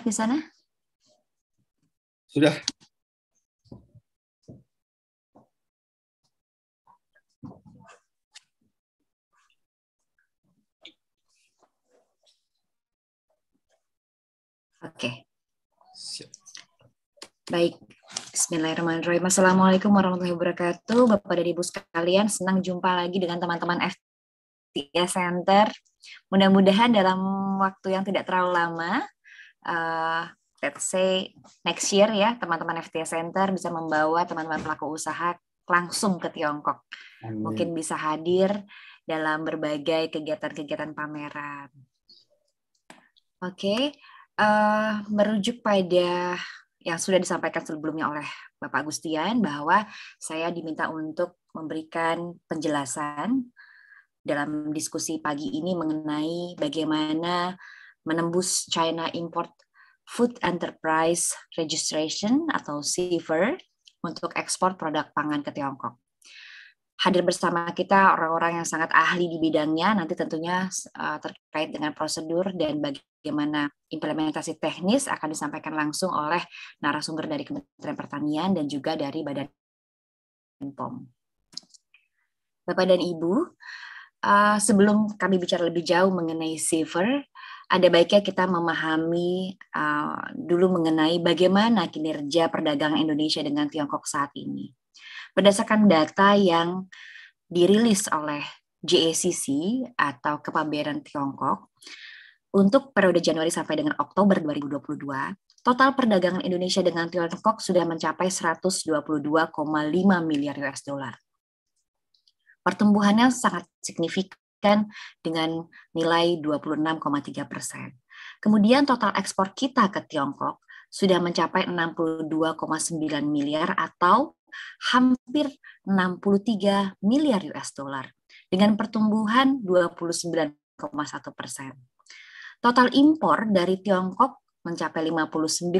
anak-anak di sana? Sudah. Oke. Baik. Bismillahirrahmanirrahim. Assalamualaikum warahmatullahi wabarakatuh. Bapak dan Ibu sekalian, senang jumpa lagi dengan teman-teman FTA Center. Mudah-mudahan dalam waktu yang tidak terlalu lama, uh, let's say next year ya teman-teman FTA Center bisa membawa teman-teman pelaku usaha langsung ke Tiongkok. Amin. Mungkin bisa hadir dalam berbagai kegiatan-kegiatan pameran. Oke, okay. uh, eh, merujuk pada yang sudah disampaikan sebelumnya oleh Bapak Agustian bahwa saya diminta untuk memberikan penjelasan dalam diskusi pagi ini mengenai bagaimana menembus China Import Food Enterprise Registration atau CIFER untuk ekspor produk pangan ke Tiongkok. Hadir bersama kita orang-orang yang sangat ahli di bidangnya, nanti tentunya eh, terkait dengan prosedur dan bagaimana implementasi teknis akan disampaikan langsung oleh narasumber dari Kementerian Pertanian dan juga dari Badan POM. Bapak dan Ibu, eh, sebelum kami bicara lebih jauh mengenai CIFER, ada baiknya kita memahami uh, dulu mengenai bagaimana kinerja perdagangan Indonesia dengan Tiongkok saat ini. Berdasarkan data yang dirilis oleh JACC atau Kepabeanan Tiongkok, untuk periode Januari sampai dengan Oktober 2022, total perdagangan Indonesia dengan Tiongkok sudah mencapai 122,5 miliar US dollar. Pertumbuhannya sangat signifikan dengan nilai 26,3 persen. Kemudian total ekspor kita ke Tiongkok sudah mencapai 62,9 miliar atau hampir 63 miliar US dollar dengan pertumbuhan 29,1 persen. Total impor dari Tiongkok mencapai 59,6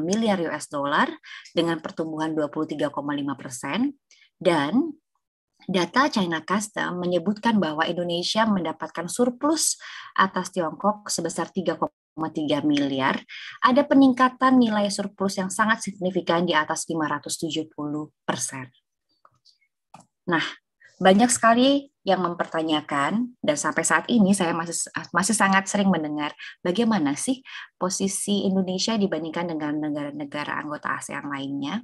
miliar US dollar dengan pertumbuhan 23,5 persen dan Data China Custom menyebutkan bahwa Indonesia mendapatkan surplus atas Tiongkok sebesar 3,3 miliar. Ada peningkatan nilai surplus yang sangat signifikan di atas 570 persen. Nah, banyak sekali yang mempertanyakan dan sampai saat ini saya masih masih sangat sering mendengar bagaimana sih posisi Indonesia dibandingkan dengan negara-negara anggota ASEAN lainnya.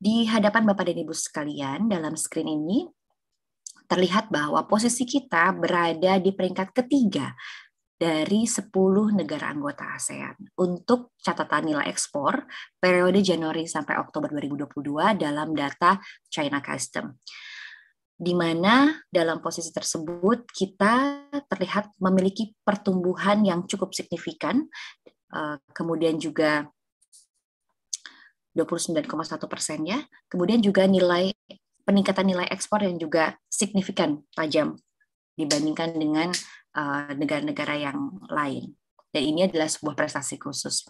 Di hadapan Bapak dan Ibu sekalian, dalam screen ini terlihat bahwa posisi kita berada di peringkat ketiga dari 10 negara anggota ASEAN untuk catatan nilai ekspor periode Januari sampai Oktober 2022 dalam data China Custom. Di mana dalam posisi tersebut kita terlihat memiliki pertumbuhan yang cukup signifikan, eh, kemudian juga 29,1 persennya. Kemudian juga nilai peningkatan nilai ekspor yang juga signifikan tajam dibandingkan dengan eh, negara-negara uh, yang lain. Dan ini adalah sebuah prestasi khusus.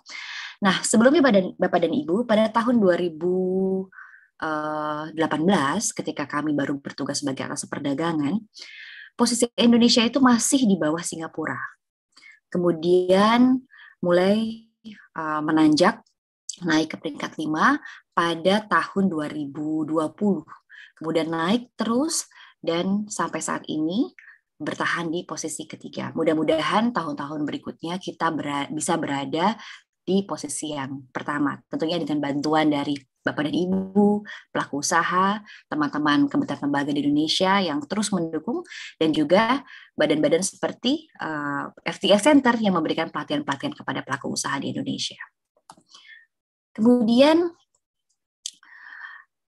Nah, sebelumnya Badan, Bapak dan Ibu, pada tahun 2018 eh, ketika kami baru bertugas sebagai atas perdagangan, posisi Indonesia itu masih di bawah Singapura. Kemudian mulai uh, menanjak naik ke peringkat 5 pada tahun 2020. Kemudian naik terus dan sampai saat ini bertahan di posisi ketiga. Mudah-mudahan tahun-tahun berikutnya kita bera bisa berada di posisi yang pertama. Tentunya dengan bantuan dari Bapak dan Ibu, pelaku usaha, teman-teman kementerian lembaga di Indonesia yang terus mendukung, dan juga badan-badan seperti uh, eh, FTS Center yang memberikan pelatihan-pelatihan kepada pelaku usaha di Indonesia. Kemudian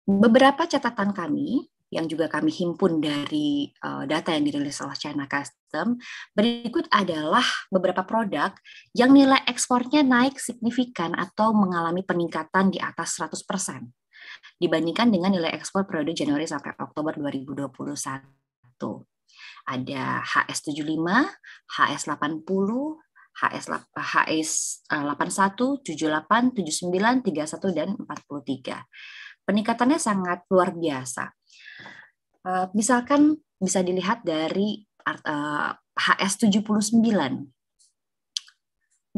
beberapa catatan kami yang juga kami himpun dari uh, data yang dirilis oleh China Custom. Berikut adalah beberapa produk yang nilai ekspornya naik signifikan atau mengalami peningkatan di atas 100% dibandingkan dengan nilai ekspor periode Januari sampai Oktober 2021. Ada HS75, HS80, HS, HS 81, 78, 79, 31, dan 43. Peningkatannya sangat luar biasa. Eh, misalkan bisa dilihat dari HS eh, 79.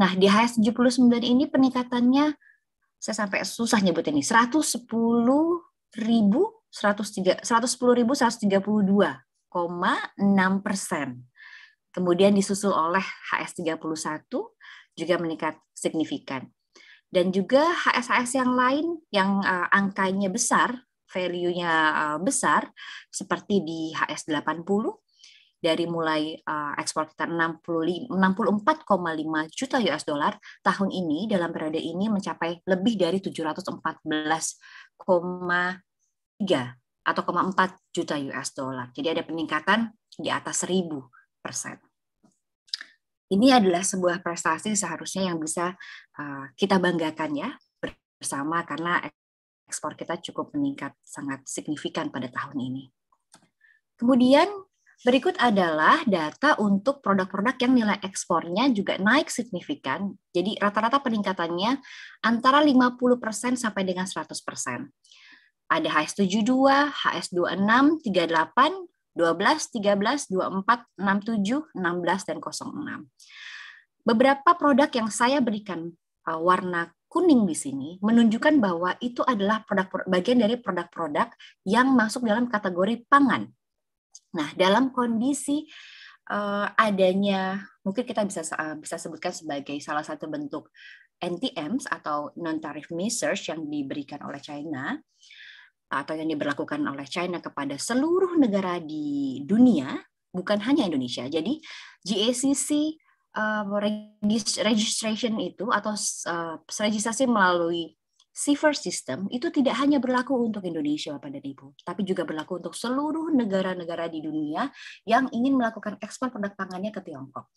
Nah, di HS 79 ini peningkatannya saya sampai susah nyebut ini 110 110.132,6 persen kemudian disusul oleh HS31 juga meningkat signifikan. Dan juga HS-HS yang lain yang uh, angkanya besar, value-nya uh, besar, seperti di HS80, dari mulai uh, ekspor kita 64,5 juta US dollar tahun ini dalam periode ini mencapai lebih dari 714,3 atau 4 juta US dollar. Jadi ada peningkatan di atas 1000 Persen. Ini adalah sebuah prestasi seharusnya yang bisa uh, kita banggakan ya bersama karena ekspor kita cukup meningkat sangat signifikan pada tahun ini. Kemudian berikut adalah data untuk produk-produk yang nilai ekspornya juga naik signifikan. Jadi rata-rata peningkatannya antara 50% sampai dengan 100%. Ada HS72, HS26, 38, 12, 13, 24, 67, 16, dan 06. Beberapa produk yang saya berikan uh, warna kuning di sini menunjukkan bahwa itu adalah produk bagian dari produk-produk yang masuk dalam kategori pangan. Nah, dalam kondisi uh, adanya mungkin kita bisa uh, bisa sebutkan sebagai salah satu bentuk NTMs atau non tarif measures yang diberikan oleh China atau yang diberlakukan oleh China kepada seluruh negara di dunia, bukan hanya Indonesia. Jadi GACC uh, eh, registration itu atau uh, registrasi melalui CIFER system itu tidak hanya berlaku untuk Indonesia Bapak dan Ibu, tapi juga berlaku untuk seluruh negara-negara di dunia yang ingin melakukan ekspor produk pangannya ke Tiongkok.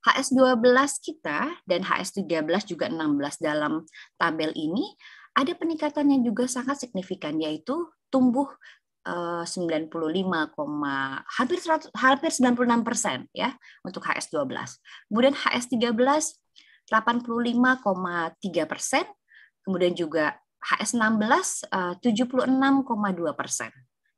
HS12 kita dan HS13 juga 16 dalam tabel ini ada peningkatan yang juga sangat signifikan yaitu tumbuh 95, eh, hampir 100, hampir 96 persen ya untuk HS12. Kemudian HS13 85,3 persen, kemudian juga HS16 76,2 eh, persen.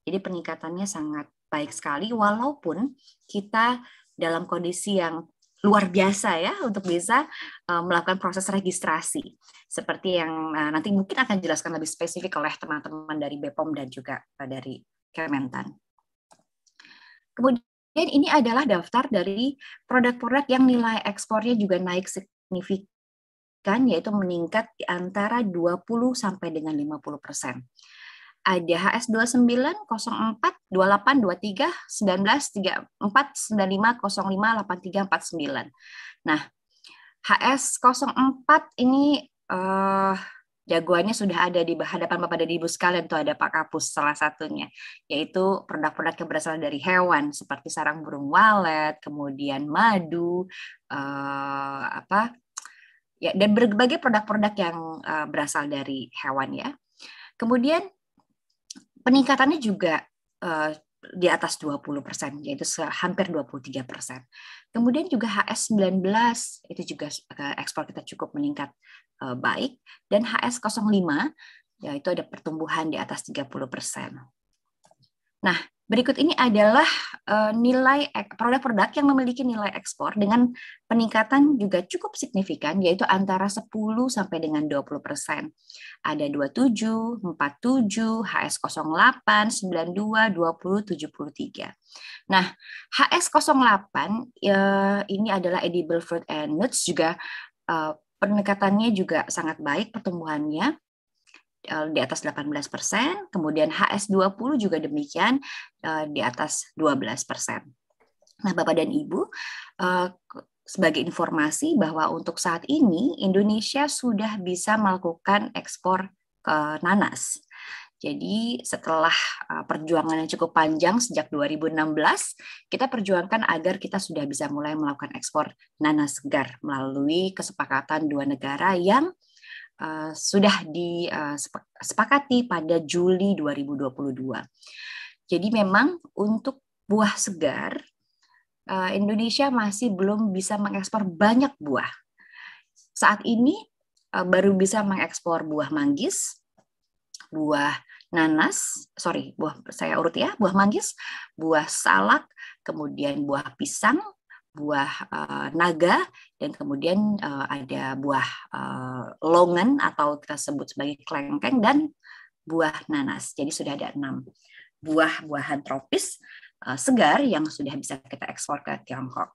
Jadi peningkatannya sangat baik sekali walaupun kita dalam kondisi yang luar biasa ya untuk bisa uh, melakukan proses registrasi seperti yang uh, nanti mungkin akan dijelaskan lebih spesifik oleh teman-teman dari BPOM dan juga uh, dari Kementan. Kemudian ini adalah daftar dari produk-produk yang nilai ekspornya juga naik signifikan yaitu meningkat di antara 20 sampai dengan 50 persen ada HS29 04 28 23 19 34 95 05 83 49. Nah, HS04 ini uh, jagoannya sudah ada di hadapan Bapak dan Ibu sekalian tuh ada Pak Kapus salah satunya yaitu produk-produk yang berasal dari hewan seperti sarang burung walet, kemudian madu uh, apa ya dan berbagai produk-produk yang uh, berasal dari hewan ya. Kemudian peningkatannya juga uh, di atas 20 persen, yaitu hampir 23 persen. Kemudian juga HS19 itu juga eh, ekspor kita cukup meningkat eh, baik dan HS05 yaitu ada pertumbuhan di atas 30 persen. Nah, Berikut ini adalah uh, nilai produk-produk yang memiliki nilai ekspor dengan peningkatan juga cukup signifikan yaitu antara 10 sampai dengan 20 persen. Ada 27, 47, HS08, 92, 20, 73. Nah, HS08 uh, eh, ini adalah edible fruit and nuts juga uh, peningkatannya juga sangat baik pertumbuhannya Eh, di atas 18 persen, kemudian HS20 juga demikian eh, di atas 12 persen. Nah, Bapak dan Ibu, eh, sebagai informasi bahwa untuk saat ini Indonesia sudah bisa melakukan ekspor ke nanas. Jadi setelah perjuangan yang cukup panjang sejak 2016, kita perjuangkan agar kita sudah bisa mulai melakukan ekspor nanas segar melalui kesepakatan dua negara yang Eh, sudah disepakati eh, pada Juli 2022. Jadi memang untuk buah segar eh, Indonesia masih belum bisa mengekspor banyak buah. Saat ini baru bisa mengekspor buah manggis, buah nanas, sorry, buah saya urut ya, buah manggis, buah salak, kemudian buah pisang, buah uh, naga dan kemudian uh, ada buah uh, longan atau kita sebut sebagai kelengkeng dan buah nanas. Jadi sudah ada enam buah-buahan tropis uh, segar yang sudah bisa kita ekspor ke Tiongkok.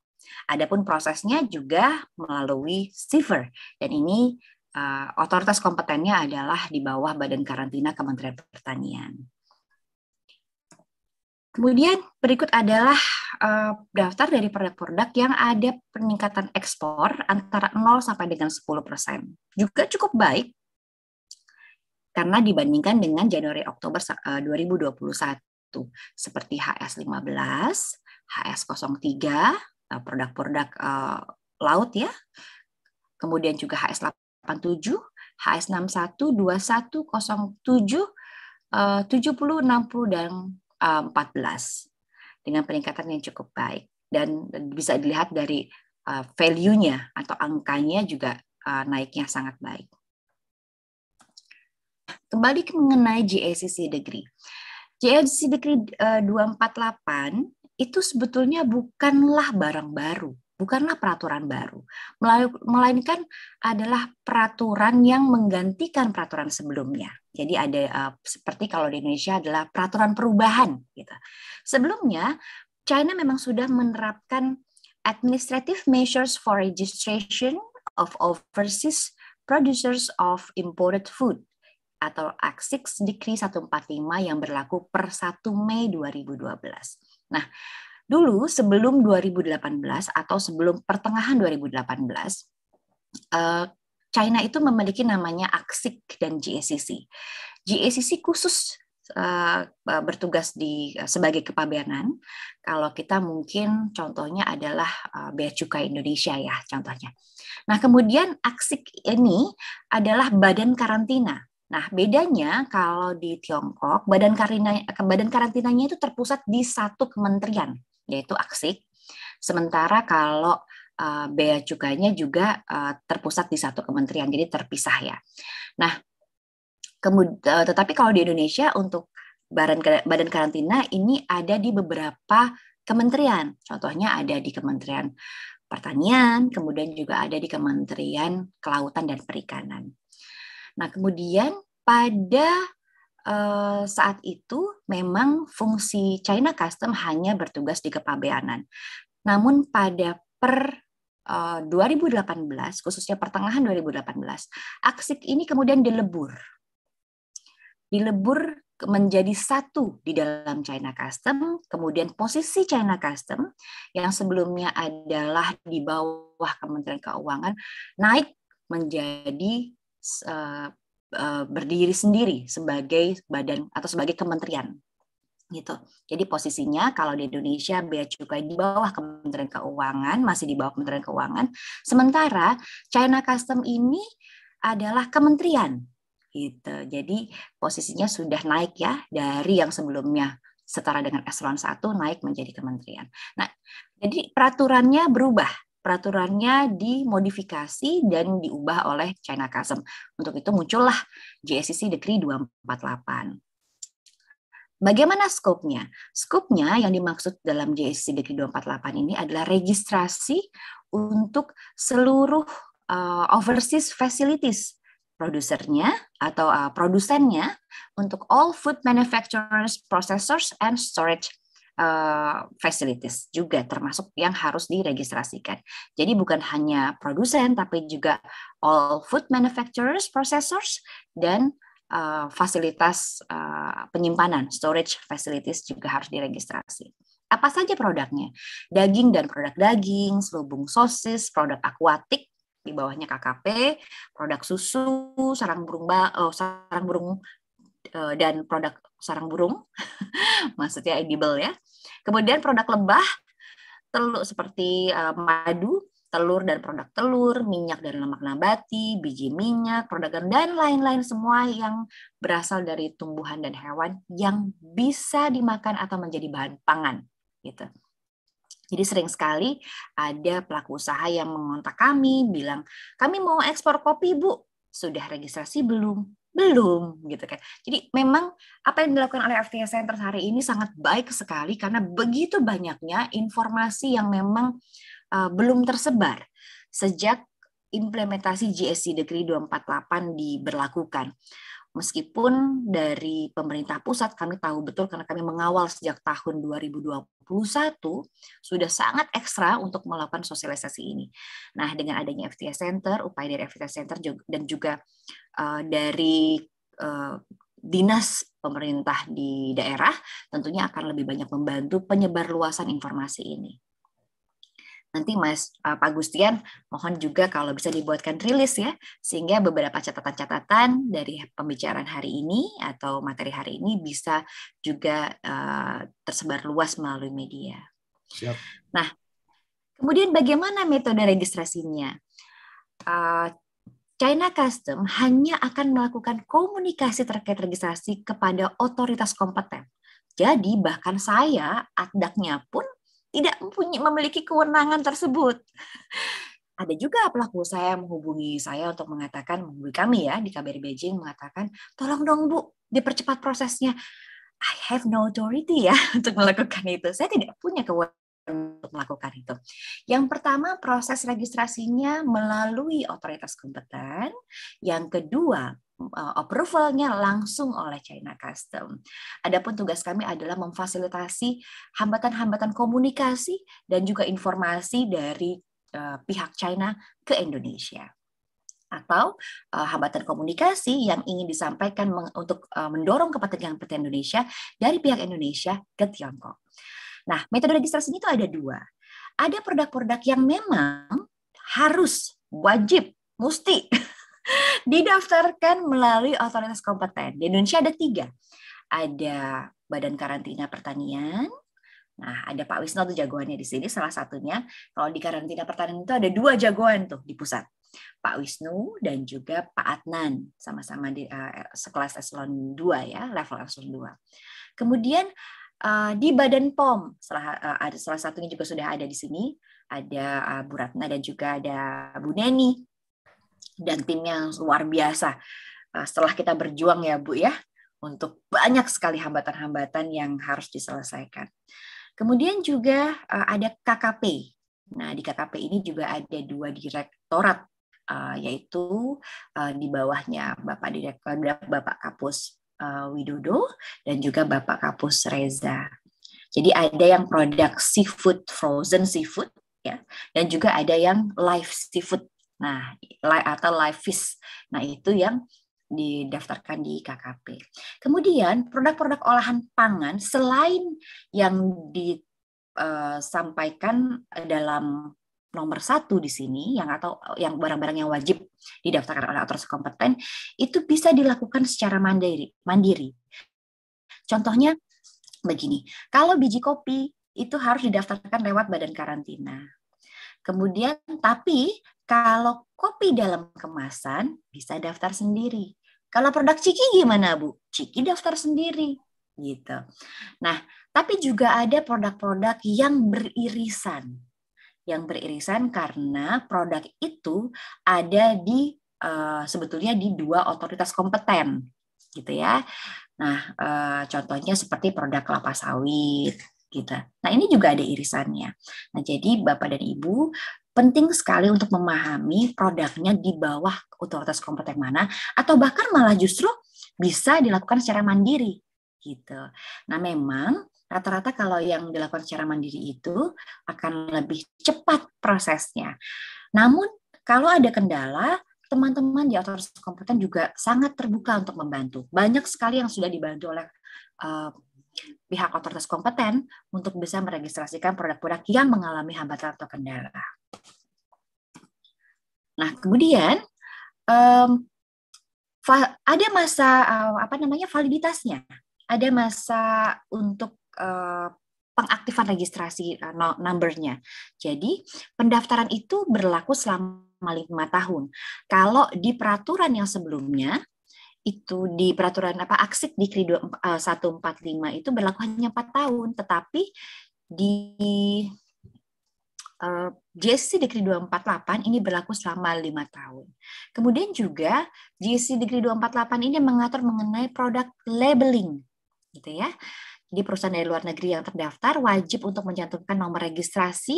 Adapun prosesnya juga melalui siever dan ini uh, otoritas kompetennya adalah di bawah Badan Karantina Kementerian Pertanian. Kemudian berikut adalah uh, daftar dari produk-produk yang ada peningkatan ekspor antara 0 sampai dengan 10%. persen Juga cukup baik karena dibandingkan dengan Januari Oktober eh, uh, 2021 seperti HS15, HS03, eh, produk-produk uh, laut ya. Kemudian juga HS87, HS61, 2107, uh, 70, 60 dan 14 eh, dengan peningkatan yang cukup baik dan bisa dilihat dari eh, value-nya atau angkanya juga eh, naiknya sangat baik. Kembali ke mengenai JACC degree. JACC degree 248 itu sebetulnya bukanlah barang baru bukanlah peraturan baru, melainkan adalah peraturan yang menggantikan peraturan sebelumnya. Jadi ada uh, seperti kalau di Indonesia adalah peraturan perubahan. Gitu. Sebelumnya China memang sudah menerapkan administrative measures for registration of overseas producers of imported food atau Act 6 Decree 145 yang berlaku per 1 Mei 2012. Nah, Dulu sebelum 2018 atau sebelum pertengahan 2018, eh, China itu memiliki namanya AXIC dan GACC. GACC khusus eh, eh, bertugas di sebagai kepabeanan. Kalau kita mungkin contohnya adalah bea cukai Indonesia ya contohnya. Nah kemudian AXIC ini adalah badan karantina. Nah bedanya kalau di Tiongkok badan karantina badan karantinanya itu terpusat di satu kementerian yaitu aksik. Sementara kalau uh, bea cukainya juga uh, terpusat di satu kementerian, jadi terpisah ya. Nah, uh, tetapi kalau di Indonesia untuk badan badan karantina ini ada di beberapa kementerian. Contohnya ada di Kementerian Pertanian, kemudian juga ada di Kementerian Kelautan dan Perikanan. Nah, kemudian pada Eh, saat itu memang fungsi China Custom hanya bertugas di kepabeanan. Namun pada per 2018, eh, khususnya pertengahan 2018, aksik ini kemudian dilebur. Dilebur menjadi satu di dalam China Custom, kemudian posisi China Custom yang sebelumnya adalah di bawah Kementerian Keuangan naik menjadi eh, Eh, berdiri sendiri sebagai badan atau sebagai kementerian gitu. Jadi posisinya kalau di Indonesia bea cukai di bawah Kementerian Keuangan, masih di bawah Kementerian Keuangan. Sementara China Custom ini adalah kementerian gitu. Jadi posisinya sudah naik ya dari yang sebelumnya setara dengan eselon 1 naik menjadi kementerian. Nah, jadi peraturannya berubah peraturannya dimodifikasi dan diubah oleh China Custom. Untuk itu muncullah JSCC Decree 248. Bagaimana skopnya? Skopnya yang dimaksud dalam JSC Dekri 248 ini adalah registrasi untuk seluruh uh, overseas facilities produsernya atau uh, produsennya untuk all food manufacturers, processors, and storage uh, facilities juga termasuk yang harus diregistrasikan. Jadi bukan hanya produsen tapi juga all food manufacturers, processors dan uh, fasilitas uh, penyimpanan storage facilities juga harus diregistrasi. Apa saja produknya? Daging dan produk daging, selubung sosis, produk akuatik di bawahnya KKP, produk susu, sarang burung ba oh, sarang burung Eh, dan produk sarang burung, maksudnya edible ya. Kemudian produk lebah, telur seperti uh, madu, telur dan produk telur, minyak dan lemak nabati, biji minyak, produk dan lain-lain semua yang berasal dari tumbuhan dan hewan yang bisa dimakan atau menjadi bahan pangan gitu. Jadi sering sekali ada pelaku usaha yang mengontak kami bilang, "Kami mau ekspor kopi, Bu. Sudah registrasi belum?" belum gitu kan. Jadi memang apa yang dilakukan oleh FTA Center hari ini sangat baik sekali karena begitu banyaknya informasi yang memang uh, belum tersebar sejak implementasi GSC Decree 248 diberlakukan. Meskipun dari pemerintah pusat kami tahu betul karena kami mengawal sejak tahun 2021 sudah sangat ekstra untuk melakukan sosialisasi ini. Nah, dengan adanya FTS Center, upaya dari FTS Center dan juga eh, dari eh, dinas pemerintah di daerah tentunya akan lebih banyak membantu penyebar luasan informasi ini. Nanti Mas uh, Pak Gustian mohon juga kalau bisa dibuatkan rilis ya, sehingga beberapa catatan-catatan dari pembicaraan hari ini atau materi hari ini bisa juga uh, tersebar luas melalui media. Siap. Nah, kemudian bagaimana metode registrasinya? Uh, China Custom hanya akan melakukan komunikasi terkait registrasi kepada otoritas kompeten. Jadi bahkan saya, adaknya pun tidak punya memiliki kewenangan tersebut. Ada juga pelaku usaha yang menghubungi saya untuk mengatakan, menghubungi kami ya di KBR Beijing mengatakan, tolong dong Bu, dipercepat prosesnya. I have no authority ya untuk melakukan itu. Saya tidak punya kewenangan untuk melakukan itu. Yang pertama, proses registrasinya melalui otoritas kompeten. Yang kedua, eh, approvalnya langsung oleh China Custom. Adapun tugas kami adalah memfasilitasi hambatan-hambatan komunikasi dan juga informasi dari eh, pihak China ke Indonesia atau uh, hambatan komunikasi yang ingin disampaikan untuk uh, mendorong kepentingan PT Indonesia dari pihak Indonesia ke Tiongkok. Nah, metode registrasi itu ada dua. Ada produk-produk yang memang harus, wajib, mesti didaftarkan melalui otoritas kompeten. Di Indonesia ada tiga. Ada Badan Karantina Pertanian, Nah, ada Pak Wisno tuh jagoannya di sini salah satunya. Kalau di karantina pertanian itu ada dua jagoan tuh di pusat. Pak Wisnu dan juga Pak Adnan sama-sama di uh, sekelas eselon 2 ya, level eselon 2. Kemudian uh, di Badan POM. Salah, uh, ada salah satunya juga sudah ada di sini. Ada uh, Bu Ratna dan juga ada Bu Neni dan tim yang luar biasa. Uh, setelah kita berjuang ya Bu ya untuk banyak sekali hambatan-hambatan yang harus diselesaikan. Kemudian juga uh, ada KKP. Nah di KKP ini juga ada dua direktorat uh, yaitu uh, di bawahnya Bapak Direktur Bapak Kapus uh, Widodo dan juga Bapak Kapus Reza. Jadi ada yang produk seafood frozen seafood ya dan juga ada yang live seafood. Nah, live atau live fish. Nah, itu yang didaftarkan di KKP. Kemudian produk-produk olahan pangan selain yang disampaikan eh, dalam nomor satu di sini yang atau yang barang-barang yang wajib didaftarkan oleh otoritas kompeten itu bisa dilakukan secara mandiri. Mandiri. Contohnya begini, kalau biji kopi itu harus didaftarkan lewat badan karantina. Kemudian tapi kalau kopi dalam kemasan bisa daftar sendiri. Kalau produk Ciki gimana Bu? Ciki daftar sendiri gitu. Nah, tapi juga ada produk-produk yang beririsan yang beririsan karena produk itu ada di uh, sebetulnya di dua otoritas kompeten gitu ya. Nah, uh, contohnya seperti produk kelapa sawit gitu. Nah, ini juga ada irisannya. Nah, jadi Bapak dan Ibu penting sekali untuk memahami produknya di bawah otoritas kompeten mana atau bahkan malah justru bisa dilakukan secara mandiri gitu. Nah, memang rata-rata kalau yang dilakukan secara mandiri itu akan lebih cepat prosesnya. Namun kalau ada kendala, teman-teman di otoritas kompeten juga sangat terbuka untuk membantu. Banyak sekali yang sudah dibantu oleh uh, pihak otoritas kompeten untuk bisa meregistrasikan produk-produk yang mengalami hambatan atau kendala. Nah, kemudian um, ada masa uh, apa namanya validitasnya, ada masa untuk Eh, pengaktifan registrasi eh, number numbernya. Jadi pendaftaran itu berlaku selama lima tahun. Kalau di peraturan yang sebelumnya itu di peraturan apa aksi di Krido 145 itu berlaku hanya empat tahun, tetapi di uh, Degree 248 ini berlaku selama lima tahun. Kemudian juga GSC Degree 248 ini mengatur mengenai produk labeling, gitu ya. Jadi perusahaan dari luar negeri yang terdaftar wajib untuk mencantumkan nomor registrasi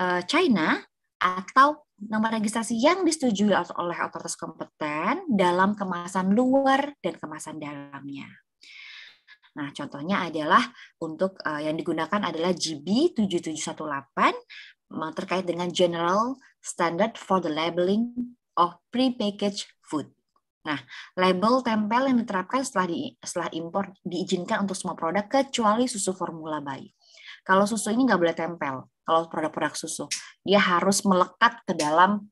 eh, China atau nomor registrasi yang disetujui oleh otoritas kompeten dalam kemasan luar dan kemasan dalamnya. Nah, contohnya adalah untuk eh, yang digunakan adalah GB 7718 eh, terkait dengan General Standard for the Labeling of Prepackaged Food. Nah, label tempel yang diterapkan setelah di, setelah impor diizinkan untuk semua produk kecuali susu formula bayi. Kalau susu ini nggak boleh tempel, kalau produk-produk susu dia harus melekat ke dalam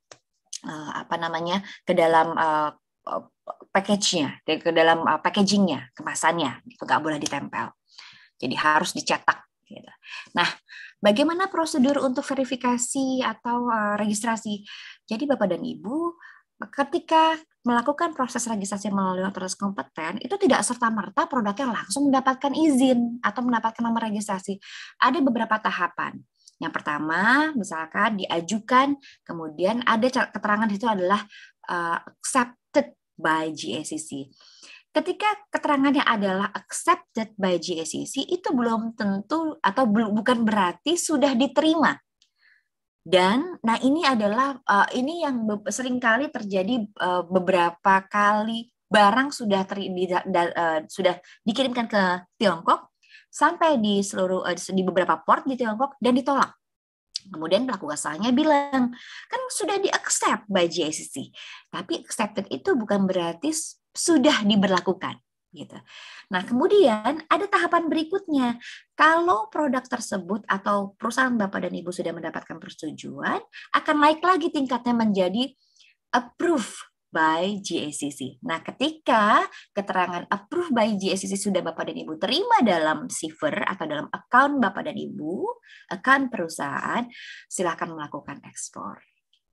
uh, apa namanya ke dalam uh, package-nya, ke dalam uh, packagingnya, kemasannya, itu nggak boleh ditempel. Jadi harus dicetak. Gitu. Nah, bagaimana prosedur untuk verifikasi atau uh, registrasi? Jadi Bapak dan Ibu ketika melakukan proses registrasi melalui otoritas kompeten itu tidak serta merta produknya langsung mendapatkan izin atau mendapatkan nomor registrasi. Ada beberapa tahapan. Yang pertama, misalkan diajukan, kemudian ada keterangan itu adalah uh, accepted by GACC. Ketika keterangannya adalah accepted by GACC, itu belum tentu atau belum bukan berarti sudah diterima dan nah ini adalah uh, ini yang be seringkali terjadi uh, beberapa kali barang sudah ter, di, da, uh, sudah dikirimkan ke Tiongkok sampai di seluruh uh, di beberapa port di Tiongkok dan ditolak. Kemudian pelaku usahanya bilang, kan sudah di-accept by JCC. Tapi accepted itu bukan berarti sudah diberlakukan gitu. Nah, kemudian ada tahapan berikutnya. Kalau produk tersebut atau perusahaan Bapak dan Ibu sudah mendapatkan persetujuan, akan naik lagi tingkatnya menjadi approve by GACC. Nah, ketika keterangan approve by GACC sudah Bapak dan Ibu terima dalam cipher atau dalam account Bapak dan Ibu, akan perusahaan, silakan melakukan ekspor.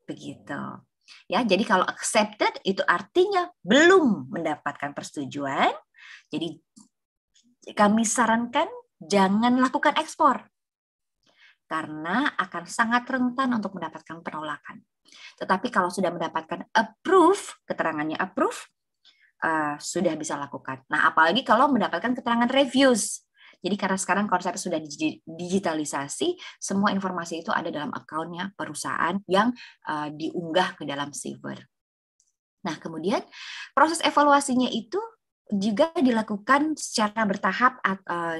Begitu. Ya, jadi kalau accepted itu artinya belum mendapatkan persetujuan, jadi kami sarankan jangan lakukan ekspor karena akan sangat rentan untuk mendapatkan penolakan. Tetapi kalau sudah mendapatkan approve, keterangannya approve, uh, sudah bisa lakukan. Nah, apalagi kalau mendapatkan keterangan reviews. Jadi karena sekarang konsep sudah digitalisasi, semua informasi itu ada dalam akunnya perusahaan yang uh, diunggah ke dalam server. Nah, kemudian proses evaluasinya itu juga dilakukan secara bertahap eh, eh,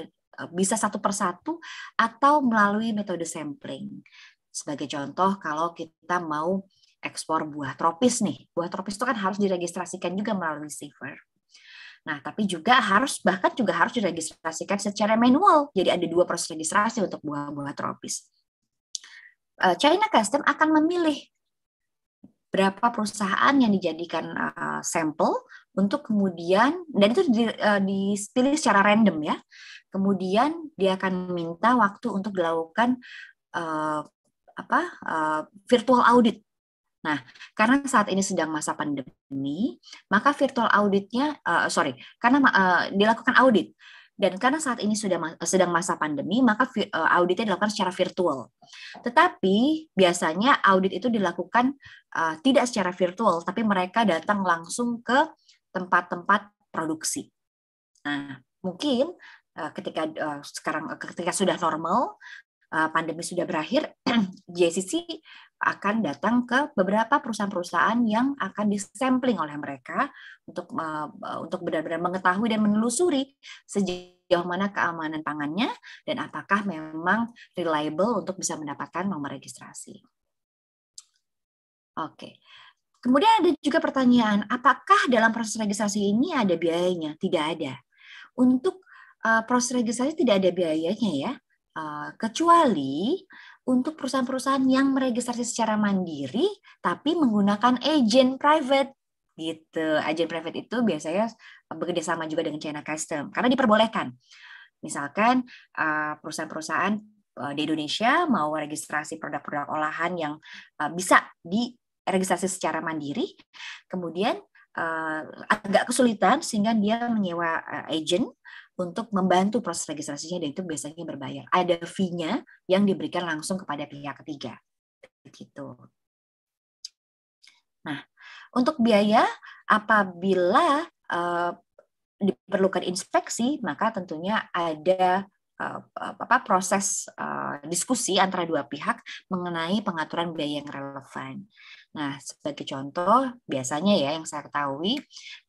bisa satu persatu atau melalui metode sampling. Sebagai contoh, kalau kita mau ekspor buah tropis nih, buah tropis itu kan harus diregistrasikan juga melalui Safer. Nah, tapi juga harus bahkan juga harus diregistrasikan secara manual. Jadi ada dua proses registrasi untuk buah-buah tropis. Eh, China Custom akan memilih berapa perusahaan yang dijadikan uh, sampel untuk kemudian dan itu di, uh, dipilih secara random ya. Kemudian dia akan minta waktu untuk dilakukan uh, apa uh, virtual audit. Nah, karena saat ini sedang masa pandemi, maka virtual auditnya, uh, sorry, karena uh, dilakukan audit dan karena saat ini sudah sedang masa pandemi maka auditnya dilakukan secara virtual. Tetapi biasanya audit itu dilakukan uh, tidak secara virtual tapi mereka datang langsung ke tempat-tempat produksi. Nah, mungkin eh, ketika eh, sekarang eh, ketika sudah normal pandemi sudah berakhir, JCC akan datang ke beberapa perusahaan-perusahaan yang akan disampling oleh mereka untuk untuk benar-benar mengetahui dan menelusuri sejauh mana keamanan pangannya dan apakah memang reliable untuk bisa mendapatkan nomor registrasi. Oke. Okay. Kemudian ada juga pertanyaan, apakah dalam proses registrasi ini ada biayanya? Tidak ada. Untuk uh, proses registrasi tidak ada biayanya ya, uh, kecuali untuk perusahaan-perusahaan yang meregistrasi secara mandiri tapi menggunakan agent private gitu. Agent private itu biasanya bekerja sama juga dengan China Custom karena diperbolehkan. Misalkan eh, perusahaan-perusahaan di Indonesia mau registrasi produk-produk olahan yang bisa di registrasi secara mandiri, kemudian uh, agak kesulitan sehingga dia menyewa uh, agent untuk membantu proses registrasinya dan itu biasanya berbayar. Ada fee-nya yang diberikan langsung kepada pihak ketiga. Begitu. Nah, untuk biaya apabila uh, diperlukan inspeksi, maka tentunya ada uh, apa proses uh, diskusi antara dua pihak mengenai pengaturan biaya yang relevan. Nah, sebagai contoh, biasanya ya yang saya ketahui,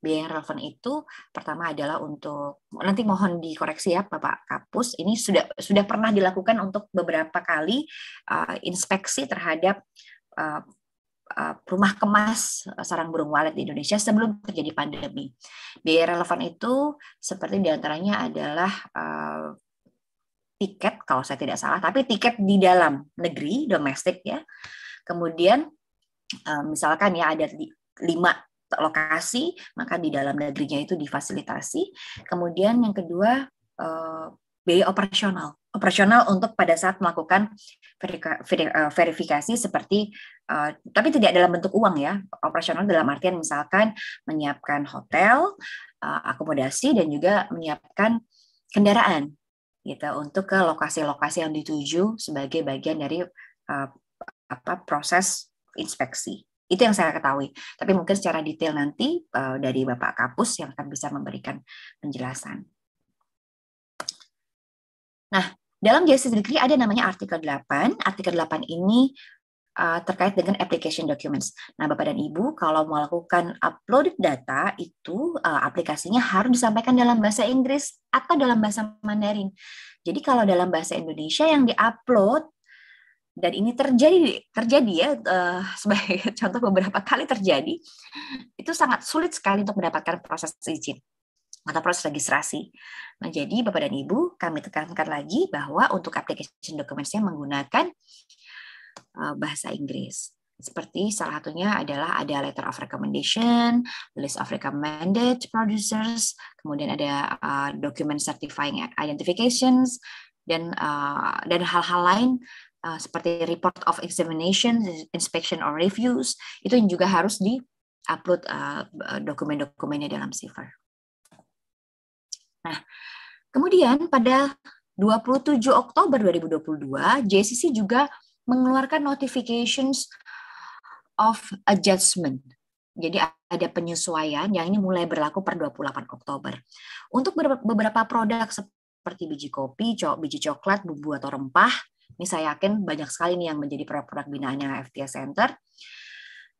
biaya yang relevan itu pertama adalah untuk nanti mohon dikoreksi ya Bapak Kapus, ini sudah sudah pernah dilakukan untuk beberapa kali uh, inspeksi terhadap uh, rumah kemas sarang burung walet di Indonesia sebelum terjadi pandemi. Biaya relevan itu seperti diantaranya adalah uh, tiket kalau saya tidak salah, tapi tiket di dalam negeri domestik ya. Kemudian misalkan ya ada lima lokasi, maka di dalam negerinya itu difasilitasi. Kemudian yang kedua eh, biaya operasional, operasional untuk pada saat melakukan eh, verifikasi seperti uh, tapi tidak dalam bentuk uang ya, operasional dalam artian misalkan menyiapkan hotel, uh, akomodasi dan juga menyiapkan kendaraan gitu untuk ke lokasi-lokasi yang dituju sebagai bagian dari uh, apa proses inspeksi. Itu yang saya ketahui. Tapi mungkin secara detail nanti uh, dari Bapak Kapus yang akan bisa memberikan penjelasan. Nah, dalam JSC Degree ada namanya artikel 8. Artikel 8 ini uh, terkait dengan application documents. Nah, Bapak dan Ibu, kalau melakukan upload data itu uh, aplikasinya harus disampaikan dalam bahasa Inggris atau dalam bahasa Mandarin. Jadi kalau dalam bahasa Indonesia yang diupload dan ini terjadi terjadi ya uh, sebagai contoh beberapa kali terjadi itu sangat sulit sekali untuk mendapatkan proses izin atau proses registrasi. Nah, jadi Bapak dan Ibu, kami tekankan lagi bahwa untuk application dokumennya menggunakan uh, bahasa Inggris. Seperti salah satunya adalah ada letter of recommendation, list of recommended producers, kemudian ada uh, document certifying identifications, dan uh, dan hal-hal lain Uh, seperti report of examination, inspection or reviews itu juga harus di upload uh, dokumen-dokumennya dalam Siver. Nah, kemudian pada 27 Oktober 2022, JCC juga mengeluarkan notifications of adjustment. Jadi ada penyesuaian yang ini mulai berlaku per 28 Oktober. Untuk beberapa produk seperti biji kopi, biji coklat, bumbu atau rempah, ini saya yakin banyak sekali nih yang menjadi produk-produk binaannya FTS Center.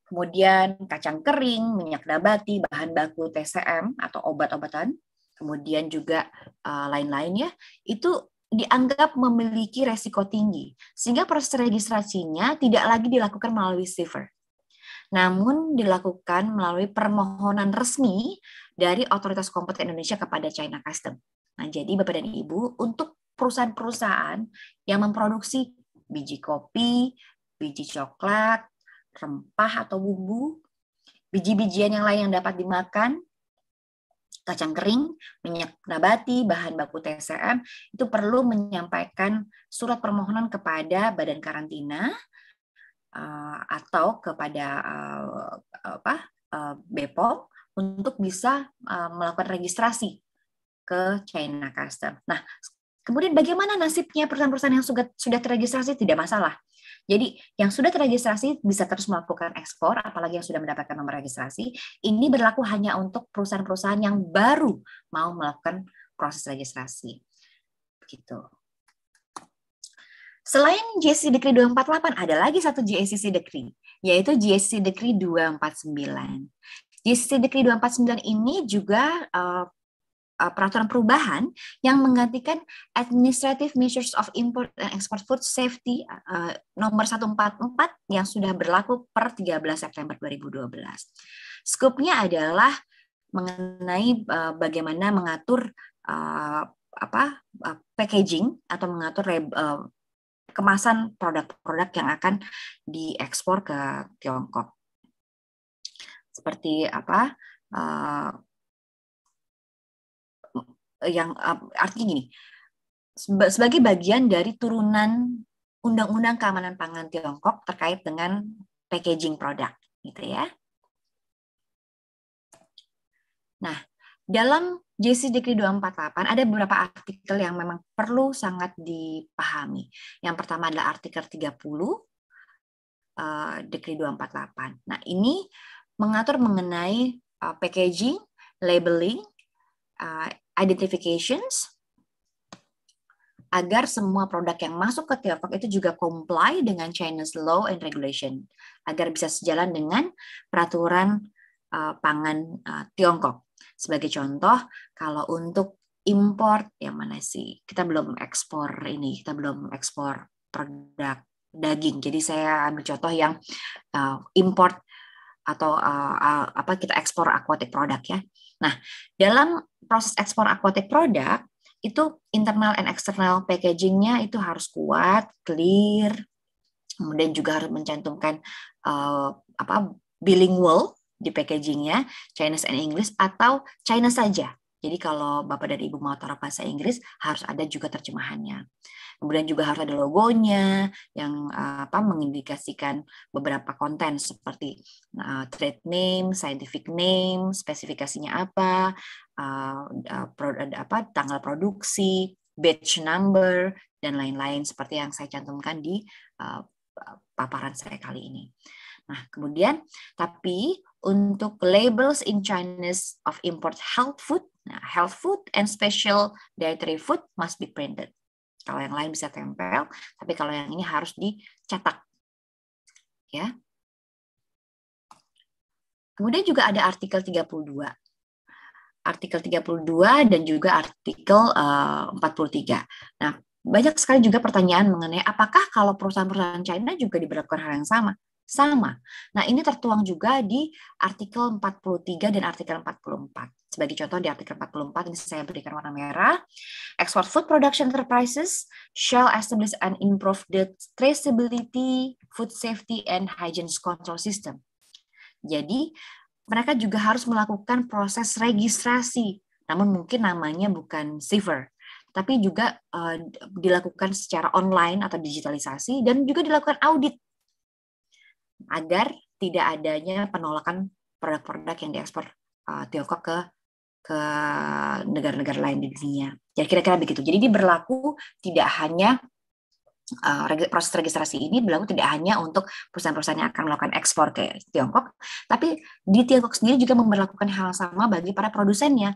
Kemudian kacang kering, minyak nabati, bahan baku TCM atau obat-obatan, kemudian juga uh, eh, lain-lain ya, itu dianggap memiliki resiko tinggi, sehingga proses registrasinya tidak lagi dilakukan melalui CIFER. Namun dilakukan melalui permohonan resmi dari otoritas kompeten Indonesia kepada China Custom. Nah, jadi Bapak dan Ibu, untuk perusahaan-perusahaan yang memproduksi biji kopi, biji coklat, rempah atau bumbu, biji-bijian yang lain yang dapat dimakan, kacang kering, minyak nabati, bahan baku TCM, itu perlu menyampaikan surat permohonan kepada badan karantina eh, atau kepada eh, apa eh, untuk bisa melakukan registrasi ke China Custom. Nah, Kemudian bagaimana nasibnya perusahaan-perusahaan yang sudah, sudah terregistrasi tidak masalah. Jadi yang sudah terregistrasi bisa terus melakukan ekspor, apalagi yang sudah mendapatkan nomor registrasi. Ini berlaku hanya untuk perusahaan-perusahaan yang baru mau melakukan proses registrasi. Begitu. Selain JSC Decree 248, ada lagi satu JSC Decree, yaitu JSC Decree 249. JSC Decree 249 ini juga uh, Eh, peraturan perubahan yang menggantikan Administrative Measures of Import and Export Food Safety uh, nomor 144 yang sudah berlaku per 13 September 2012. Skupnya adalah mengenai uh, bagaimana mengatur uh, apa uh, packaging atau mengatur uh, kemasan produk-produk yang akan diekspor ke Tiongkok. Seperti apa? Eh, yang eh, artinya gini sebagai bagian dari turunan undang-undang keamanan pangan Tiongkok terkait dengan packaging produk gitu ya. Nah, dalam JC Decree 248 ada beberapa artikel yang memang perlu sangat dipahami. Yang pertama adalah artikel 30 Decree 248. Nah, ini mengatur mengenai eh, packaging, labeling, identifications agar semua produk yang masuk ke Tiongkok itu juga comply dengan Chinese law and regulation agar bisa sejalan dengan peraturan uh, pangan uh, Tiongkok. Sebagai contoh, kalau untuk import yang mana sih? Kita belum ekspor ini, kita belum ekspor produk daging. Jadi saya ambil contoh yang uh, import atau uh, uh, apa kita ekspor aquatic product ya. Nah, dalam proses ekspor aquatic produk itu internal and external packagingnya itu harus kuat, clear, kemudian juga harus mencantumkan uh, apa bilingual di packagingnya Chinese and English atau China saja jadi kalau Bapak dan Ibu mau taruh bahasa Inggris harus ada juga terjemahannya. Kemudian juga harus ada logonya yang eh, apa mengindikasikan beberapa konten seperti uh, trade name, scientific name, spesifikasinya apa, uh, eh, uh, produk, apa tanggal produksi, batch number dan lain-lain seperti yang saya cantumkan di uh, paparan saya kali ini. Nah, kemudian tapi untuk labels in Chinese of import health food, nah, health food and special dietary food must be printed. Kalau yang lain bisa tempel, tapi kalau yang ini harus dicetak. Ya. Kemudian juga ada artikel 32. Artikel 32 dan juga artikel eh, uh, 43. Nah, banyak sekali juga pertanyaan mengenai apakah kalau perusahaan-perusahaan China juga diberlakukan hal yang sama? sama. Nah, ini tertuang juga di artikel 43 dan artikel 44. Sebagai contoh di artikel 44 ini saya berikan warna merah. Export food production enterprises shall establish and improve the traceability, food safety, and hygiene control system. Jadi, mereka juga harus melakukan proses registrasi. Namun mungkin namanya bukan SIVER, tapi juga uh, dilakukan secara online atau digitalisasi dan juga dilakukan audit agar tidak adanya penolakan produk-produk yang diekspor uh, Tiongkok ke ke negara-negara lain di dunia. Jadi ya, kira-kira begitu. Jadi ini berlaku tidak hanya uh, proses registrasi ini berlaku tidak hanya untuk perusahaan-perusahaan yang akan melakukan ekspor ke Tiongkok, tapi di Tiongkok sendiri juga memperlakukan hal sama bagi para produsennya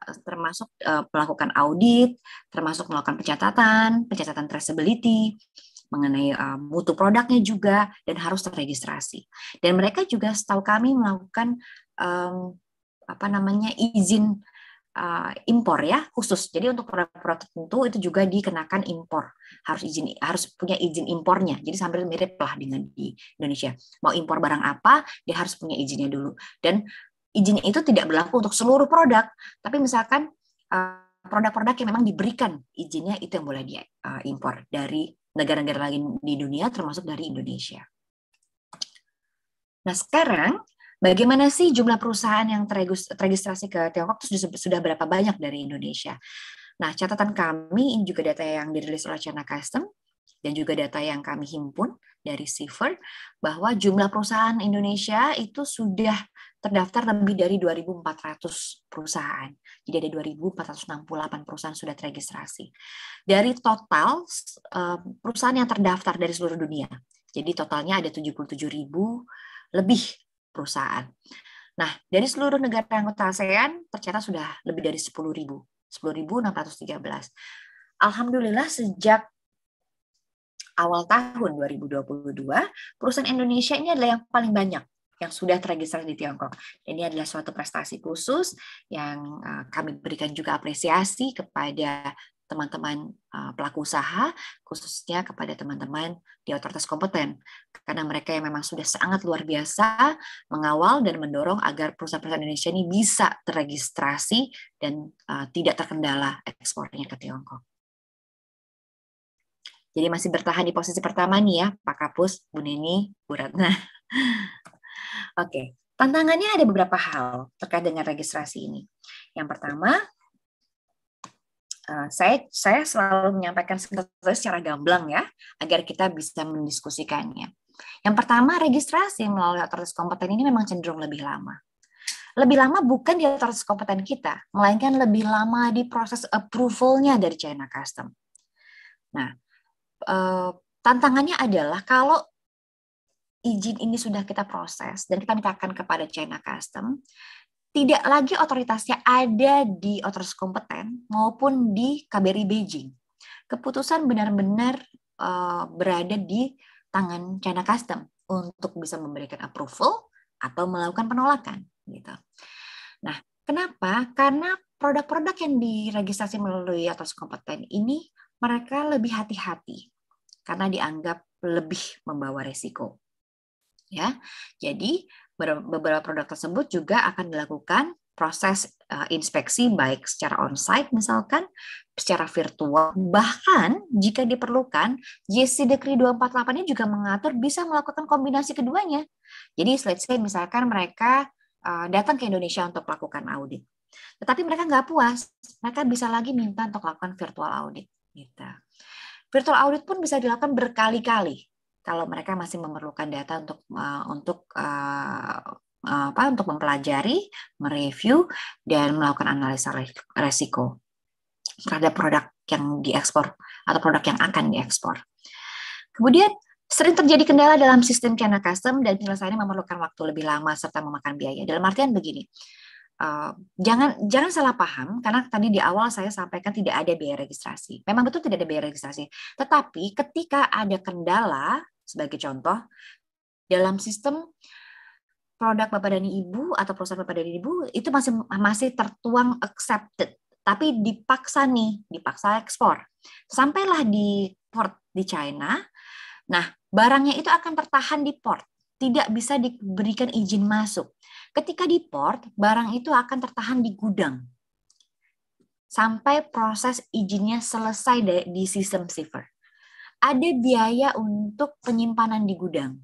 uh, termasuk uh, melakukan audit, termasuk melakukan pencatatan, pencatatan traceability, mengenai uh, mutu produknya juga dan harus terregistrasi. Dan mereka juga setahu kami melakukan um, apa namanya izin uh, impor ya khusus. Jadi untuk produk-produk tertentu itu juga dikenakan impor. Harus izin harus punya izin impornya. Jadi sambil mirip lah dengan di Indonesia. Mau impor barang apa, dia harus punya izinnya dulu. Dan izinnya itu tidak berlaku untuk seluruh produk, tapi misalkan uh, produk-produk yang memang diberikan izinnya itu yang boleh diimpor uh, dari negara-negara lain di dunia termasuk dari Indonesia. Nah sekarang bagaimana sih jumlah perusahaan yang terregistrasi ke Tiongkok itu sudah berapa banyak dari Indonesia? Nah catatan kami ini juga data yang dirilis oleh China Custom dan juga data yang kami himpun dari Siver bahwa jumlah perusahaan Indonesia itu sudah terdaftar lebih dari 2.400 perusahaan. Jadi ada 2.468 perusahaan sudah terregistrasi. Dari total eh, perusahaan yang terdaftar dari seluruh dunia. Jadi totalnya ada 77.000 lebih perusahaan. Nah, dari seluruh negara anggota ASEAN tercatat sudah lebih dari 10.000, 10.613. Alhamdulillah sejak awal tahun 2022, perusahaan Indonesia ini adalah yang paling banyak yang sudah terregister di Tiongkok. Ini adalah suatu prestasi khusus yang eh, kami berikan juga apresiasi kepada teman-teman eh, pelaku usaha, khususnya kepada teman-teman di otoritas kompeten. Karena mereka yang memang sudah sangat luar biasa mengawal dan mendorong agar perusahaan-perusahaan Indonesia ini bisa terregistrasi dan eh, tidak terkendala ekspornya ke Tiongkok. Jadi masih bertahan di posisi pertama nih ya, Pak Kapus, Bu Neni, Bu Ratna. Oke, tantangannya ada beberapa hal terkait dengan registrasi ini. Yang pertama, eh, saya saya selalu menyampaikan secara gamblang ya agar kita bisa mendiskusikannya. Yang pertama, registrasi melalui otoritas kompeten ini memang cenderung lebih lama. Lebih lama bukan di otoritas kompeten kita, melainkan lebih lama di proses approval-nya dari China Custom. Nah, eh, tantangannya adalah kalau izin ini sudah kita proses dan kita mintakan kepada China Custom, tidak lagi otoritasnya ada di otoritas kompeten maupun di KBRI Beijing. Keputusan benar-benar uh, berada di tangan China Custom untuk bisa memberikan approval atau melakukan penolakan gitu. Nah, kenapa? Karena produk-produk yang diregistrasi melalui atas kompeten ini mereka lebih hati-hati karena dianggap lebih membawa resiko ya. Jadi beberapa produk tersebut juga akan dilakukan proses eh, inspeksi baik secara onsite misalkan, secara virtual, bahkan jika diperlukan, JC Decree 248 ini juga mengatur bisa melakukan kombinasi keduanya. Jadi let's say misalkan mereka eh, datang ke Indonesia untuk melakukan audit. Tetapi mereka nggak puas, mereka bisa lagi minta untuk lakukan virtual audit. Gitu. Virtual audit pun bisa dilakukan berkali-kali kalau mereka masih memerlukan data untuk uh, untuk uh, apa untuk mempelajari, mereview dan melakukan analisa resiko terhadap produk yang diekspor atau produk yang akan diekspor. Kemudian sering terjadi kendala dalam sistem channel Custom dan penyelesaiannya memerlukan waktu lebih lama serta memakan biaya. Dalam artian begini, Uh, jangan jangan salah paham karena tadi di awal saya sampaikan tidak ada biaya registrasi. Memang betul tidak ada biaya registrasi. Tetapi ketika ada kendala sebagai contoh, dalam sistem produk Bapak dan Ibu atau proses Bapak dan Ibu itu masih masih tertuang accepted, tapi dipaksa nih, dipaksa ekspor. Sampailah di port di China. Nah, barangnya itu akan tertahan di port, tidak bisa diberikan izin masuk. Ketika di port, barang itu akan tertahan di gudang sampai proses izinnya selesai di sistem safer ada biaya untuk penyimpanan di gudang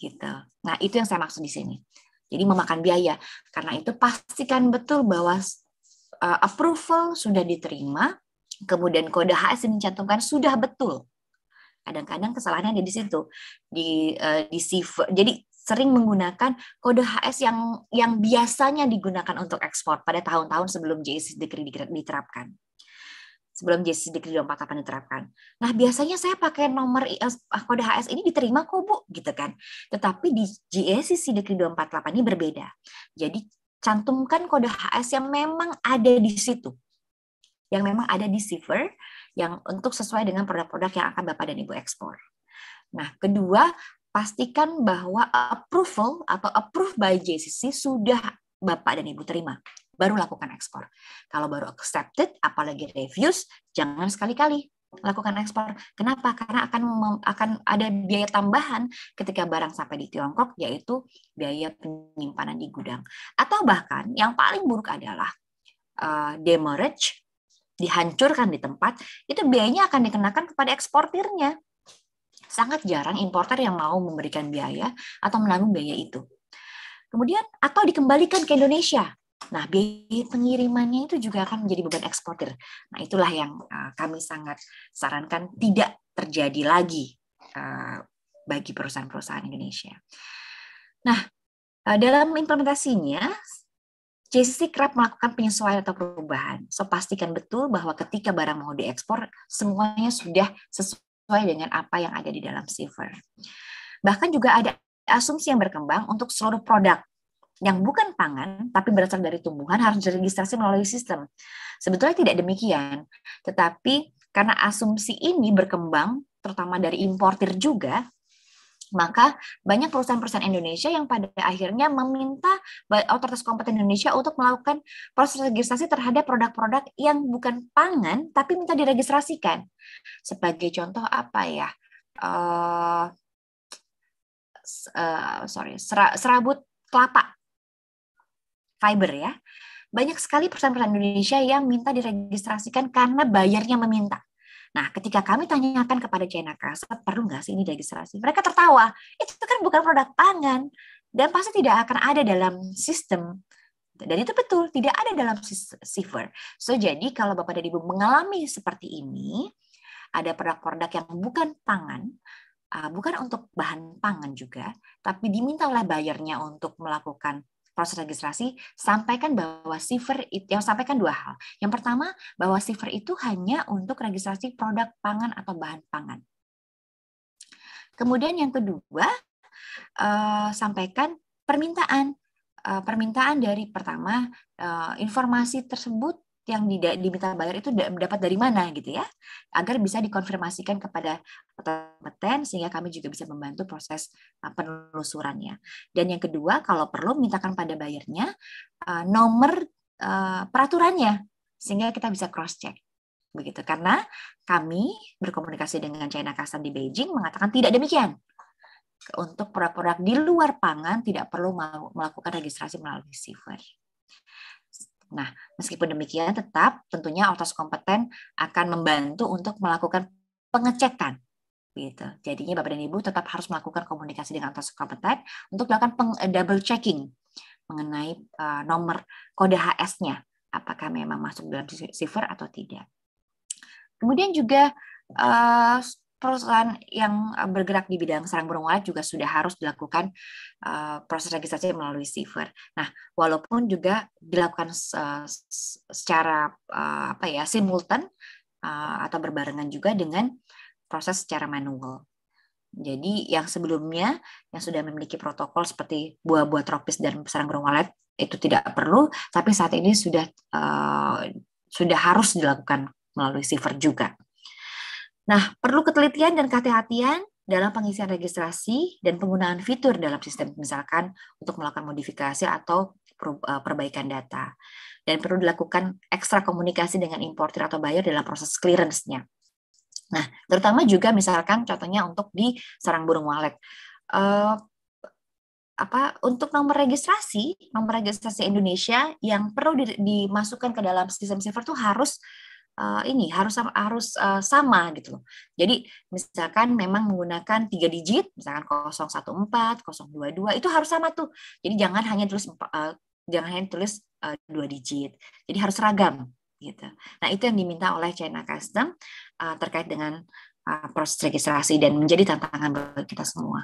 gitu. Nah, itu yang saya maksud di sini. Jadi memakan biaya. Karena itu pastikan betul bahwa uh, approval sudah diterima, kemudian kode HS yang dicantumkan sudah betul. Kadang-kadang kesalahannya ada di situ. Di uh, di CV. Jadi sering menggunakan kode HS yang yang biasanya digunakan untuk ekspor pada tahun-tahun sebelum JSC decree diterapkan sebelum empat 24 diterapkan. Nah, biasanya saya pakai nomor IS, ah, kode HS ini diterima kok, Bu, gitu kan. Tetapi di JSCC Dekri 248 ini berbeda. Jadi, cantumkan kode HS yang memang ada di situ. Yang memang ada di server yang untuk sesuai dengan produk-produk yang akan Bapak dan Ibu ekspor. Nah, kedua, pastikan bahwa approval atau approve by JCC sudah Bapak dan Ibu terima baru lakukan ekspor. Kalau baru accepted, apalagi reviews, jangan sekali-kali lakukan ekspor. Kenapa? Karena akan akan ada biaya tambahan ketika barang sampai di Tiongkok, yaitu biaya penyimpanan di gudang. Atau bahkan yang paling buruk adalah uh, demurrage, dihancurkan di tempat, itu biayanya akan dikenakan kepada eksportirnya. Sangat jarang importer yang mau memberikan biaya atau menanggung biaya itu. Kemudian atau dikembalikan ke Indonesia Nah, biaya pengirimannya itu juga akan menjadi beban eksporter. Nah, itulah yang eh, kami sangat sarankan tidak terjadi lagi eh, bagi perusahaan-perusahaan Indonesia. Nah, eh, dalam implementasinya, JC kerap melakukan penyesuaian atau perubahan. So, pastikan betul bahwa ketika barang mau diekspor, semuanya sudah sesuai dengan apa yang ada di dalam silver. Bahkan juga ada asumsi yang berkembang untuk seluruh produk yang bukan pangan tapi berasal dari tumbuhan harus diregistrasi melalui sistem. Sebetulnya tidak demikian, tetapi karena asumsi ini berkembang terutama dari importir juga, maka banyak perusahaan-perusahaan Indonesia yang pada akhirnya meminta otoritas kompeten Indonesia untuk melakukan proses registrasi terhadap produk-produk yang bukan pangan tapi minta diregistrasikan. Sebagai contoh apa ya? Uh, uh, sorry, serabut kelapa fiber ya, banyak sekali perusahaan-perusahaan Indonesia yang minta diregistrasikan karena bayarnya meminta. Nah, ketika kami tanyakan kepada China Casa, perlu nggak sih ini registrasi? Mereka tertawa. Itu kan bukan produk pangan dan pasti tidak akan ada dalam sistem. Dan itu betul, tidak ada dalam sifer. So, jadi kalau Bapak dan Ibu mengalami seperti ini, ada produk-produk yang bukan pangan, ah, bukan untuk bahan pangan juga, tapi diminta oleh bayarnya untuk melakukan proses registrasi, sampaikan bahwa siver itu, yang sampaikan dua hal. Yang pertama, bahwa siver itu hanya untuk registrasi produk pangan atau bahan pangan. Kemudian yang kedua, eh, sampaikan permintaan. Eh, permintaan dari pertama, eh, informasi tersebut yang diminta bayar itu dapat dari mana gitu ya agar bisa dikonfirmasikan kepada kompeten sehingga kami juga bisa membantu proses uh, penelusurannya dan yang kedua kalau perlu mintakan pada bayarnya uh, nomor uh, peraturannya sehingga kita bisa cross check begitu karena kami berkomunikasi dengan China Kasan di Beijing mengatakan tidak demikian untuk produk-produk di luar pangan tidak perlu melakukan registrasi melalui sifar. Nah, meskipun demikian tetap tentunya ortos kompeten akan membantu untuk melakukan pengecekan gitu. Jadinya Bapak dan Ibu tetap harus melakukan komunikasi dengan ortos kompeten untuk melakukan peng, double checking mengenai uh, nomor kode HS-nya apakah memang masuk dalam sifir atau tidak. Kemudian juga uh, perusahaan yang eh, bergerak di bidang sarang burung walet juga sudah harus dilakukan uh, proses registrasi melalui Siver. Nah, walaupun juga dilakukan uh, secara uh, apa ya simultan uh, atau berbarengan juga dengan proses secara manual. Jadi yang sebelumnya yang sudah memiliki protokol seperti buah-buah tropis dan sarang burung walet itu tidak perlu, tapi saat ini sudah uh, sudah harus dilakukan melalui Siver juga. Nah, perlu ketelitian dan kehati-hatian dalam pengisian registrasi dan penggunaan fitur dalam sistem, misalkan untuk melakukan modifikasi atau eh, perbaikan data. Dan perlu dilakukan ekstra komunikasi dengan importer atau buyer dalam proses clearance-nya. Nah, terutama juga misalkan contohnya untuk di sarang burung walet. Uh, apa untuk nomor registrasi nomor registrasi Indonesia yang perlu di, dimasukkan ke dalam sistem server itu harus uh, ini harus harus uh, sama gitu loh. Jadi misalkan memang menggunakan tiga digit, misalkan 014, 022 itu harus sama tuh. Jadi jangan hanya tulis uh, jangan hanya tulis uh, dua digit. Jadi harus ragam gitu. Nah, itu yang diminta oleh China Custom uh, terkait dengan proses registrasi dan menjadi tantangan bagi kita semua.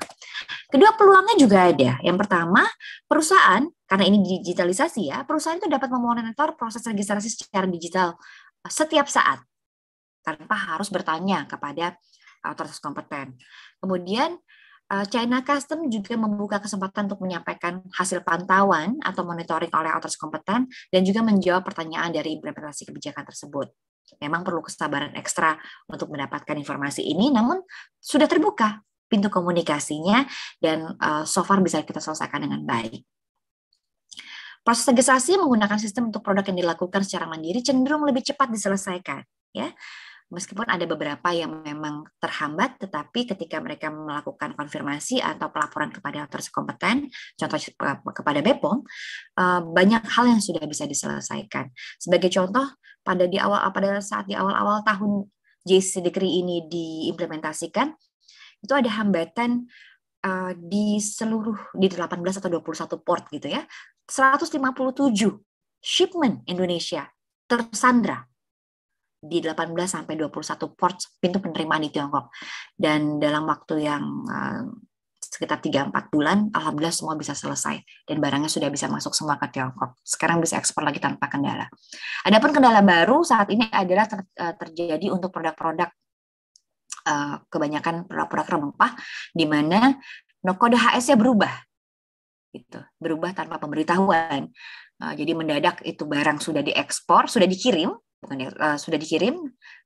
Kedua, peluangnya juga ada. Yang pertama, perusahaan karena ini digitalisasi ya, perusahaan itu dapat memonitor proses registrasi secara digital setiap saat tanpa harus bertanya kepada otoritas kompeten. Kemudian eh, China Custom juga membuka kesempatan untuk menyampaikan hasil pantauan atau monitoring oleh otoritas kompeten dan juga menjawab pertanyaan dari implementasi kebijakan tersebut. Memang perlu kesabaran ekstra untuk mendapatkan informasi ini, namun sudah terbuka pintu komunikasinya dan eh, so far bisa kita selesaikan dengan baik. Proses negosiasi menggunakan sistem untuk produk yang dilakukan secara mandiri cenderung lebih cepat diselesaikan, ya. Meskipun ada beberapa yang memang terhambat, tetapi ketika mereka melakukan konfirmasi atau pelaporan kepada otoritas kompeten, contoh kepada BPOM, eh, banyak hal yang sudah bisa diselesaikan. Sebagai contoh, pada di awal pada saat di awal-awal tahun JC Decree ini diimplementasikan, itu ada hambatan eh, di seluruh di 18 atau 21 port gitu ya 157 shipment Indonesia tersandra di 18 sampai 21 port pintu penerimaan di Tiongkok. Dan dalam waktu yang eh, sekitar 3-4 bulan, alhamdulillah semua bisa selesai dan barangnya sudah bisa masuk semua ke Tiongkok. Sekarang bisa ekspor lagi tanpa kendala. Adapun kendala baru saat ini adalah ter, eh, terjadi untuk produk-produk uh, kebanyakan produk-produk rempah di mana kode HS-nya berubah gitu berubah tanpa pemberitahuan uh, jadi mendadak itu barang sudah diekspor sudah dikirim bukan uh, sudah dikirim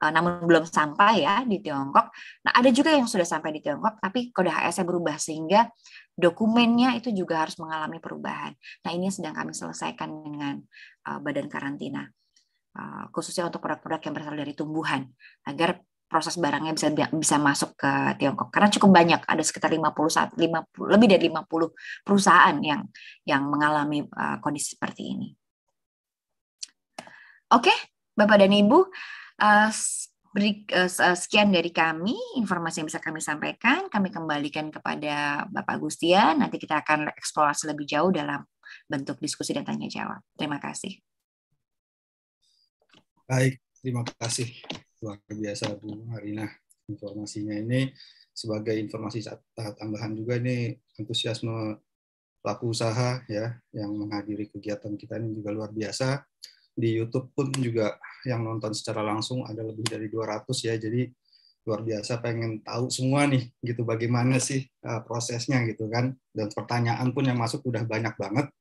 uh, namun belum sampai ya di Tiongkok nah ada juga yang sudah sampai di Tiongkok tapi kode HS-nya berubah sehingga dokumennya itu juga harus mengalami perubahan nah ini sedang kami selesaikan dengan uh, badan karantina khususnya untuk produk-produk yang berasal dari tumbuhan agar proses barangnya bisa bisa masuk ke Tiongkok karena cukup banyak ada sekitar 50 50 lebih dari 50 perusahaan yang yang mengalami uh, kondisi seperti ini. Oke, okay, Bapak dan Ibu, uh, sekian dari kami informasi yang bisa kami sampaikan. Kami kembalikan kepada Bapak Gustian. Nanti kita akan eksplorasi lebih jauh dalam bentuk diskusi dan tanya jawab. Terima kasih. Baik, terima kasih. Luar biasa Bu Harina informasinya ini sebagai informasi tambahan juga ini antusiasme pelaku usaha ya yang menghadiri kegiatan kita ini juga luar biasa. Di YouTube pun juga yang nonton secara langsung ada lebih dari 200 ya. Jadi luar biasa pengen tahu semua nih gitu bagaimana sih uh, prosesnya gitu kan dan pertanyaan pun yang masuk udah banyak banget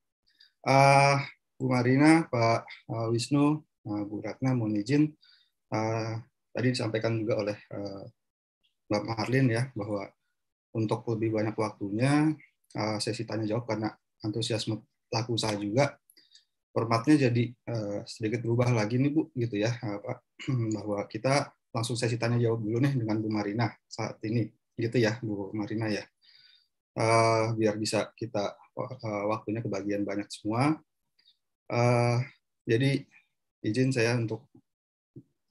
uh, Bu Marina Pak uh, Wisnu uh, Bu Ratna mohon izin uh, tadi disampaikan juga oleh uh, eh, Mbak Marlin ya bahwa untuk lebih banyak waktunya uh, sesi tanya jawab karena antusiasme pelaku usaha juga formatnya jadi uh, sedikit berubah lagi nih Bu gitu ya Pak bahwa kita langsung sesi tanya jawab dulu nih dengan Bu Marina saat ini gitu ya Bu Marina ya uh, biar bisa kita uh, waktunya kebagian banyak semua uh, jadi izin saya untuk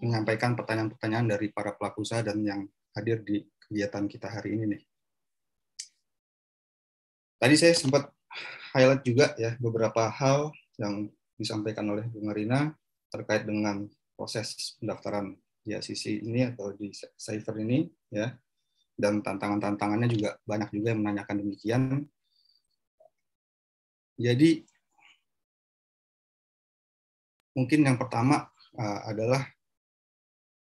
menyampaikan pertanyaan-pertanyaan dari para pelaku usaha dan yang hadir di kegiatan kita hari ini nih. Tadi saya sempat highlight juga ya beberapa hal yang disampaikan oleh Bu Marina terkait dengan proses pendaftaran di ACC ini atau di Cyber ini ya dan tantangan-tantangannya juga banyak juga yang menanyakan demikian. Jadi mungkin yang pertama eh, adalah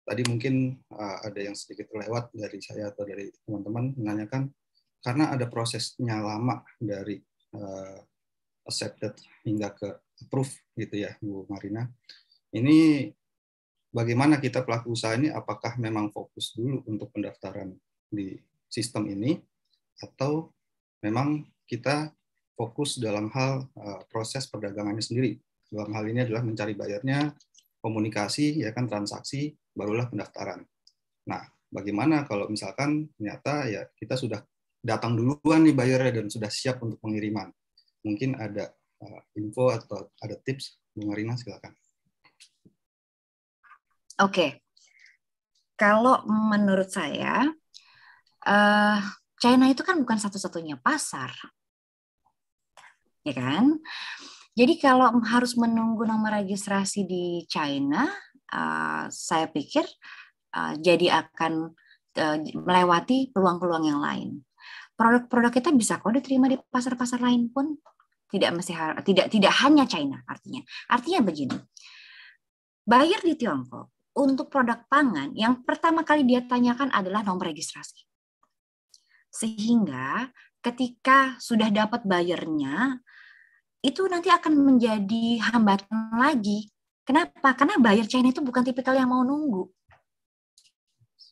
tadi mungkin uh, ada yang sedikit lewat dari saya atau dari teman-teman menanyakan karena ada prosesnya lama dari uh, accepted hingga ke approve gitu ya Bu Marina. Ini bagaimana kita pelaku usaha ini apakah memang fokus dulu untuk pendaftaran di sistem ini atau memang kita fokus dalam hal uh, proses perdagangannya sendiri. Dalam hal ini adalah mencari bayarnya, komunikasi ya kan transaksi barulah pendaftaran. Nah, bagaimana kalau misalkan ternyata ya kita sudah datang duluan nih bayarnya dan sudah siap untuk pengiriman. Mungkin ada uh, info atau ada tips, Bung Marina silakan. Oke, okay. kalau menurut saya, uh, China itu kan bukan satu-satunya pasar, ya kan? Jadi kalau harus menunggu nomor registrasi di China, Eh, saya pikir uh, jadi akan uh, melewati peluang-peluang yang lain. Produk-produk kita bisa kok diterima di pasar-pasar lain pun tidak mesti tidak tidak hanya China artinya. Artinya begini. Buyer di Tiongkok untuk produk pangan yang pertama kali dia tanyakan adalah nomor registrasi. Sehingga ketika sudah dapat bayarnya itu nanti akan menjadi hambatan lagi Kenapa? Karena buyer chain itu bukan tipikal yang mau nunggu.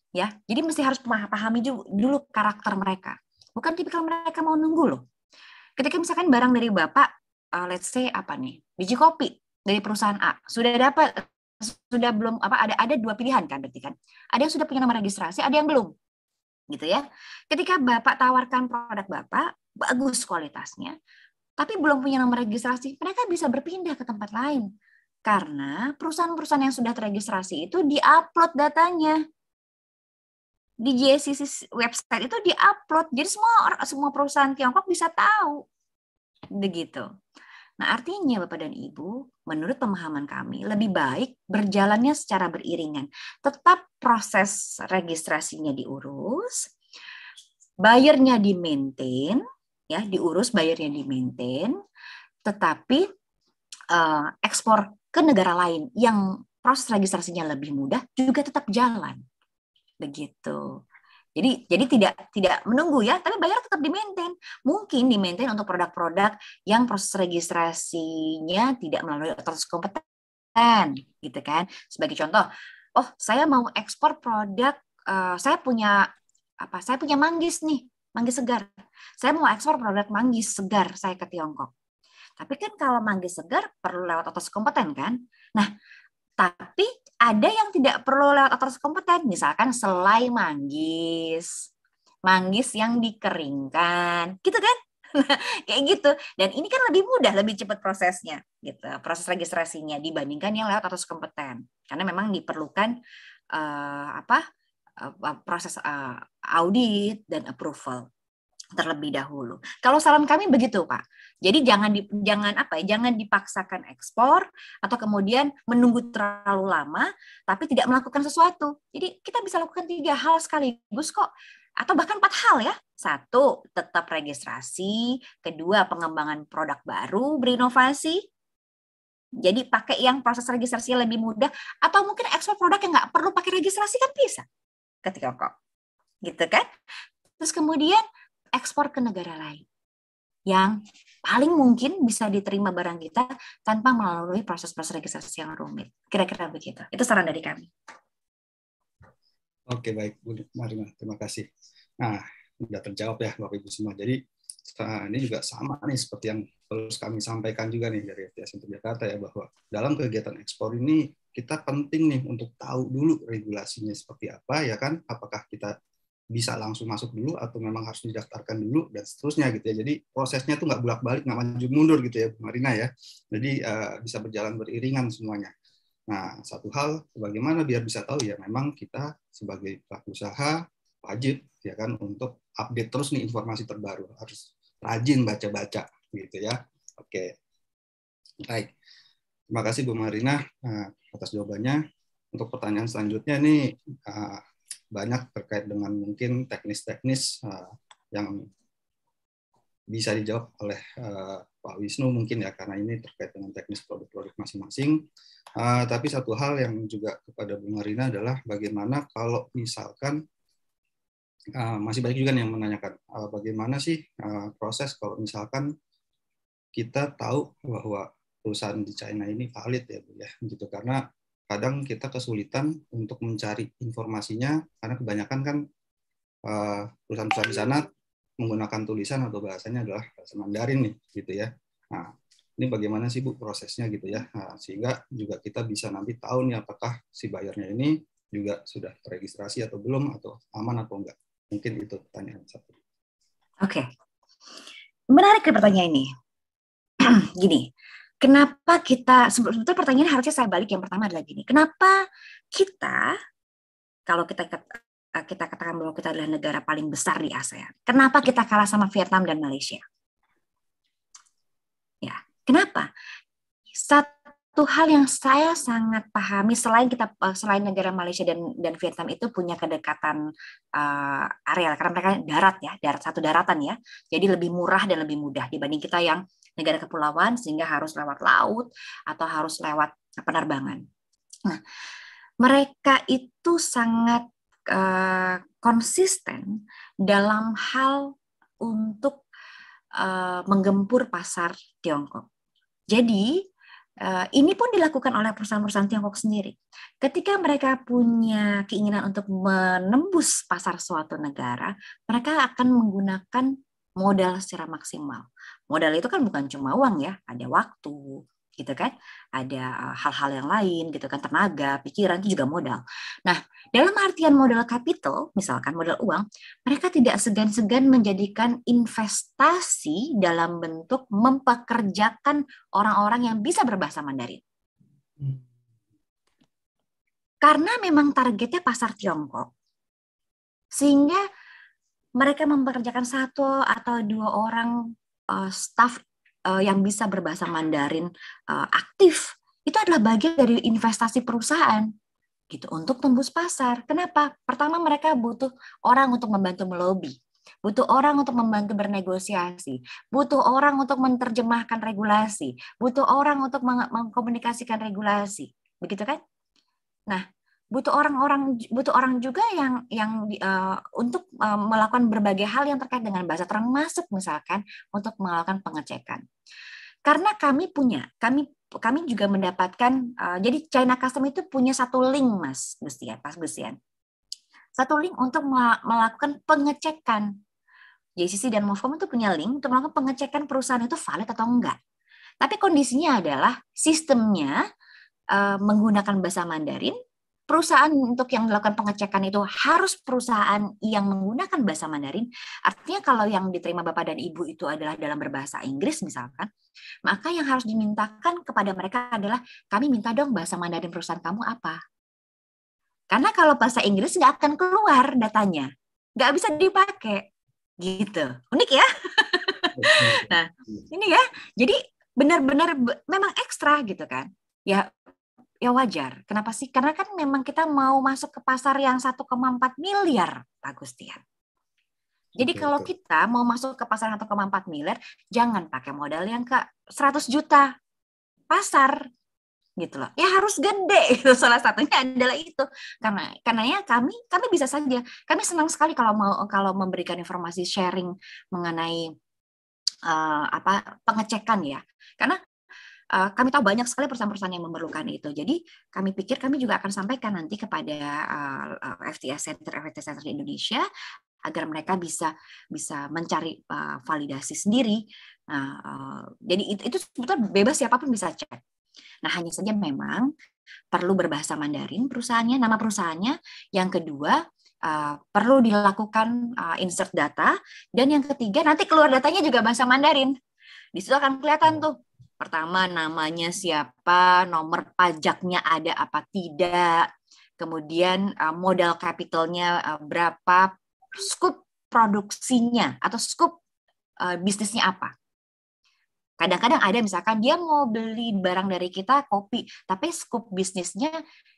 Ya, jadi mesti harus pahami dulu karakter mereka. Bukan tipikal mereka mau nunggu loh. Ketika misalkan barang dari Bapak, uh, let's say apa nih? Biji kopi dari perusahaan A. Sudah dapat sudah belum apa ada ada dua pilihan kan berarti kan. Ada yang sudah punya nomor registrasi, ada yang belum. Gitu ya. Ketika Bapak tawarkan produk Bapak, bagus kualitasnya, tapi belum punya nomor registrasi, mereka bisa berpindah ke tempat lain karena perusahaan-perusahaan yang sudah terregistrasi itu diupload datanya di JCC website itu diupload jadi semua semua perusahaan Tiongkok bisa tahu begitu nah artinya bapak dan ibu menurut pemahaman kami lebih baik berjalannya secara beriringan tetap proses registrasinya diurus bayarnya di maintain ya diurus bayarnya di maintain tetapi uh, ekspor ke negara lain yang proses registrasinya lebih mudah juga tetap jalan. Begitu. Jadi jadi tidak tidak menunggu ya, tapi bayar tetap di maintain. Mungkin di maintain untuk produk-produk yang proses registrasinya tidak melalui otoritas kompeten, gitu kan. Sebagai contoh, oh saya mau ekspor produk, uh, saya punya apa? Saya punya manggis nih, manggis segar. Saya mau ekspor produk manggis segar saya ke Tiongkok. Tapi kan kalau manggis segar perlu lewat otot kompeten kan? Nah, tapi ada yang tidak perlu lewat otot kompeten, misalkan selai manggis, manggis yang dikeringkan, gitu kan? kayak gitu. Dan ini kan lebih mudah, lebih cepat prosesnya, gitu. Proses registrasinya dibandingkan yang lewat atas kompeten, karena memang diperlukan uh, apa uh, proses uh, audit dan approval terlebih dahulu. Kalau saran kami begitu, Pak. Jadi jangan di, jangan apa ya, jangan dipaksakan ekspor atau kemudian menunggu terlalu lama tapi tidak melakukan sesuatu. Jadi kita bisa lakukan tiga hal sekaligus kok atau bahkan empat hal ya. Satu, tetap registrasi, kedua pengembangan produk baru berinovasi. Jadi pakai yang proses registrasi lebih mudah atau mungkin ekspor produk yang nggak perlu pakai registrasi kan bisa ketika kok gitu kan terus kemudian ekspor ke negara lain yang paling mungkin bisa diterima barang kita tanpa melalui proses-proses registrasi yang rumit. Kira-kira begitu. Itu saran dari kami. Oke, baik. Marina, terima kasih. Nah, sudah terjawab ya Bapak-Ibu semua. Jadi eh, ini juga sama nih seperti yang terus kami sampaikan juga nih dari FTS untuk Jakarta ya bahwa dalam kegiatan ekspor ini kita penting nih untuk tahu dulu regulasinya seperti apa ya kan apakah kita bisa langsung masuk dulu atau memang harus didaftarkan dulu dan seterusnya gitu ya. Jadi prosesnya tuh nggak bolak balik nggak maju mundur gitu ya, Marina ya. Jadi uh, bisa berjalan beriringan semuanya. Nah, satu hal bagaimana biar bisa tahu ya memang kita sebagai pelaku usaha wajib ya kan untuk update terus nih informasi terbaru harus rajin baca-baca gitu ya. Oke. Baik. Terima kasih Bu Marina eh, atas jawabannya. Untuk pertanyaan selanjutnya nih eh, banyak terkait dengan mungkin teknis-teknis uh, yang bisa dijawab oleh uh, Pak Wisnu mungkin ya karena ini terkait dengan teknis produk-produk masing-masing. Uh, tapi satu hal yang juga kepada Bu Marina adalah bagaimana kalau misalkan uh, masih banyak juga yang menanyakan uh, bagaimana sih uh, proses kalau misalkan kita tahu bahwa perusahaan di China ini valid ya Bu ya gitu karena kadang kita kesulitan untuk mencari informasinya karena kebanyakan kan eh, perusahaan-perusahaan di sana menggunakan tulisan atau bahasanya adalah bahasa Mandarin nih gitu ya. Nah, ini bagaimana sih Bu prosesnya gitu ya. Nah, sehingga juga kita bisa nanti tahu nih apakah si bayarnya ini juga sudah terregistrasi atau belum atau aman atau enggak. Mungkin itu pertanyaan satu. Oke. Okay. Menarik ke pertanyaan ini. Gini, kenapa kita sebetulnya pertanyaan harusnya saya balik yang pertama adalah gini kenapa kita kalau kita eh, kita katakan bahwa kita adalah negara paling besar di ASEAN kenapa kita kalah sama Vietnam dan Malaysia ya kenapa satu hal yang saya sangat pahami selain kita eh, selain negara Malaysia dan dan Vietnam itu punya kedekatan uh, areal karena mereka darat ya darat satu daratan ya jadi lebih murah dan lebih mudah dibanding kita yang negara kepulauan sehingga harus lewat laut atau harus lewat eh, penerbangan. Nah, mereka itu sangat uh, konsisten dalam hal untuk uh, menggempur pasar Tiongkok. Jadi Uh, ini pun dilakukan oleh perusahaan-perusahaan Tiongkok sendiri. Ketika mereka punya keinginan untuk menembus pasar suatu negara, mereka akan menggunakan modal secara maksimal. Modal itu kan bukan cuma uang ya, ada waktu, gitu kan ada eh, hal-hal yang lain gitu kan tenaga pikiran itu juga modal nah dalam artian modal kapital misalkan modal uang mereka tidak segan-segan menjadikan investasi dalam bentuk mempekerjakan orang-orang yang bisa berbahasa Mandarin karena memang targetnya pasar Tiongkok sehingga mereka mempekerjakan satu atau dua orang uh, staff uh, yang bisa berbahasa Mandarin uh, aktif itu adalah bagian dari investasi perusahaan gitu untuk tembus pasar. Kenapa? Pertama mereka butuh orang untuk membantu melobi, butuh orang untuk membantu bernegosiasi, butuh orang untuk menerjemahkan regulasi, butuh orang untuk mengkomunikasikan regulasi, begitu kan? Nah, butuh orang-orang butuh orang juga yang yang uh, untuk uh, melakukan berbagai hal yang terkait dengan bahasa termasuk misalkan untuk melakukan pengecekan. Karena kami punya, kami kami juga mendapatkan uh, jadi China Custom itu punya satu link Mas Gustian, ya, pas Gustian. Ya. Satu link untuk melakukan pengecekan. JCC dan Movcom itu punya link untuk melakukan pengecekan perusahaan itu valid atau enggak. Tapi kondisinya adalah sistemnya uh, menggunakan bahasa Mandarin perusahaan untuk yang melakukan pengecekan itu harus perusahaan yang menggunakan bahasa Mandarin. Artinya kalau yang diterima Bapak dan Ibu itu adalah dalam berbahasa Inggris misalkan, maka yang harus dimintakan kepada mereka adalah kami minta dong bahasa Mandarin perusahaan kamu apa. Karena kalau bahasa Inggris nggak akan keluar datanya, nggak bisa dipakai, gitu. Unik ya. nah, ini ya. Jadi benar-benar memang ekstra gitu kan. Ya ya wajar. Kenapa sih? Karena kan memang kita mau masuk ke pasar yang 1,4 miliar, Pak Gustian. Ya. Jadi Betul. kalau kita mau masuk ke pasar 1,4 miliar, jangan pakai modal yang ke 100 juta pasar gitu loh. Ya harus gede itu Salah satunya adalah itu. Karena karenanya kami kami bisa saja. Kami senang sekali kalau mau kalau memberikan informasi sharing mengenai uh, apa pengecekan ya. Karena Eh, kami tahu banyak sekali perusahaan-perusahaan yang memerlukan itu. Jadi kami pikir kami juga akan sampaikan nanti kepada uh, eh, FTS Center, FTS Center di Indonesia agar mereka bisa bisa mencari uh, validasi sendiri. Nah, uh, jadi itu, itu sebetulnya bebas siapapun bisa cek. Nah, hanya saja memang perlu berbahasa Mandarin perusahaannya, nama perusahaannya. Yang kedua, uh, perlu dilakukan uh, insert data dan yang ketiga nanti keluar datanya juga bahasa Mandarin. Di situ akan kelihatan tuh Pertama namanya siapa, nomor pajaknya ada apa tidak, kemudian eh, modal kapitalnya eh, berapa, scope produksinya atau scope eh, bisnisnya apa. Kadang-kadang ada misalkan dia mau beli barang dari kita kopi, tapi scope bisnisnya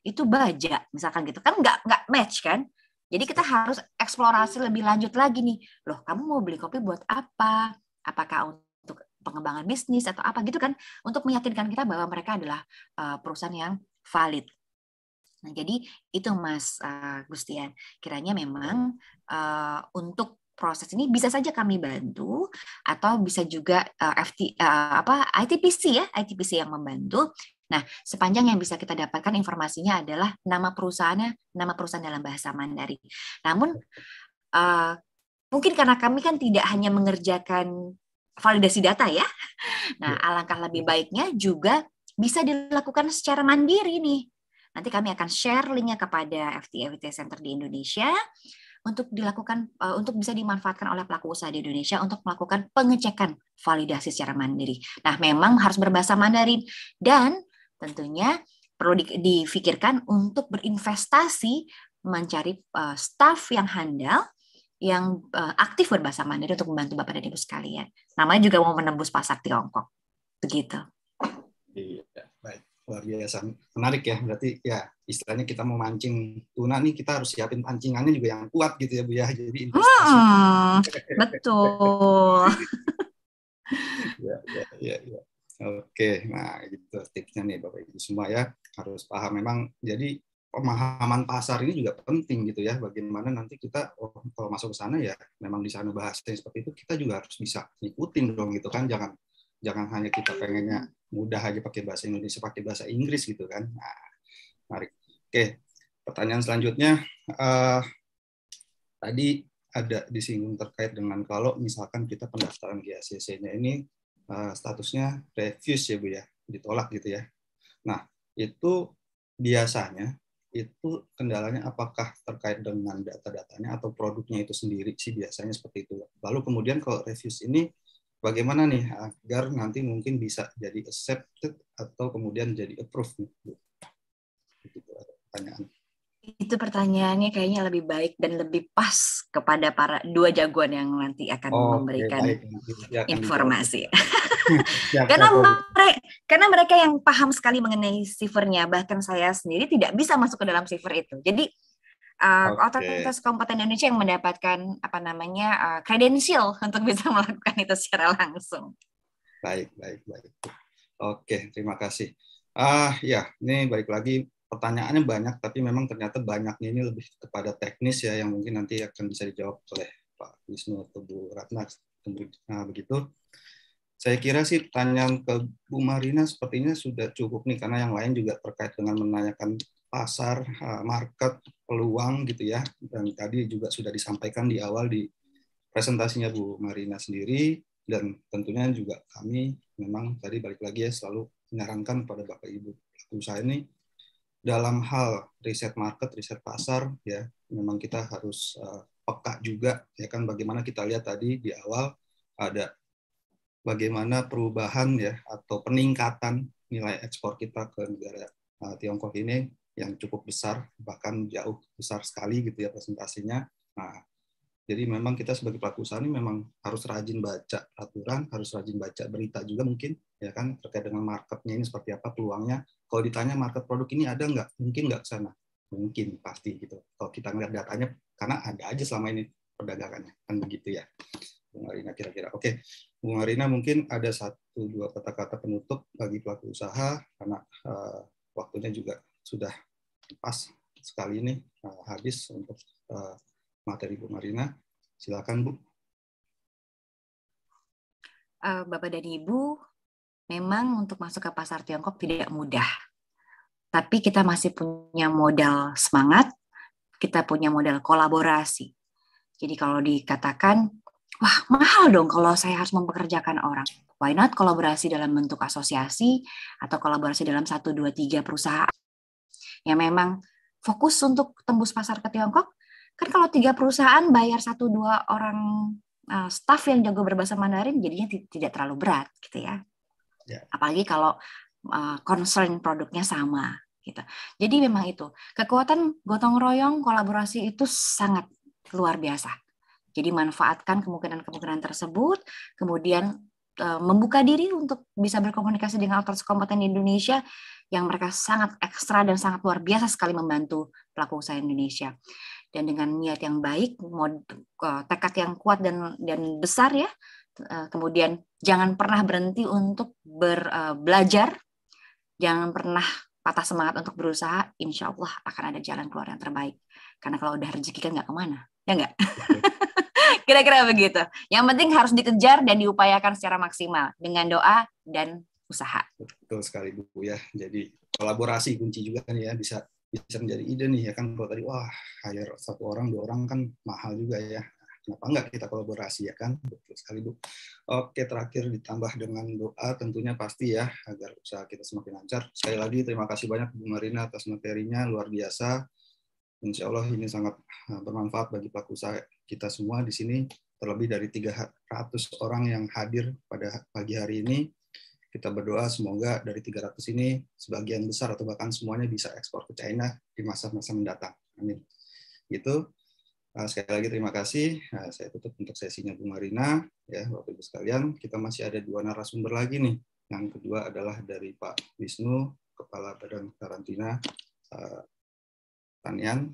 itu baja, misalkan gitu kan nggak nggak match kan. Jadi kita harus eksplorasi lebih lanjut lagi nih. Loh, kamu mau beli kopi buat apa? Apakah pengembangan bisnis atau apa gitu kan untuk meyakinkan kita bahwa mereka adalah uh, perusahaan yang valid. Nah, jadi itu Mas uh, eh, Gustian. Ya. Kiranya memang uh, untuk proses ini bisa saja kami bantu atau bisa juga uh, FT uh, apa ITPC ya, ITPC yang membantu. Nah, sepanjang yang bisa kita dapatkan informasinya adalah nama perusahaannya, nama perusahaan dalam bahasa Mandarin. Namun uh, mungkin karena kami kan tidak hanya mengerjakan validasi data ya. Nah, iya. alangkah lebih iya. baiknya juga bisa dilakukan secara mandiri nih. Nanti kami akan share linknya kepada FTFT Center di Indonesia untuk dilakukan eh, untuk bisa dimanfaatkan oleh pelaku usaha di Indonesia untuk melakukan pengecekan validasi secara mandiri. Nah, memang harus berbahasa Mandarin dan tentunya perlu di, difikirkan untuk berinvestasi mencari uh, staff yang handal yang uh, aktif berbahasa Mandarin untuk membantu Bapak dan Ibu sekalian. Namanya juga mau menembus pasar Tiongkok. Begitu. Iya, baik. Luar biasa. Menarik ya. Berarti ya istilahnya kita mau mancing tuna nih kita harus siapin pancingannya juga yang kuat gitu ya Bu ya. Jadi investasi. Hmm, betul. ya, ya, ya, ya. Oke, nah itu tipsnya nih Bapak Ibu semua ya harus paham memang jadi pemahaman pasar ini juga penting gitu ya. Bagaimana nanti kita oh, kalau masuk ke sana ya memang di sana bahasanya seperti itu kita juga harus bisa ngikutin dong gitu kan. Jangan jangan hanya kita pengennya mudah aja pakai bahasa Indonesia, pakai bahasa Inggris gitu kan. Nah, mari, Oke, pertanyaan selanjutnya uh, tadi ada disinggung terkait dengan kalau misalkan kita pendaftaran GACC-nya ini uh, statusnya refuse ya Bu ya, ditolak gitu ya. Nah, itu biasanya itu kendalanya apakah terkait dengan data-datanya atau produknya itu sendiri sih biasanya seperti itu. Lalu kemudian kalau reviews ini bagaimana nih agar nanti mungkin bisa jadi accepted atau kemudian jadi approved nih? Itu pertanyaan. Itu pertanyaannya kayaknya lebih baik dan lebih pas kepada para dua jagoan yang nanti akan oh, memberikan okay, informasi. karena mereka, karena mereka yang paham sekali mengenai sifernya bahkan saya sendiri tidak bisa masuk ke dalam sifer itu. Jadi uh, eh, okay. otoritas kompeten Indonesia yang mendapatkan apa namanya uh, eh, kredensial untuk bisa melakukan itu secara langsung. Baik, baik, baik. Oke, terima kasih. Ah, ya, ini balik lagi pertanyaannya banyak, tapi memang ternyata banyaknya ini lebih kepada teknis ya, yang mungkin nanti akan bisa dijawab oleh Pak Wisnu atau Bu Ratna. Nah, begitu. Saya kira sih pertanyaan ke Bu Marina sepertinya sudah cukup nih, karena yang lain juga terkait dengan menanyakan pasar, eh, market, peluang gitu ya. Dan tadi juga sudah disampaikan di awal di presentasinya Bu Marina sendiri, dan tentunya juga kami memang tadi balik lagi ya selalu menyarankan pada Bapak Ibu usaha ini dalam hal riset market, riset pasar, ya memang kita harus uh, peka juga, ya kan bagaimana kita lihat tadi di awal ada bagaimana perubahan ya atau peningkatan nilai ekspor kita ke negara uh, Tiongkok ini yang cukup besar, bahkan jauh besar sekali gitu ya presentasinya. Nah, jadi memang kita sebagai pelaku usaha ini memang harus rajin baca aturan, harus rajin baca berita juga mungkin ya kan terkait dengan marketnya ini seperti apa peluangnya kalau ditanya market produk ini ada nggak mungkin nggak sana mungkin pasti gitu kalau kita ngeliat datanya karena ada aja selama ini perdagangannya kan begitu ya Bung Arina kira-kira oke Bung Arina mungkin ada satu dua kata-kata penutup bagi pelaku usaha karena uh, waktunya juga sudah pas sekali ini uh, habis untuk uh, materi Bu Marina silakan Bu Bapak dan Ibu memang untuk masuk ke pasar Tiongkok tidak mudah. Tapi kita masih punya modal semangat, kita punya modal kolaborasi. Jadi kalau dikatakan, wah mahal dong kalau saya harus mempekerjakan orang. Why not kolaborasi dalam bentuk asosiasi atau kolaborasi dalam satu dua tiga perusahaan yang memang fokus untuk tembus pasar ke Tiongkok. Kan kalau tiga perusahaan bayar satu dua orang eh, staff yang jago berbahasa Mandarin jadinya tidak terlalu berat gitu ya. Yeah. Apalagi kalau uh, concern produknya sama gitu. Jadi memang itu kekuatan gotong royong kolaborasi itu sangat luar biasa. Jadi manfaatkan kemungkinan-kemungkinan tersebut, kemudian uh, membuka diri untuk bisa berkomunikasi dengan otoritas kompeten di Indonesia yang mereka sangat ekstra dan sangat luar biasa sekali membantu pelaku usaha Indonesia. Dan dengan niat yang baik, mod, uh, tekad yang kuat dan dan besar ya, Eh, kemudian jangan pernah berhenti untuk ber, eh, belajar, jangan pernah patah semangat untuk berusaha, insya Allah akan ada jalan keluar yang terbaik. Karena kalau udah rezeki kan nggak kemana, ya nggak? Kira-kira begitu. Yang penting harus dikejar dan diupayakan secara maksimal dengan doa dan usaha. Betul sekali Bu ya. Jadi kolaborasi kunci juga kan ya bisa bisa menjadi ide nih ya kan kalau tadi wah hire satu orang dua orang kan mahal juga ya kenapa enggak kita kolaborasi ya kan betul sekali bu oke terakhir ditambah dengan doa tentunya pasti ya agar usaha kita semakin lancar sekali lagi terima kasih banyak Bu Marina atas materinya luar biasa Insya Allah ini sangat eh, bermanfaat bagi pelaku usaha kita semua di sini terlebih dari 300 orang yang hadir pada pagi hari ini kita berdoa semoga dari 300 ini sebagian besar atau bahkan semuanya bisa ekspor ke China di masa-masa mendatang. Amin. Itu Nah, sekali lagi terima kasih. Nah, saya tutup untuk sesinya Bu Marina. Ya, Bapak Ibu sekalian, kita masih ada dua narasumber lagi nih. Yang kedua adalah dari Pak Wisnu, Kepala Badan Karantina eh, Tanian.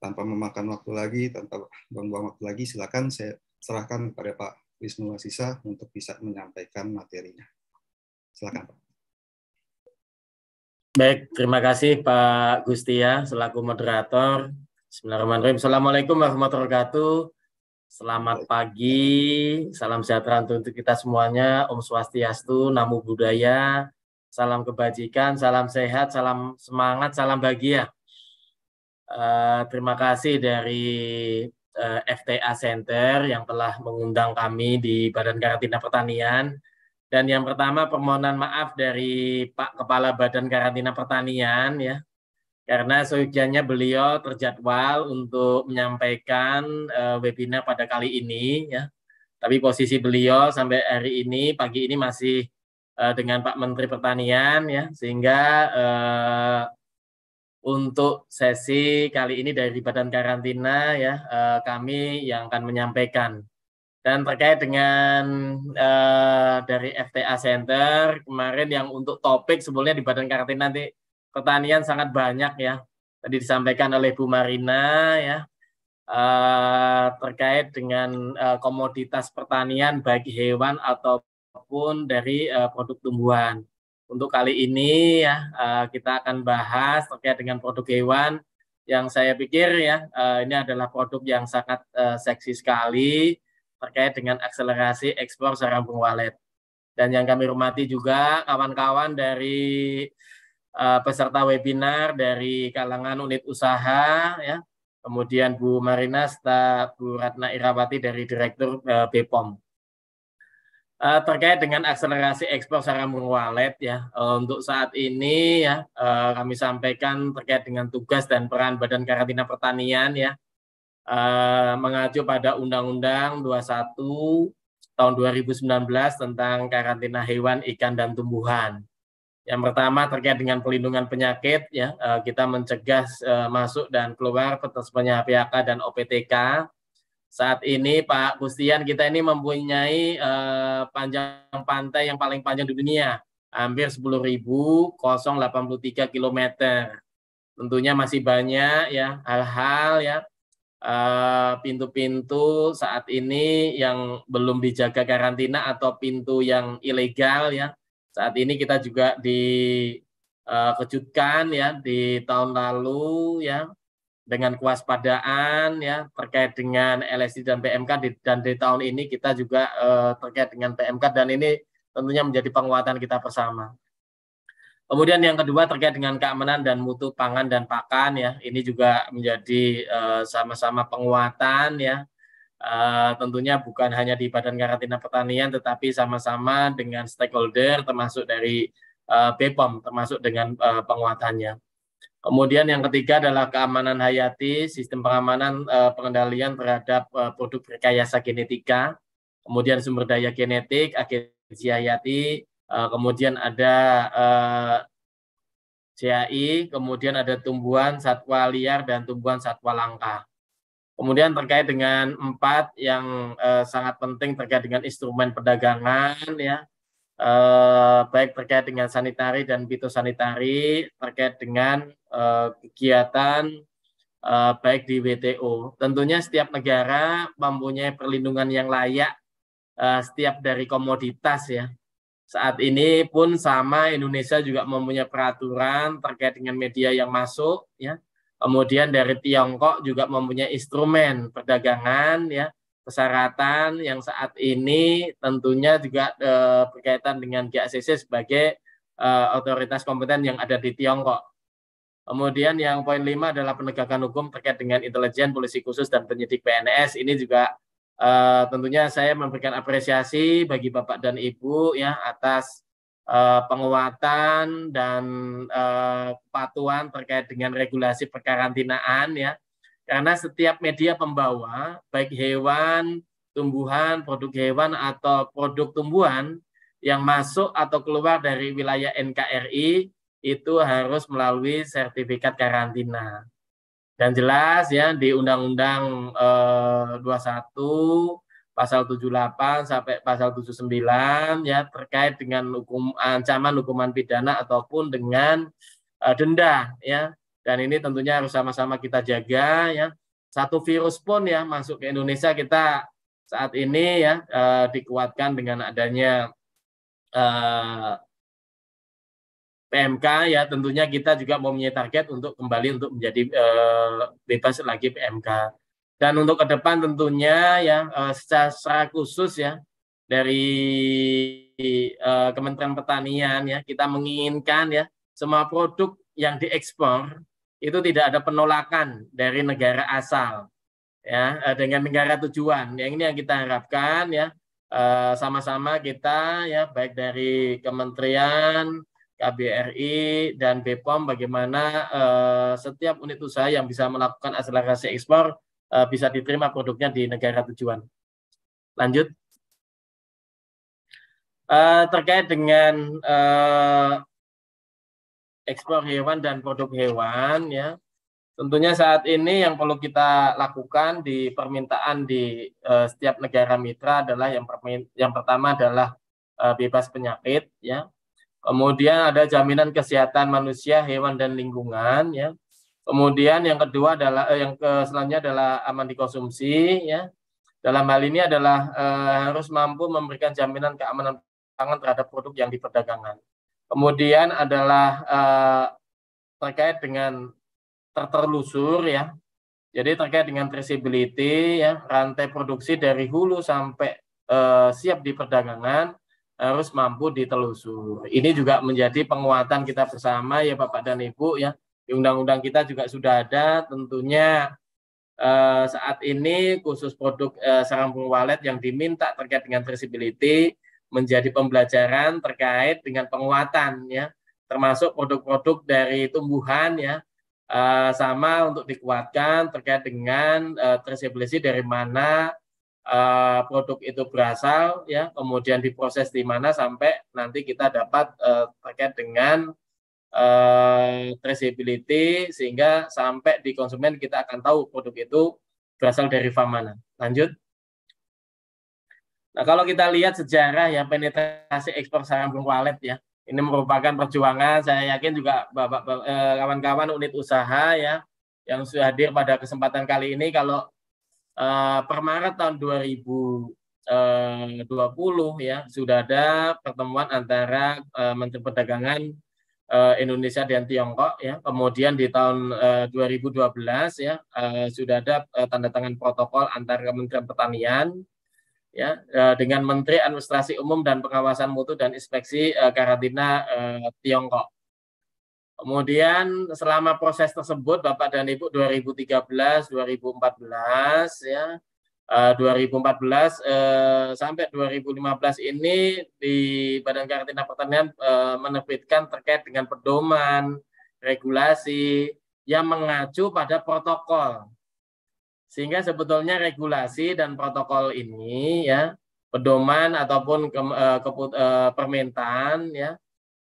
Tanpa memakan waktu lagi, tanpa buang-buang waktu lagi, silakan saya serahkan kepada Pak Wisnu Wasisa untuk bisa menyampaikan materinya. Silakan Pak. Baik, terima kasih Pak Gustia selaku moderator. Bismillahirrahmanirrahim. Assalamualaikum warahmatullahi wabarakatuh. Selamat pagi, salam sejahtera untuk kita semuanya. Om Swastiastu, Namo Buddhaya, salam kebajikan, salam sehat, salam semangat, salam bahagia. Uh, terima kasih dari uh, eh, FTA Center yang telah mengundang kami di Badan Karantina Pertanian. Dan yang pertama permohonan maaf dari Pak Kepala Badan Karantina Pertanian ya karena seyogianya beliau terjadwal untuk menyampaikan uh, webinar pada kali ini ya. Tapi posisi beliau sampai hari ini pagi ini masih uh, dengan Pak Menteri Pertanian ya, sehingga uh, untuk sesi kali ini dari Badan Karantina ya uh, kami yang akan menyampaikan dan terkait dengan uh, dari FTA Center kemarin yang untuk topik sebelumnya di Badan Karantina nanti pertanian sangat banyak ya. Tadi disampaikan oleh Bu Marina ya eh, terkait dengan eh, komoditas pertanian baik hewan ataupun dari eh, produk tumbuhan. Untuk kali ini ya eh, kita akan bahas terkait dengan produk hewan yang saya pikir ya eh, ini adalah produk yang sangat eh, seksi sekali terkait dengan akselerasi ekspor sarang bung walet. Dan yang kami hormati juga kawan-kawan dari uh, peserta webinar dari kalangan unit usaha ya. Kemudian Bu Marina serta Bu Ratna Irawati dari Direktur uh, eh, BPOM. Uh, eh, terkait dengan akselerasi ekspor secara Walet ya uh, untuk saat ini ya uh, kami sampaikan terkait dengan tugas dan peran Badan Karantina Pertanian ya uh, mengacu pada Undang-Undang 21 tahun 2019 tentang karantina hewan, ikan dan tumbuhan. Yang pertama terkait dengan pelindungan penyakit ya eh, kita mencegah eh, masuk dan keluar petugas penyakit dan OPTK. Saat ini Pak Gustian kita ini mempunyai eh, panjang pantai yang paling panjang di dunia, hampir 10.083 km. Tentunya masih banyak ya hal-hal ya pintu-pintu saat ini yang belum dijaga karantina atau pintu yang ilegal ya saat ini kita juga dikejutkan eh, ya di tahun lalu ya dengan kewaspadaan ya terkait dengan LSI dan PMK di, dan di tahun ini kita juga eh, terkait dengan PMK dan ini tentunya menjadi penguatan kita bersama. Kemudian yang kedua terkait dengan keamanan dan mutu pangan dan pakan ya ini juga menjadi eh, sama-sama eh, penguatan ya Eh, tentunya bukan hanya di Badan Karantina Pertanian, tetapi sama-sama dengan stakeholder, termasuk dari uh, eh, BPOM, termasuk dengan eh, penguatannya. Kemudian yang ketiga adalah keamanan hayati, sistem pengamanan pengendalian terhadap produk rekayasa genetika, kemudian sumber daya genetik, agensi hayati, kemudian ada uh, CAI, kemudian ada tumbuhan satwa liar dan tumbuhan satwa langka. Kemudian terkait dengan empat yang eh, sangat penting terkait dengan instrumen perdagangan ya, eh, baik terkait dengan sanitari dan fitosanitari, terkait dengan eh, kegiatan eh, baik di WTO. Tentunya setiap negara mempunyai perlindungan yang layak eh, setiap dari komoditas ya. Saat ini pun sama Indonesia juga mempunyai peraturan terkait dengan media yang masuk ya Kemudian dari Tiongkok juga mempunyai instrumen perdagangan ya persyaratan yang saat ini tentunya juga e, berkaitan dengan GACC sebagai e, otoritas kompeten yang ada di Tiongkok. Kemudian yang poin lima adalah penegakan hukum terkait dengan intelijen, polisi khusus, dan penyidik PNS. Ini juga e, tentunya saya memberikan apresiasi bagi Bapak dan Ibu ya atas Eh, penguatan dan eh, kepatuhan terkait dengan regulasi perkarantinaan ya karena setiap media pembawa baik hewan tumbuhan produk hewan atau produk tumbuhan yang masuk atau keluar dari wilayah NKRI itu harus melalui sertifikat karantina dan jelas ya di Undang-Undang eh, 21 pasal 78 sampai pasal 79 ya terkait dengan hukum ancaman hukuman pidana ataupun dengan uh, denda ya. Dan ini tentunya harus sama-sama kita jaga ya. Satu virus pun ya masuk ke Indonesia kita saat ini ya uh, dikuatkan dengan adanya uh, eh, PMK ya tentunya kita juga mau target untuk kembali untuk menjadi bebas lagi PMK. Dan untuk ke depan tentunya ya eh, secara, secara khusus ya dari uh, Kementerian Pertanian ya kita menginginkan ya semua produk yang diekspor itu tidak ada penolakan dari negara asal ya eh, dengan negara tujuan. Yang ini yang kita harapkan ya sama-sama kita ya baik dari Kementerian KBRI dan BPOM bagaimana uh, setiap unit usaha yang bisa melakukan akselerasi ekspor Eh, bisa diterima produknya di negara tujuan. Lanjut. Uh, terkait dengan uh, ekspor hewan dan produk hewan ya tentunya saat ini yang perlu kita lakukan di permintaan di uh, setiap negara mitra adalah yang yang pertama adalah uh, bebas penyakit ya kemudian ada jaminan kesehatan manusia hewan dan lingkungan ya Kemudian yang kedua adalah eh, yang ke selanjutnya adalah aman dikonsumsi ya. Dalam hal ini adalah eh, harus mampu memberikan jaminan keamanan pangan terhadap produk yang diperdagangkan. Kemudian adalah eh, terkait dengan terterlusur ya. Jadi terkait dengan traceability ya, rantai produksi dari hulu sampai eh, siap di harus mampu ditelusur. Ini juga menjadi penguatan kita bersama ya Bapak dan Ibu ya di undang-undang kita juga sudah ada tentunya eh, saat ini khusus produk eh, sarang burung walet yang diminta terkait dengan traceability menjadi pembelajaran terkait dengan penguatan ya termasuk produk-produk dari tumbuhan ya eh, sama untuk dikuatkan terkait dengan eh, traceability dari mana eh, produk itu berasal ya kemudian diproses di mana sampai nanti kita dapat eh, terkait dengan uh, traceability sehingga sampai di konsumen kita akan tahu produk itu berasal dari farm mana. Lanjut. Nah, kalau kita lihat sejarah ya penetrasi ekspor sarang burung walet ya. Ini merupakan perjuangan saya yakin juga bapak eh, kawan-kawan unit usaha ya yang sudah hadir pada kesempatan kali ini kalau eh, per Maret tahun 2020 eh, ya sudah ada pertemuan antara Menteri Perdagangan Eh, Indonesia dan Tiongkok ya. Kemudian di tahun uh, eh, 2012 ya eh, sudah ada tanda tangan protokol antar Kementerian Pertanian ya dengan Menteri Administrasi Umum dan Pengawasan Mutu dan Inspeksi uh, Karantina Tiongkok. Kemudian selama proses tersebut Bapak dan Ibu 2013 2014 ya 2014 uh, eh, eh, sampai 2015 ini di Badan Karantina Pertanian uh, menerbitkan terkait dengan pedoman, regulasi yang mengacu pada protokol. Sehingga sebetulnya regulasi dan protokol ini ya pedoman ataupun ke, ke, permintaan ya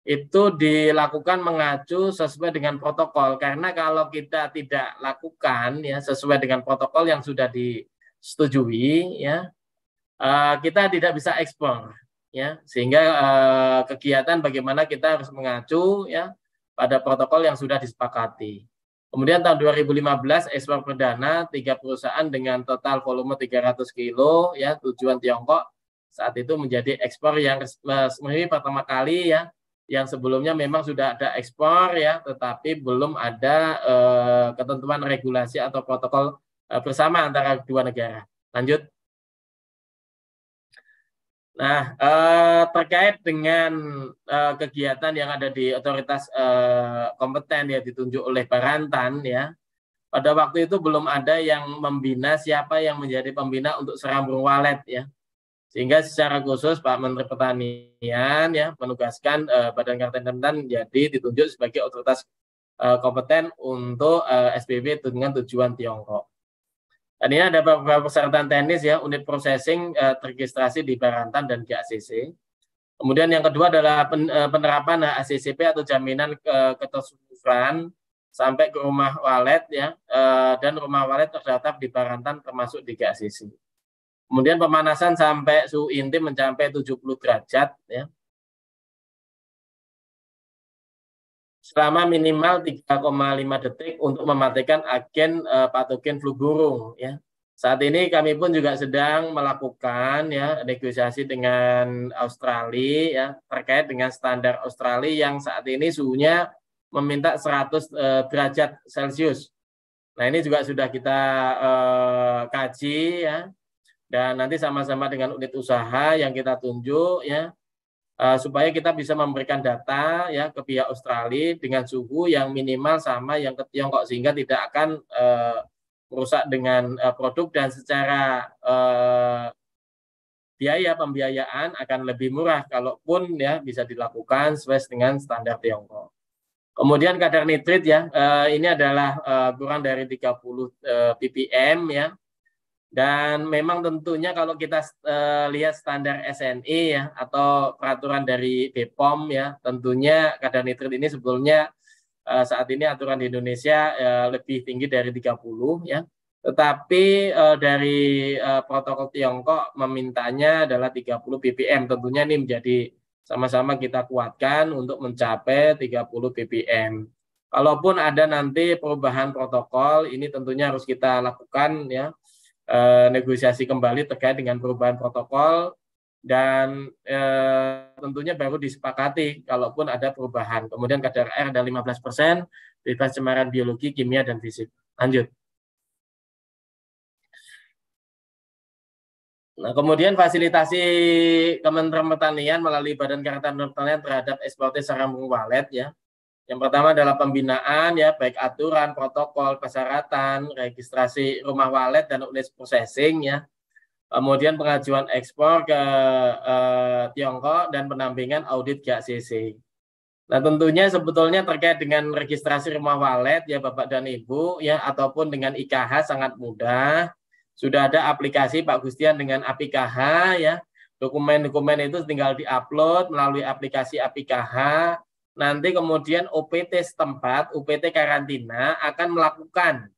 itu dilakukan mengacu sesuai dengan protokol karena kalau kita tidak lakukan ya sesuai dengan protokol yang sudah di setujui ya uh, kita tidak bisa ekspor ya sehingga uh, kegiatan bagaimana kita harus mengacu ya pada protokol yang sudah disepakati. Kemudian tahun 2015 ekspor perdana tiga perusahaan dengan total volume 300 kilo ya tujuan Tiongkok saat itu menjadi ekspor yang resmi pertama kali ya yang sebelumnya memang sudah ada ekspor ya tetapi belum ada eh, ketentuan regulasi atau protokol Eh, bersama antara dua negara. Lanjut. Nah, eh, terkait dengan eh, kegiatan yang ada di otoritas kompeten ya ditunjuk oleh Barantan ya. Pada waktu itu belum ada yang membina siapa yang menjadi pembina untuk Serambung Walet ya. Sehingga secara khusus Pak Menteri Pertanian ya menugaskan eh, Badan Kabupaten dan jadi ditunjuk sebagai otoritas eh, kompeten untuk eh, SPB dengan tujuan Tiongkok. Dan ini ada beberapa persyaratan teknis ya, unit processing eh, terregistrasi di Barantan dan GACC. Kemudian yang kedua adalah pen, eh, penerapan ACCP atau jaminan eh, ketersusuran sampai ke rumah walet ya eh, dan rumah walet terdaftar di Barantan termasuk di GACC. Kemudian pemanasan sampai suhu inti mencapai 70 derajat ya. selama minimal 3,5 detik untuk mematikan agen uh, patogen flu burung ya. Saat ini kami pun juga sedang melakukan ya negosiasi dengan Australia ya terkait dengan standar Australia yang saat ini suhunya meminta 100 uh, eh, derajat Celcius. Nah, ini juga sudah kita uh, kaji ya. Dan nanti sama-sama dengan unit usaha yang kita tunjuk ya Eh, supaya kita bisa memberikan data ya ke pihak Australia dengan suhu yang minimal sama yang ke Tiongkok sehingga tidak akan uh, rusak dengan uh, produk dan secara uh, biaya pembiayaan akan lebih murah kalaupun ya bisa dilakukan sesuai dengan standar Tiongkok. Kemudian kadar nitrit ya, uh, ini adalah uh, kurang dari 30 uh, ppm ya. Dan memang tentunya kalau kita uh, lihat standar SNI ya atau peraturan dari BPOM ya, tentunya kadar nitrit ini sebetulnya uh, saat ini aturan di Indonesia uh, lebih tinggi dari 30 ya. Tetapi uh, dari uh, protokol Tiongkok memintanya adalah 30 ppm. Tentunya ini menjadi sama-sama kita kuatkan untuk mencapai 30 ppm. Kalaupun ada nanti perubahan protokol, ini tentunya harus kita lakukan ya e, negosiasi kembali terkait dengan perubahan protokol dan e, tentunya baru disepakati kalaupun ada perubahan. Kemudian kadar KDRR ada 15 persen, bebas cemaran biologi, kimia, dan fisik. Lanjut. Nah, kemudian fasilitasi Kementerian Pertanian melalui Badan Karantina Pertanian terhadap sarang burung walet ya. Yang pertama adalah pembinaan ya baik aturan, protokol, persyaratan, registrasi rumah walet dan unit processing ya. Kemudian pengajuan ekspor ke eh, Tiongkok dan penampingan audit GACC. Nah, tentunya sebetulnya terkait dengan registrasi rumah walet ya Bapak dan Ibu ya ataupun dengan IKH sangat mudah. Sudah ada aplikasi Pak Gustian dengan APKH ya. Dokumen-dokumen itu tinggal diupload melalui aplikasi APKH nanti kemudian OPT setempat, UPT karantina akan melakukan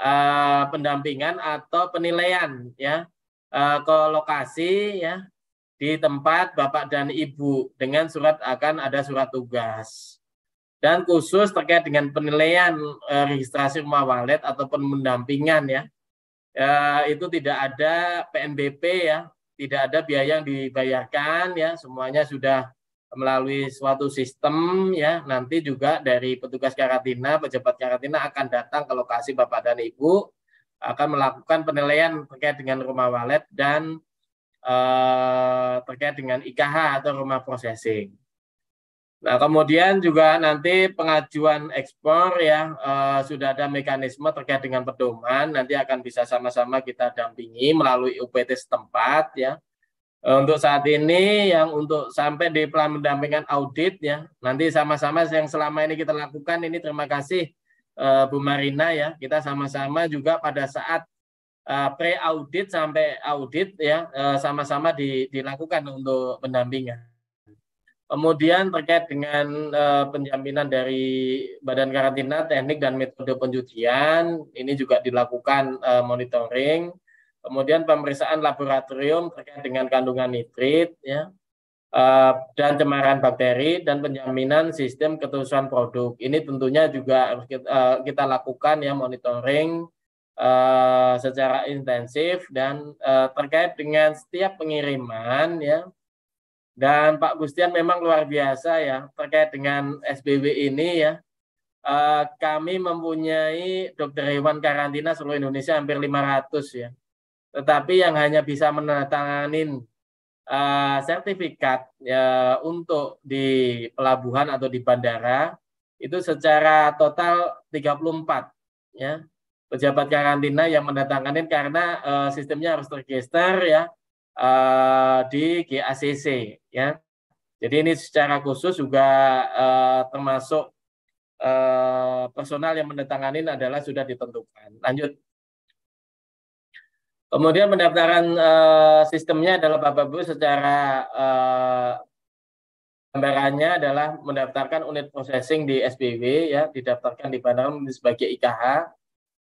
uh, pendampingan atau penilaian ya uh, ke lokasi ya di tempat Bapak dan Ibu dengan surat akan ada surat tugas. Dan khusus terkait dengan penilaian uh, registrasi rumah walet ataupun pendampingan ya. Uh, itu tidak ada PNBP ya, tidak ada biaya yang dibayarkan ya, semuanya sudah melalui suatu sistem ya nanti juga dari petugas karantina pejabat karantina akan datang ke lokasi bapak dan ibu akan melakukan penilaian terkait dengan rumah walet dan eh, terkait dengan IKH atau rumah processing. Nah kemudian juga nanti pengajuan ekspor ya eh, sudah ada mekanisme terkait dengan pedoman nanti akan bisa sama-sama kita dampingi melalui UPT setempat ya Eh, untuk saat ini yang untuk sampai di plan mendampingkan audit ya, nanti sama-sama yang selama ini kita lakukan ini terima kasih eh, Bu Marina ya, kita sama-sama juga pada saat eh, pre audit sampai audit ya sama-sama dilakukan untuk pendampingan. Kemudian terkait dengan penjaminan dari Badan Karantina Teknik dan Metode Pencucian, ini juga dilakukan monitoring kemudian pemeriksaan laboratorium terkait dengan kandungan nitrit ya eh, dan cemaran bakteri dan penjaminan sistem ketulusan produk. Ini tentunya juga harus kita, eh, kita lakukan ya monitoring uh, secara intensif dan uh, terkait dengan setiap pengiriman ya. Dan Pak Gustian memang luar biasa ya terkait dengan SBW ini ya. Uh, kami mempunyai dokter hewan karantina seluruh Indonesia hampir 500 ya tetapi yang hanya bisa menandatangani uh, eh, sertifikat uh, untuk di pelabuhan atau di bandara itu secara total 34 ya pejabat karantina yang menandatangani karena uh, sistemnya harus terregister ya uh, di GACC ya jadi ini secara khusus juga uh, termasuk uh, personal yang menandatangani adalah sudah ditentukan lanjut Kemudian pendaftaran uh, sistemnya adalah Bapak Ibu secara uh, adalah mendaftarkan unit processing di SPW ya, didaftarkan di Bandar sebagai IKH.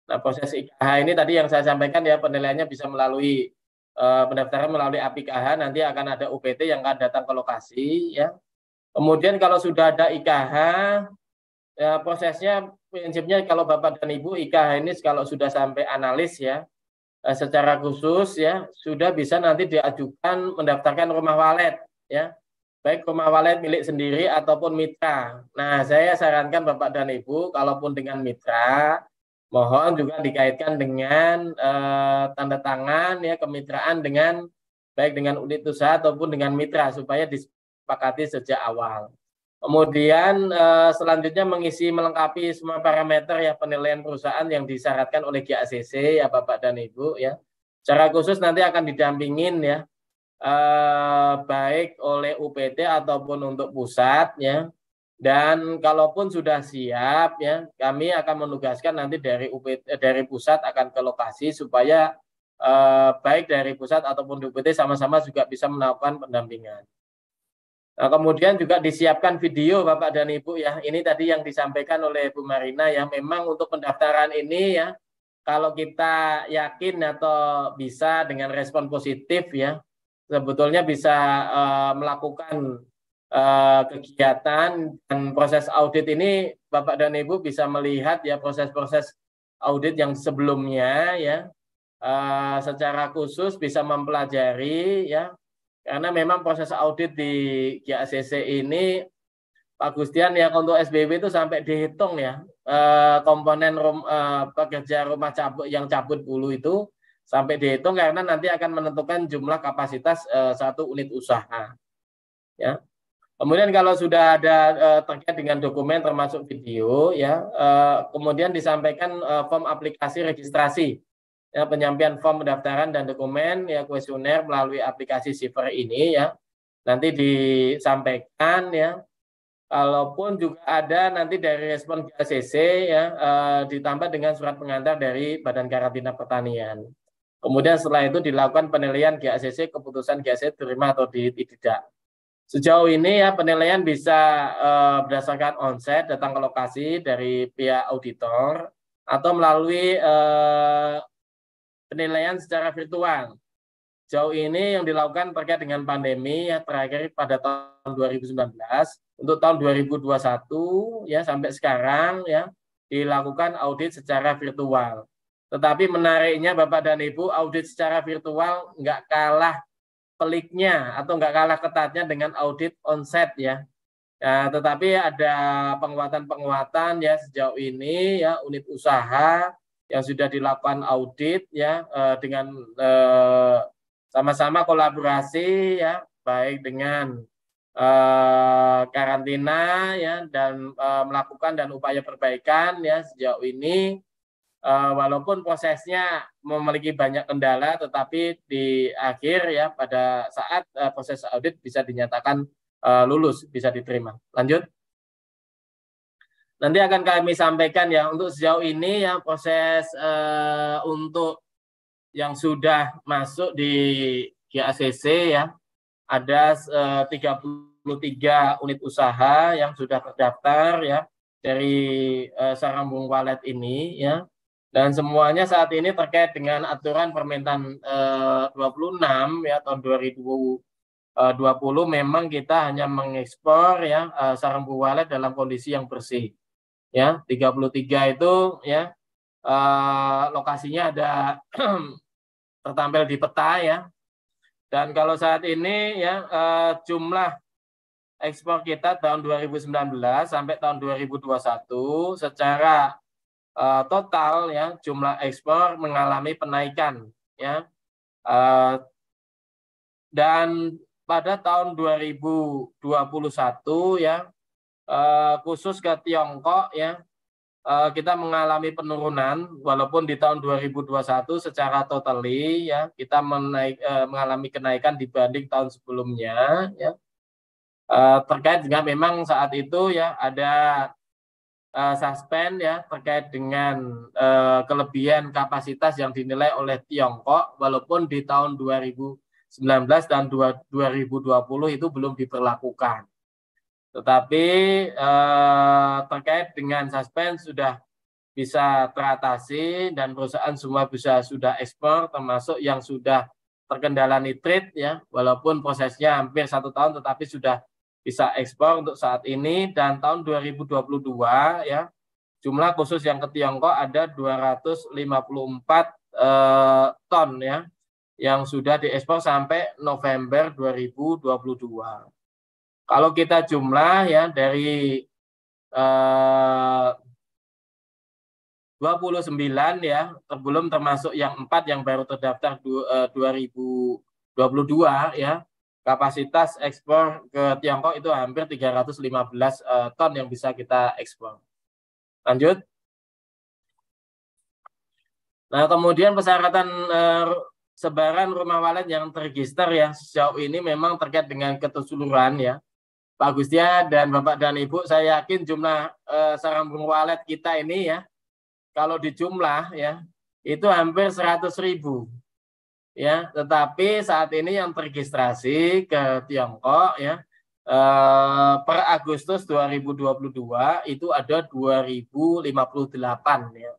Nah, proses IKH ini tadi yang saya sampaikan ya penilaiannya bisa melalui uh, pendaftaran melalui APKH nanti akan ada UPT yang akan datang ke lokasi ya. Kemudian kalau sudah ada IKH ya prosesnya prinsipnya kalau Bapak dan Ibu IKH ini kalau sudah sampai analis ya, Eh, secara khusus ya sudah bisa nanti diajukan mendaftarkan rumah walet ya baik rumah walet milik sendiri ataupun mitra. Nah saya sarankan bapak dan ibu kalaupun dengan mitra mohon juga dikaitkan dengan eh, tanda tangan ya kemitraan dengan baik dengan unit usaha ataupun dengan mitra supaya disepakati sejak awal. Kemudian eh, selanjutnya mengisi melengkapi semua parameter ya penilaian perusahaan yang disyaratkan oleh GACC ya Bapak dan Ibu ya. Secara khusus nanti akan didampingin ya eh, baik oleh UPT ataupun untuk pusat ya. Dan kalaupun sudah siap ya, kami akan menugaskan nanti dari UPT eh, dari pusat akan ke lokasi supaya baik dari pusat ataupun UPT sama-sama juga bisa melakukan pendampingan. Nah, kemudian juga disiapkan video Bapak dan Ibu ya. Ini tadi yang disampaikan oleh Bu Marina ya. Memang untuk pendaftaran ini ya, kalau kita yakin atau bisa dengan respon positif ya, sebetulnya bisa uh, melakukan uh, kegiatan dan proses audit ini Bapak dan Ibu bisa melihat ya proses-proses audit yang sebelumnya ya. Uh, secara khusus bisa mempelajari ya karena memang proses audit di GACC ini Pak Gustian ya, untuk SBB itu sampai dihitung ya eh, komponen rum, eh, pekerja rumah cabut yang cabut bulu itu sampai dihitung karena nanti akan menentukan jumlah kapasitas eh, satu unit usaha. Ya. Kemudian kalau sudah ada terkait dengan dokumen termasuk video ya, kemudian disampaikan form aplikasi registrasi ya, penyampaian form pendaftaran dan dokumen ya kuesioner melalui aplikasi Siver ini ya nanti disampaikan ya kalaupun juga ada nanti dari respon KCC ya eh, ditambah dengan surat pengantar dari Badan Karantina Pertanian kemudian setelah itu dilakukan penilaian GACC keputusan GACC terima atau tidak sejauh ini ya penilaian bisa e, berdasarkan onset datang ke lokasi dari pihak auditor atau melalui e, penilaian secara virtual. Jauh ini yang dilakukan terkait dengan pandemi ya terakhir pada tahun 2019 untuk tahun 2021 ya sampai sekarang ya dilakukan audit secara virtual. Tetapi menariknya Bapak dan Ibu audit secara virtual nggak kalah peliknya atau nggak kalah ketatnya dengan audit onset ya. ya tetapi ada penguatan-penguatan ya sejauh ini ya unit usaha yang sudah dilakukan audit ya eh, dengan eh, sama-sama kolaborasi ya baik dengan eh, karantina ya dan melakukan dan upaya perbaikan ya sejauh ini walaupun prosesnya memiliki banyak kendala, tetapi di akhir ya pada saat proses audit bisa dinyatakan lulus, bisa diterima. Lanjut. Nanti akan kami sampaikan ya untuk sejauh ini yang proses eh, untuk yang sudah masuk di GACC ya ada eh, 33 unit usaha yang sudah terdaftar ya dari eh, Sarambung Walet ini ya dan semuanya saat ini terkait dengan aturan permintaan eh, 26 ya tahun 2020 20 eh, memang kita hanya mengekspor ya eh, sarang buwalet dalam kondisi yang bersih ya 33 itu ya eh, lokasinya ada tertampil di peta ya dan kalau saat ini ya eh, jumlah ekspor kita tahun 2019 sampai tahun 2021 secara eh, total ya jumlah ekspor mengalami penaikan ya eh, dan pada tahun 2021 ya Eh, khusus ke Tiongkok ya eh, kita mengalami penurunan walaupun di tahun 2021 secara totally ya kita menaik, eh, mengalami kenaikan dibanding tahun sebelumnya ya terkait dengan memang saat itu ya ada suspend ya terkait dengan kelebihan kapasitas yang dinilai oleh Tiongkok walaupun di tahun 2019 dan 2020 itu belum diperlakukan. Tetapi eh, terkait dengan suspend sudah bisa teratasi dan perusahaan semua bisa sudah ekspor termasuk yang sudah terkendala nitrit ya walaupun prosesnya hampir satu tahun tetapi sudah bisa ekspor untuk saat ini dan tahun 2022 ya jumlah khusus yang ke Tiongkok ada 254 eh, ton ya yang sudah diekspor sampai November 2022. Kalau kita jumlah ya dari eh, 29 ya, belum termasuk yang empat yang baru terdaftar 2022 eh, ya, kapasitas ekspor ke Tiongkok itu hampir 315 eh, ton yang bisa kita ekspor. Lanjut. Nah, kemudian persyaratan eh, sebaran rumah walet yang terregister ya sejauh ini memang terkait dengan keseluruhan ya. Pak Gustia dan Bapak dan Ibu, saya yakin jumlah eh, sarang walet kita ini ya, kalau dijumlah ya, itu hampir 100 ribu. Ya, tetapi saat ini yang terregistrasi ke Tiongkok ya, eh, per Agustus 2022 itu ada 2058 ya.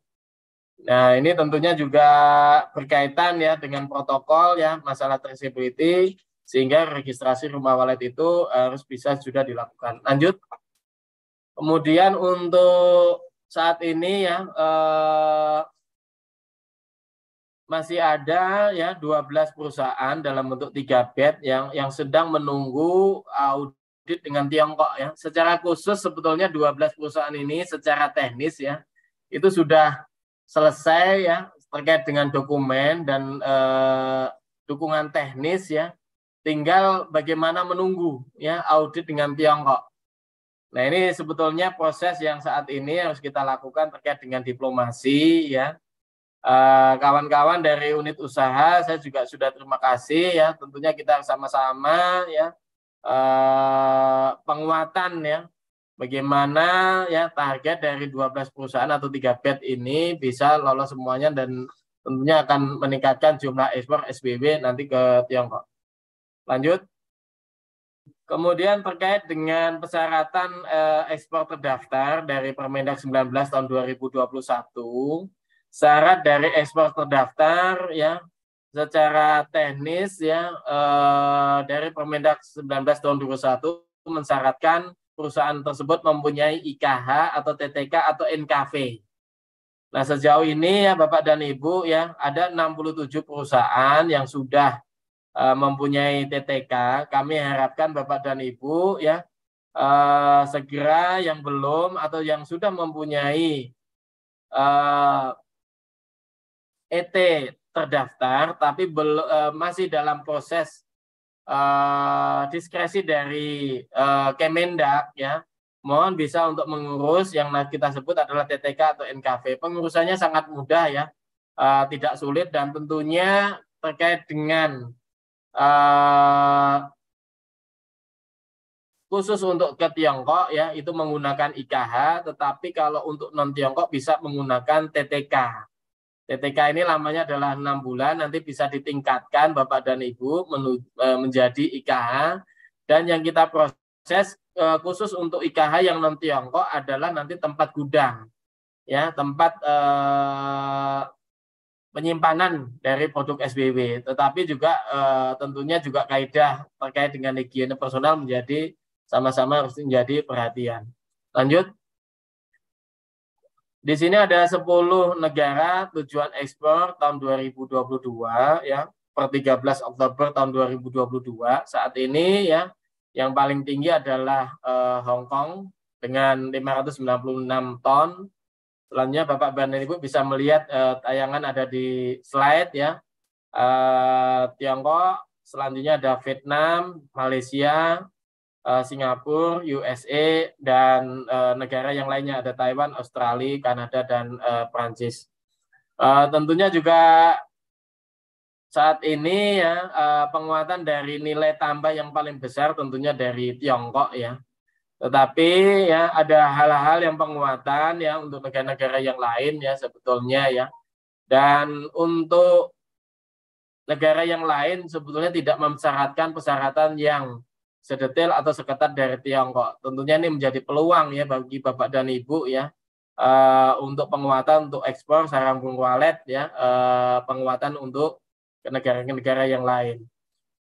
Nah, ini tentunya juga berkaitan ya dengan protokol ya, masalah traceability sehingga registrasi rumah walet itu harus bisa sudah dilakukan. Lanjut. Kemudian untuk saat ini ya eh, masih ada ya 12 perusahaan dalam bentuk 3 bed yang yang sedang menunggu audit dengan Tiongkok ya. Secara khusus sebetulnya 12 perusahaan ini secara teknis ya itu sudah selesai ya terkait dengan dokumen dan eh, dukungan teknis ya Tinggal bagaimana menunggu ya audit dengan Tiongkok. Nah, ini sebetulnya proses yang saat ini harus kita lakukan terkait dengan diplomasi ya. Eh, kawan-kawan dari unit usaha saya juga sudah terima kasih ya. Tentunya kita sama-sama ya eh, penguatan ya bagaimana ya target dari 12 perusahaan atau tiga bed ini bisa lolos semuanya dan tentunya akan meningkatkan jumlah ekspor SBB nanti ke Tiongkok. Lanjut. Kemudian terkait dengan persyaratan eh, ekspor terdaftar dari Permendak 19 tahun 2021, syarat dari ekspor terdaftar ya secara teknis ya eh, dari Permendak 19 tahun 2021 mensyaratkan perusahaan tersebut mempunyai IKH atau TTK atau NKV. Nah, sejauh ini ya Bapak dan Ibu ya ada 67 perusahaan yang sudah Eh, mempunyai TTK, kami harapkan Bapak dan Ibu ya uh, segera yang belum atau yang sudah mempunyai uh, eh, ET terdaftar tapi belum uh, masih dalam proses uh, diskresi dari uh, Kemendak ya. Mohon bisa untuk mengurus yang kita sebut adalah TTK atau NKV. Pengurusannya sangat mudah ya, uh, tidak sulit dan tentunya terkait dengan Eh, khusus untuk ke Tiongkok ya itu menggunakan IKH, tetapi kalau untuk non Tiongkok bisa menggunakan TTK. TTK ini lamanya adalah enam bulan, nanti bisa ditingkatkan Bapak dan Ibu eh, menjadi IKH. Dan yang kita proses eh, khusus untuk IKH yang non Tiongkok adalah nanti tempat gudang, ya tempat eh, penyimpanan dari produk SBW, tetapi juga eh, tentunya juga kaidah terkait dengan higiene personal menjadi sama-sama harus menjadi perhatian. Lanjut. Di sini ada 10 negara tujuan ekspor tahun 2022 ya, per 13 Oktober tahun 2022. Saat ini ya yang paling tinggi adalah eh, Hong Kong dengan 596 ton, Selanjutnya Bapak dan Ibu bisa melihat uh, tayangan ada di slide ya. Uh, Tiongkok, selanjutnya ada Vietnam, Malaysia, uh, Singapura, USA, dan uh, negara yang lainnya ada Taiwan, Australia, Kanada, dan uh, Prancis. Uh, tentunya juga saat ini ya uh, penguatan dari nilai tambah yang paling besar tentunya dari Tiongkok ya tetapi ya ada hal-hal yang penguatan ya untuk negara-negara yang lain ya sebetulnya ya. Dan untuk negara yang lain sebetulnya tidak mempersyaratkan persyaratan yang sedetail atau seketat dari Tiongkok. Tentunya ini menjadi peluang ya bagi Bapak dan Ibu ya uh, untuk penguatan untuk ekspor sarang burung walet ya uh, penguatan untuk negara-negara yang lain.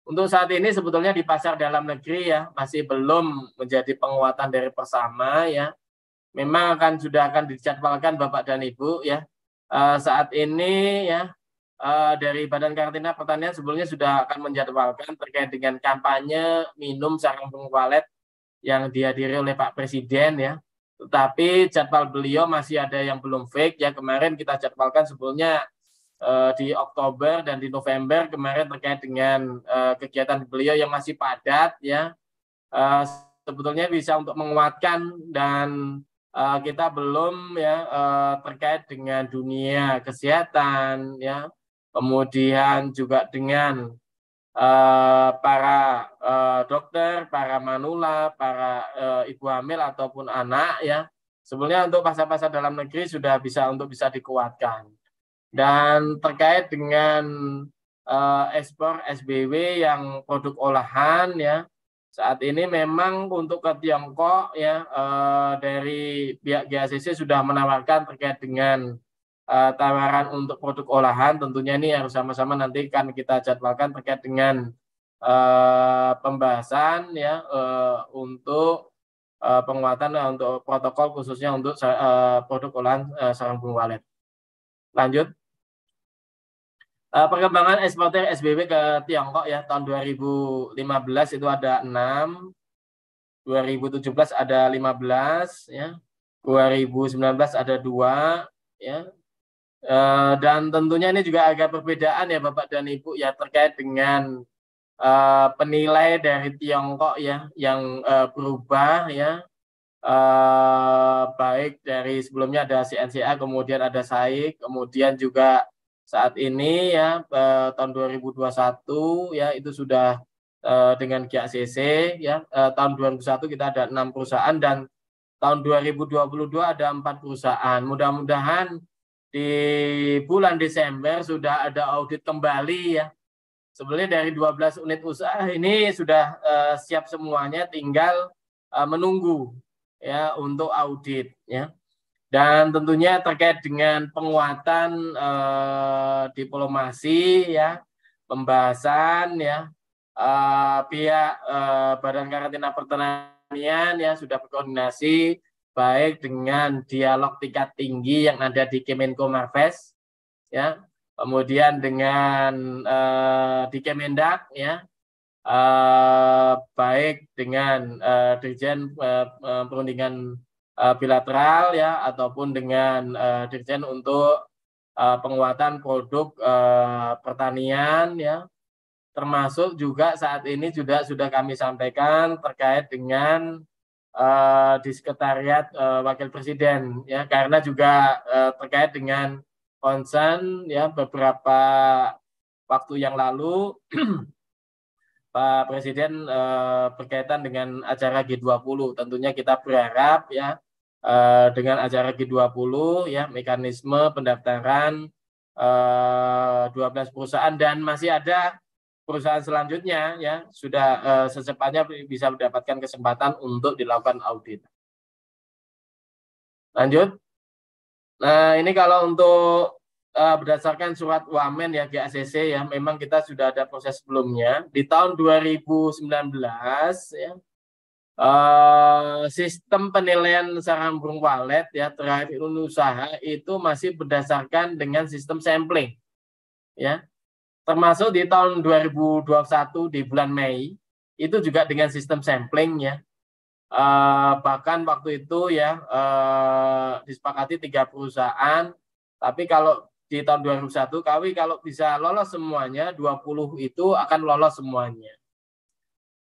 Untuk saat ini sebetulnya di pasar dalam negeri ya masih belum menjadi penguatan dari persama ya. Memang akan sudah akan dijadwalkan Bapak dan Ibu ya. E, saat ini ya e, dari Badan Karantina Pertanian sebelumnya sudah akan menjadwalkan terkait dengan kampanye minum sarang burung walet yang dihadiri oleh Pak Presiden ya. Tetapi jadwal beliau masih ada yang belum fake ya. Kemarin kita jadwalkan sebelumnya Eh, di Oktober dan di November kemarin terkait dengan eh, kegiatan beliau yang masih padat ya eh, sebetulnya bisa untuk menguatkan dan kita belum ya terkait dengan dunia kesehatan ya kemudian juga dengan para dokter para manula para ibu hamil ataupun anak ya sebetulnya untuk pasar-pasar dalam negeri sudah bisa untuk bisa dikuatkan dan terkait dengan uh, ekspor SBW yang produk olahan ya, saat ini memang untuk ke Tiongkok ya uh, dari pihak GACC sudah menawarkan terkait dengan uh, tawaran untuk produk olahan. Tentunya ini harus sama-sama nanti kan kita jadwalkan terkait dengan uh, pembahasan ya uh, untuk uh, penguatan uh, untuk protokol khususnya untuk uh, produk olahan uh, sarang burung walet. Lanjut. Uh, perkembangan eksportir SBB ke Tiongkok ya tahun 2015 itu ada 6, 2017 ada 15 ya, 2019 ada 2 ya. Uh, dan tentunya ini juga agak perbedaan ya Bapak dan Ibu ya terkait dengan uh, penilai dari Tiongkok ya yang uh, berubah ya uh, baik dari sebelumnya ada CNCA kemudian ada SAIK kemudian juga saat ini ya eh, tahun 2021 ya itu sudah eh, dengan GACC ya eh, tahun 2021 kita ada enam perusahaan dan tahun 2022 ada empat perusahaan. Mudah-mudahan di bulan Desember sudah ada audit kembali ya. Sebenarnya dari 12 unit usaha ini sudah eh, siap semuanya tinggal eh, menunggu ya untuk audit ya dan tentunya terkait dengan penguatan eh, diplomasi ya pembahasan ya eh, pihak eh, Badan Karantina Pertanian ya sudah berkoordinasi baik dengan dialog tingkat tinggi yang ada di Kemenko Marves ya kemudian dengan eh, di Kemendak ya eh, baik dengan eh, Dirjen eh, eh Perundingan uh, bilateral ya ataupun dengan uh, dirjen untuk uh, penguatan produk uh, pertanian ya termasuk juga saat ini juga sudah kami sampaikan terkait dengan uh, di sekretariat uh, wakil presiden ya karena juga uh, terkait dengan concern ya beberapa waktu yang lalu Pak Presiden eh, berkaitan dengan acara G20. Tentunya kita berharap ya eh, dengan acara G20 ya mekanisme pendaftaran eh, 12 perusahaan dan masih ada perusahaan selanjutnya ya sudah eh, secepatnya bisa mendapatkan kesempatan untuk dilakukan audit. Lanjut. Nah, ini kalau untuk uh, berdasarkan surat Wamen ya GACC ya memang kita sudah ada proses sebelumnya di tahun 2019 ya uh, sistem penilaian sarang burung walet ya terhadap usaha itu masih berdasarkan dengan sistem sampling ya termasuk di tahun 2021 di bulan Mei itu juga dengan sistem sampling ya Uh, bahkan waktu itu ya uh, disepakati tiga perusahaan tapi kalau di tahun 2001 Kawi kalau bisa lolos semuanya 20 itu akan lolos semuanya.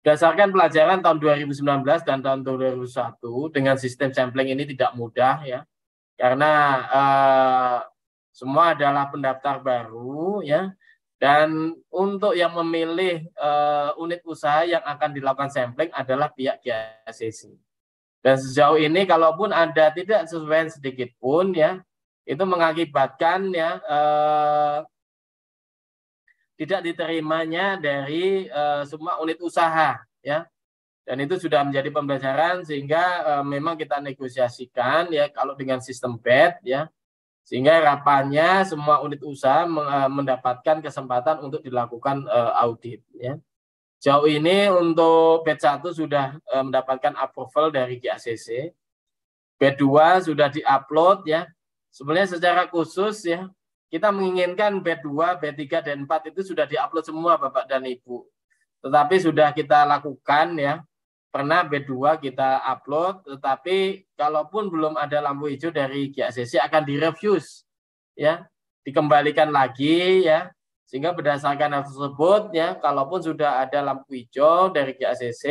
Berdasarkan pelajaran tahun 2019 dan tahun 2001 dengan sistem sampling ini tidak mudah ya. Karena eh, semua adalah pendaftar baru ya. Dan untuk yang memilih uh, unit usaha yang akan dilakukan sampling adalah pihak GACC. Dan sejauh ini kalaupun ada tidak sesuai sedikit pun ya, itu mengakibatkan ya eh, tidak diterimanya dari eh, semua unit usaha ya dan itu sudah menjadi pembelajaran sehingga eh, memang kita negosiasikan ya kalau dengan sistem bed ya sehingga harapannya semua unit usaha eh, mendapatkan kesempatan untuk dilakukan eh, audit ya. Jauh ini untuk B1 sudah eh, mendapatkan approval dari GACC. B2 sudah di upload ya. Sebenarnya secara khusus ya, kita menginginkan B2, B3, dan 4 itu sudah diupload semua Bapak dan Ibu. Tetapi sudah kita lakukan ya, pernah B2 kita upload, tetapi kalaupun belum ada lampu hijau dari GACC akan direview ya, dikembalikan lagi ya, sehingga berdasarkan hal tersebut ya, kalaupun sudah ada lampu hijau dari GACC,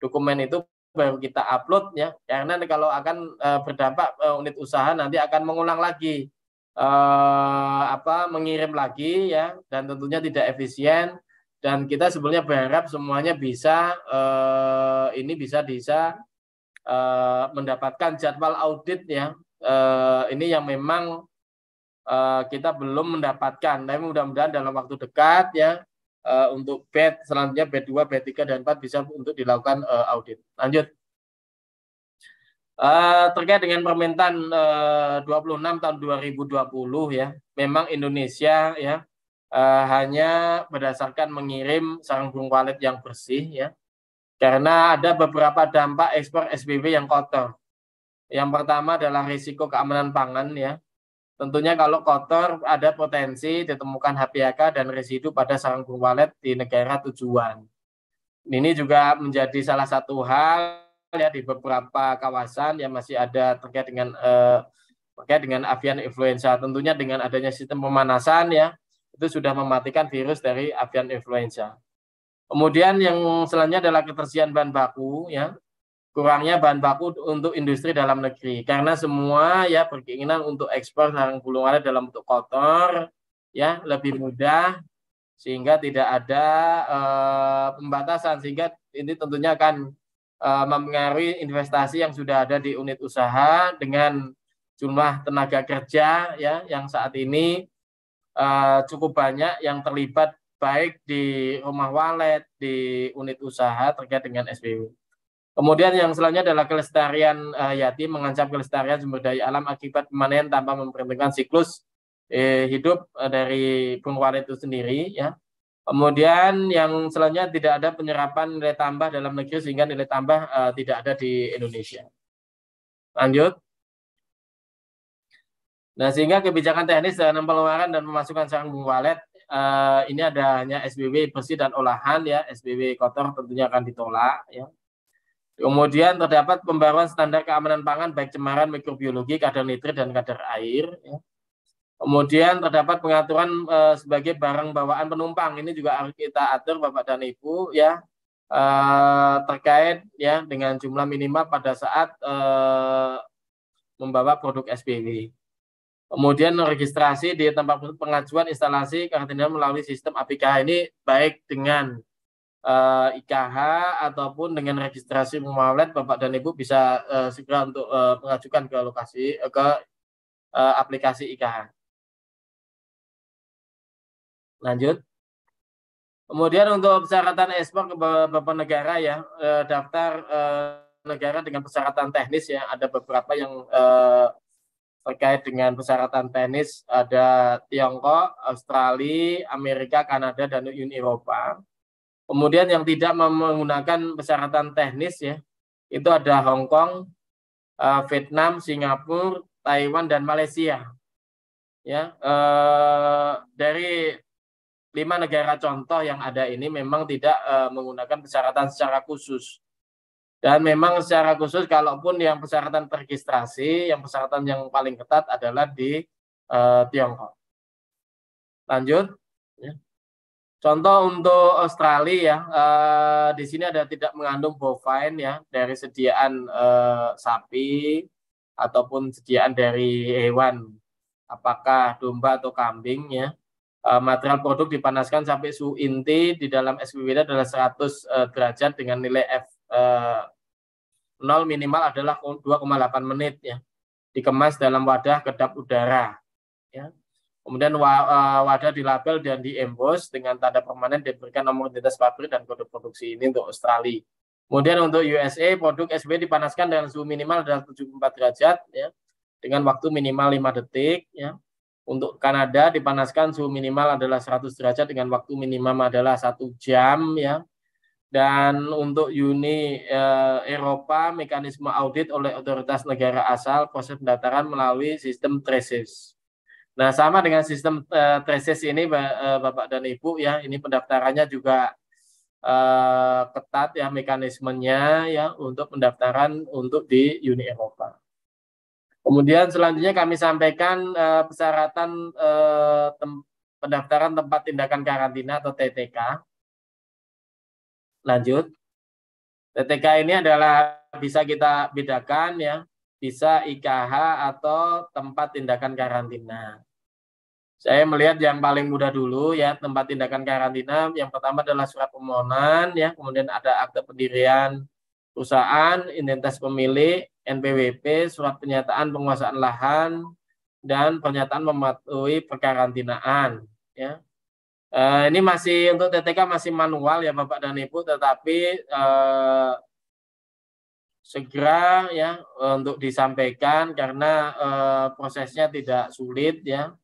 dokumen itu baru kita upload ya karena kalau akan uh, berdampak uh, unit usaha nanti akan mengulang lagi uh, apa mengirim lagi ya dan tentunya tidak efisien dan kita sebenarnya berharap semuanya bisa uh, ini bisa bisa uh, mendapatkan jadwal audit ya uh, ini yang memang uh, kita belum mendapatkan tapi mudah-mudahan dalam waktu dekat ya Eh, untuk bed selanjutnya bed 2, bed 3 dan 4 bisa untuk dilakukan uh, audit. Lanjut. Uh, terkait dengan permintaan uh, 26 tahun 2020 ya, memang Indonesia ya uh, hanya berdasarkan mengirim sarang burung walet yang bersih ya. Karena ada beberapa dampak ekspor SBB yang kotor. Yang pertama adalah risiko keamanan pangan ya. Tentunya kalau kotor ada potensi ditemukan HPAK dan residu pada sarang walet di negara tujuan. Ini juga menjadi salah satu hal ya di beberapa kawasan yang masih ada terkait dengan eh, terkait dengan avian influenza. Tentunya dengan adanya sistem pemanasan ya itu sudah mematikan virus dari avian influenza. Kemudian yang selanjutnya adalah ketersediaan bahan baku ya kurangnya bahan baku untuk industri dalam negeri karena semua ya berkeinginan untuk ekspor sarang bulungannya dalam bentuk kotor ya lebih mudah sehingga tidak ada uh, pembatasan sehingga ini tentunya akan uh, mempengaruhi investasi yang sudah ada di unit usaha dengan jumlah tenaga kerja ya yang saat ini uh, cukup banyak yang terlibat baik di rumah walet di unit usaha terkait dengan SBU. Kemudian yang selanjutnya adalah kelestarian uh, yatim, mengancam kelestarian sumber daya alam akibat pemanen tanpa memperhatikan siklus eh, hidup eh, dari pengeluaran itu sendiri. ya. Kemudian yang selanjutnya tidak ada penyerapan nilai tambah dalam negeri sehingga nilai tambah eh, tidak ada di Indonesia. Lanjut. Nah, sehingga kebijakan teknis dalam pengeluaran dan pemasukan sarang bunga walet eh, ini ada hanya SBB bersih dan olahan ya, SBB kotor tentunya akan ditolak ya Kemudian terdapat pembaruan standar keamanan pangan baik cemaran mikrobiologi, kadar nitrit dan kadar air. Ya. Kemudian terdapat pengaturan eh, sebagai barang bawaan penumpang. Ini juga harus kita atur Bapak dan Ibu ya eh, terkait ya dengan jumlah minimal pada saat eh, membawa produk SPW. Kemudian registrasi di tempat pengajuan instalasi karantina melalui sistem APK ini baik dengan uh, eh, IKH ataupun dengan registrasi mualet Bapak dan Ibu bisa uh, segera untuk uh, mengajukan ke lokasi uh, ke uh, aplikasi IKH. Lanjut. Kemudian untuk persyaratan ekspor ke beberapa negara ya daftar negara dengan persyaratan teknis ya ada beberapa yang terkait dengan persyaratan teknis ada Tiongkok, Australia, Amerika, Kanada dan Uni Eropa Kemudian yang tidak menggunakan persyaratan teknis ya, itu ada Hong Kong, eh, Vietnam, Singapura, Taiwan dan Malaysia. Ya, eh, dari lima negara contoh yang ada ini memang tidak eh, menggunakan persyaratan secara khusus. Dan memang secara khusus, kalaupun yang persyaratan terregistrasi, yang persyaratan yang paling ketat adalah di eh, Tiongkok. Lanjut. Contoh untuk Australia ya, eh, di sini ada tidak mengandung bovine ya dari sediaan eh, sapi ataupun sediaan dari hewan, apakah domba atau kambing ya. Eh, material produk dipanaskan sampai suhu inti di dalam SPBD adalah 100 eh, derajat dengan nilai F eh, 0 minimal adalah 2,8 menit ya. Dikemas dalam wadah kedap udara ya Kemudian eh, wadah dilabel dan diembos dengan tanda permanen diberikan nomor identitas pabrik dan kode produksi ini untuk Australia. Kemudian untuk USA, produk SB dipanaskan dengan suhu minimal adalah 74 derajat ya, dengan waktu minimal 5 detik ya. Untuk Kanada dipanaskan suhu minimal adalah 100 derajat dengan waktu minimum adalah 1 jam ya. Dan untuk Uni eh, Eropa, mekanisme audit oleh otoritas negara asal proses pendaftaran melalui sistem traces. Nah, sama dengan sistem uh, ini eh, Bapak dan Ibu ya, ini pendaftarannya juga uh, ketat ya mekanismenya ya untuk pendaftaran untuk di Uni Eropa. Kemudian selanjutnya kami sampaikan uh, persyaratan uh, tem pendaftaran tempat tindakan karantina atau TTK. Lanjut. TTK ini adalah bisa kita bedakan ya, bisa IKH atau tempat tindakan karantina. Saya melihat yang paling mudah dulu ya tempat tindakan karantina. Yang pertama adalah surat permohonan ya, kemudian ada akte pendirian perusahaan, identitas pemilik, NPWP, surat pernyataan penguasaan lahan, dan pernyataan mematuhi perkarantinaan. Ya. e, ini masih untuk TTK masih manual ya Bapak dan Ibu, tetapi e, segera ya untuk disampaikan karena e, prosesnya tidak sulit ya.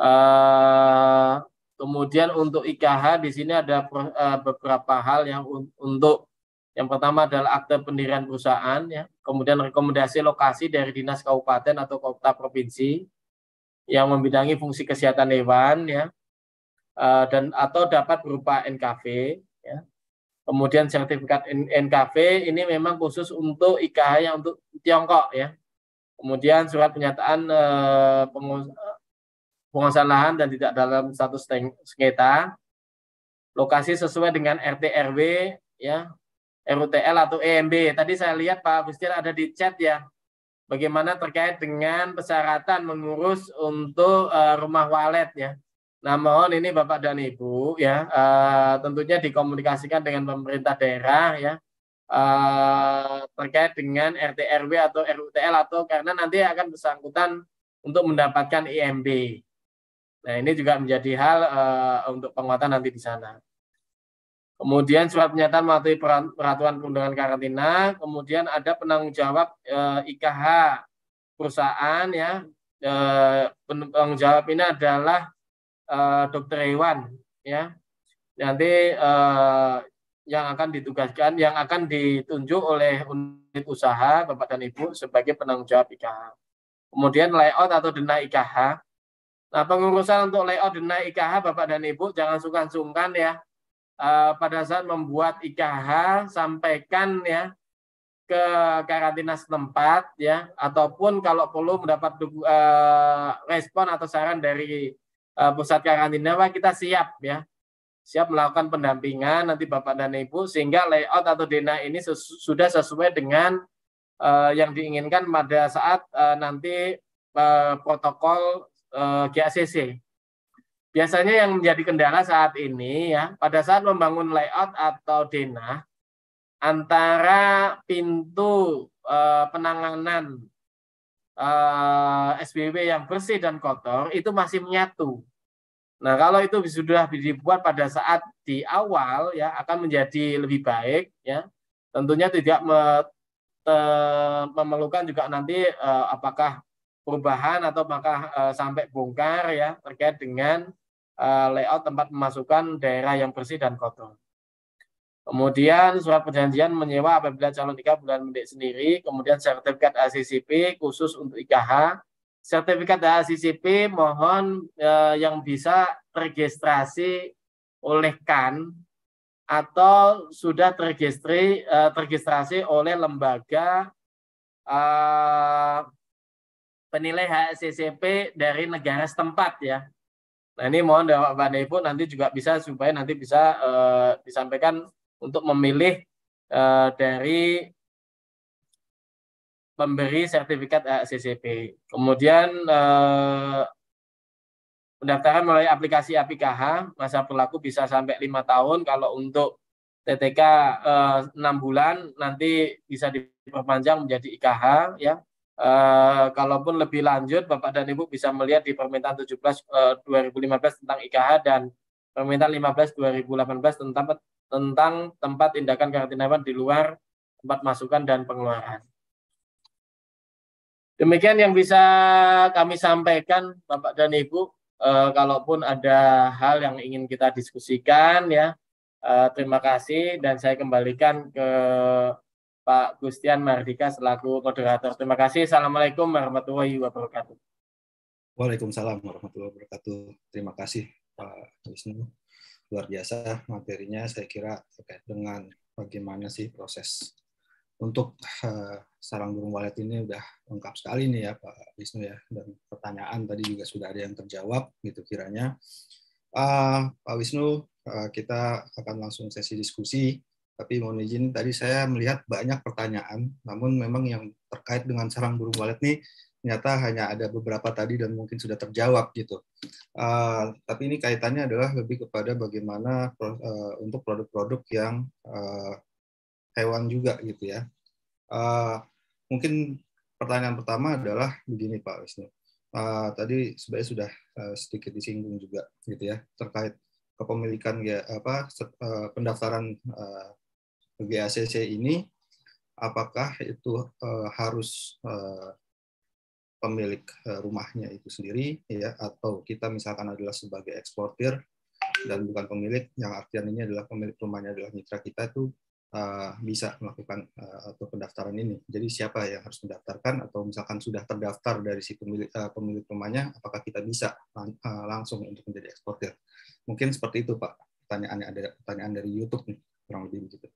Uh, kemudian untuk IKH di sini ada per, uh, beberapa hal yang un, untuk yang pertama adalah akte pendirian perusahaan, ya. kemudian rekomendasi lokasi dari dinas kabupaten atau kota provinsi yang membidangi fungsi kesehatan hewan, ya, uh, dan atau dapat berupa NKV. Ya. Kemudian sertifikat NKV ini memang khusus untuk IKH yang untuk Tiongkok, ya. Kemudian surat pernyataan uh, eh, pengusaha penguasaan lahan dan tidak dalam status sengketa. Lokasi sesuai dengan RT RW ya, RUTL atau EMB. Tadi saya lihat Pak Bustir ada di chat ya. Bagaimana terkait dengan persyaratan mengurus untuk uh, rumah walet ya. Nah, mohon ini Bapak dan Ibu ya, uh, tentunya dikomunikasikan dengan pemerintah daerah ya. Uh, terkait dengan RT RW atau RUTL atau karena nanti akan bersangkutan untuk mendapatkan IMB. E Nah, ini juga menjadi hal uh, untuk penguatan nanti di sana. Kemudian surat pernyataan mematuhi peraturan perundangan karantina, kemudian ada penanggung jawab uh, eh, IKH perusahaan ya. Uh, penanggung jawab ini adalah dokter hewan ya. Nanti yang akan ditugaskan, yang akan ditunjuk oleh unit usaha Bapak dan Ibu sebagai penanggung jawab IKH. Kemudian layout atau denah IKH Nah, pengurusan untuk layout dan IKH Bapak dan Ibu jangan sungkan-sungkan ya. E, pada saat membuat IKH sampaikan ya ke karantina setempat ya ataupun kalau perlu mendapat eh, respon atau saran dari pusat karantina wah kita siap ya. Siap melakukan pendampingan nanti Bapak dan Ibu sehingga layout atau dena ini sesu, sudah sesuai dengan e, yang diinginkan pada saat e, nanti protokol Eh, GACC. Biasanya yang menjadi kendala saat ini ya, pada saat membangun layout atau denah antara pintu eh, penanganan eh, SBB yang bersih dan kotor itu masih menyatu. Nah, kalau itu sudah dibuat pada saat di awal ya akan menjadi lebih baik ya. Tentunya tidak memerlukan juga nanti eh, apakah perubahan atau maka uh, sampai bongkar ya terkait dengan uh, layout tempat pemasukan daerah yang bersih dan kotor. Kemudian surat perjanjian menyewa apabila calon tiga bulan mendik sendiri, kemudian sertifikat ACCP khusus untuk IKH, sertifikat ACCP mohon uh, yang bisa registrasi oleh KAN atau sudah terregistri uh, terregistrasi oleh lembaga uh, penilai HACCP dari negara setempat ya. Nah ini mohon Bapak pun nanti juga bisa supaya nanti bisa eh, disampaikan untuk memilih eh, dari pemberi sertifikat HACCP. Kemudian eh, pendaftaran melalui aplikasi APKH masa berlaku bisa sampai lima tahun kalau untuk TTK eh, enam bulan nanti bisa diperpanjang menjadi IKH ya Uh, kalaupun lebih lanjut, Bapak dan Ibu bisa melihat di permintaan 17 uh, 2015 tentang IKH dan permintaan 15 2018 tentang tentang tempat tindakan karantina hewan di luar tempat masukan dan pengeluaran. Demikian yang bisa kami sampaikan Bapak dan Ibu. Uh, kalaupun ada hal yang ingin kita diskusikan ya, uh, terima kasih dan saya kembalikan ke Pak Gustian Mardika selaku moderator. Terima kasih. Assalamualaikum warahmatullahi wabarakatuh. Waalaikumsalam warahmatullahi wabarakatuh. Terima kasih Pak Wisnu. Luar biasa materinya saya kira terkait dengan bagaimana sih proses untuk uh, sarang burung walet ini udah lengkap sekali nih ya Pak Wisnu ya dan pertanyaan tadi juga sudah ada yang terjawab gitu kiranya uh, Pak Wisnu uh, kita akan langsung sesi diskusi tapi mohon izin tadi saya melihat banyak pertanyaan, namun memang yang terkait dengan sarang burung walet ini ternyata hanya ada beberapa tadi dan mungkin sudah terjawab gitu. Uh, tapi ini kaitannya adalah lebih kepada bagaimana pro, uh, untuk produk-produk yang uh, hewan juga gitu ya. Uh, mungkin pertanyaan pertama adalah begini Pak Wisnu. Uh, tadi sebenarnya sudah uh, sedikit disinggung juga gitu ya terkait kepemilikan ya apa set, uh, pendaftaran uh, GACC ini apakah itu eh, harus eh, pemilik eh, rumahnya itu sendiri ya atau kita misalkan adalah sebagai eksportir dan bukan pemilik yang artian ini adalah pemilik rumahnya adalah mitra kita itu bisa melakukan atau pendaftaran ini. Jadi siapa yang harus mendaftarkan atau misalkan sudah terdaftar dari si pemilik pemilik rumahnya apakah kita bisa langsung untuk menjadi eksportir. Mungkin seperti itu Pak. Pertanyaannya ada pertanyaan dari YouTube nih kurang lebih begitu.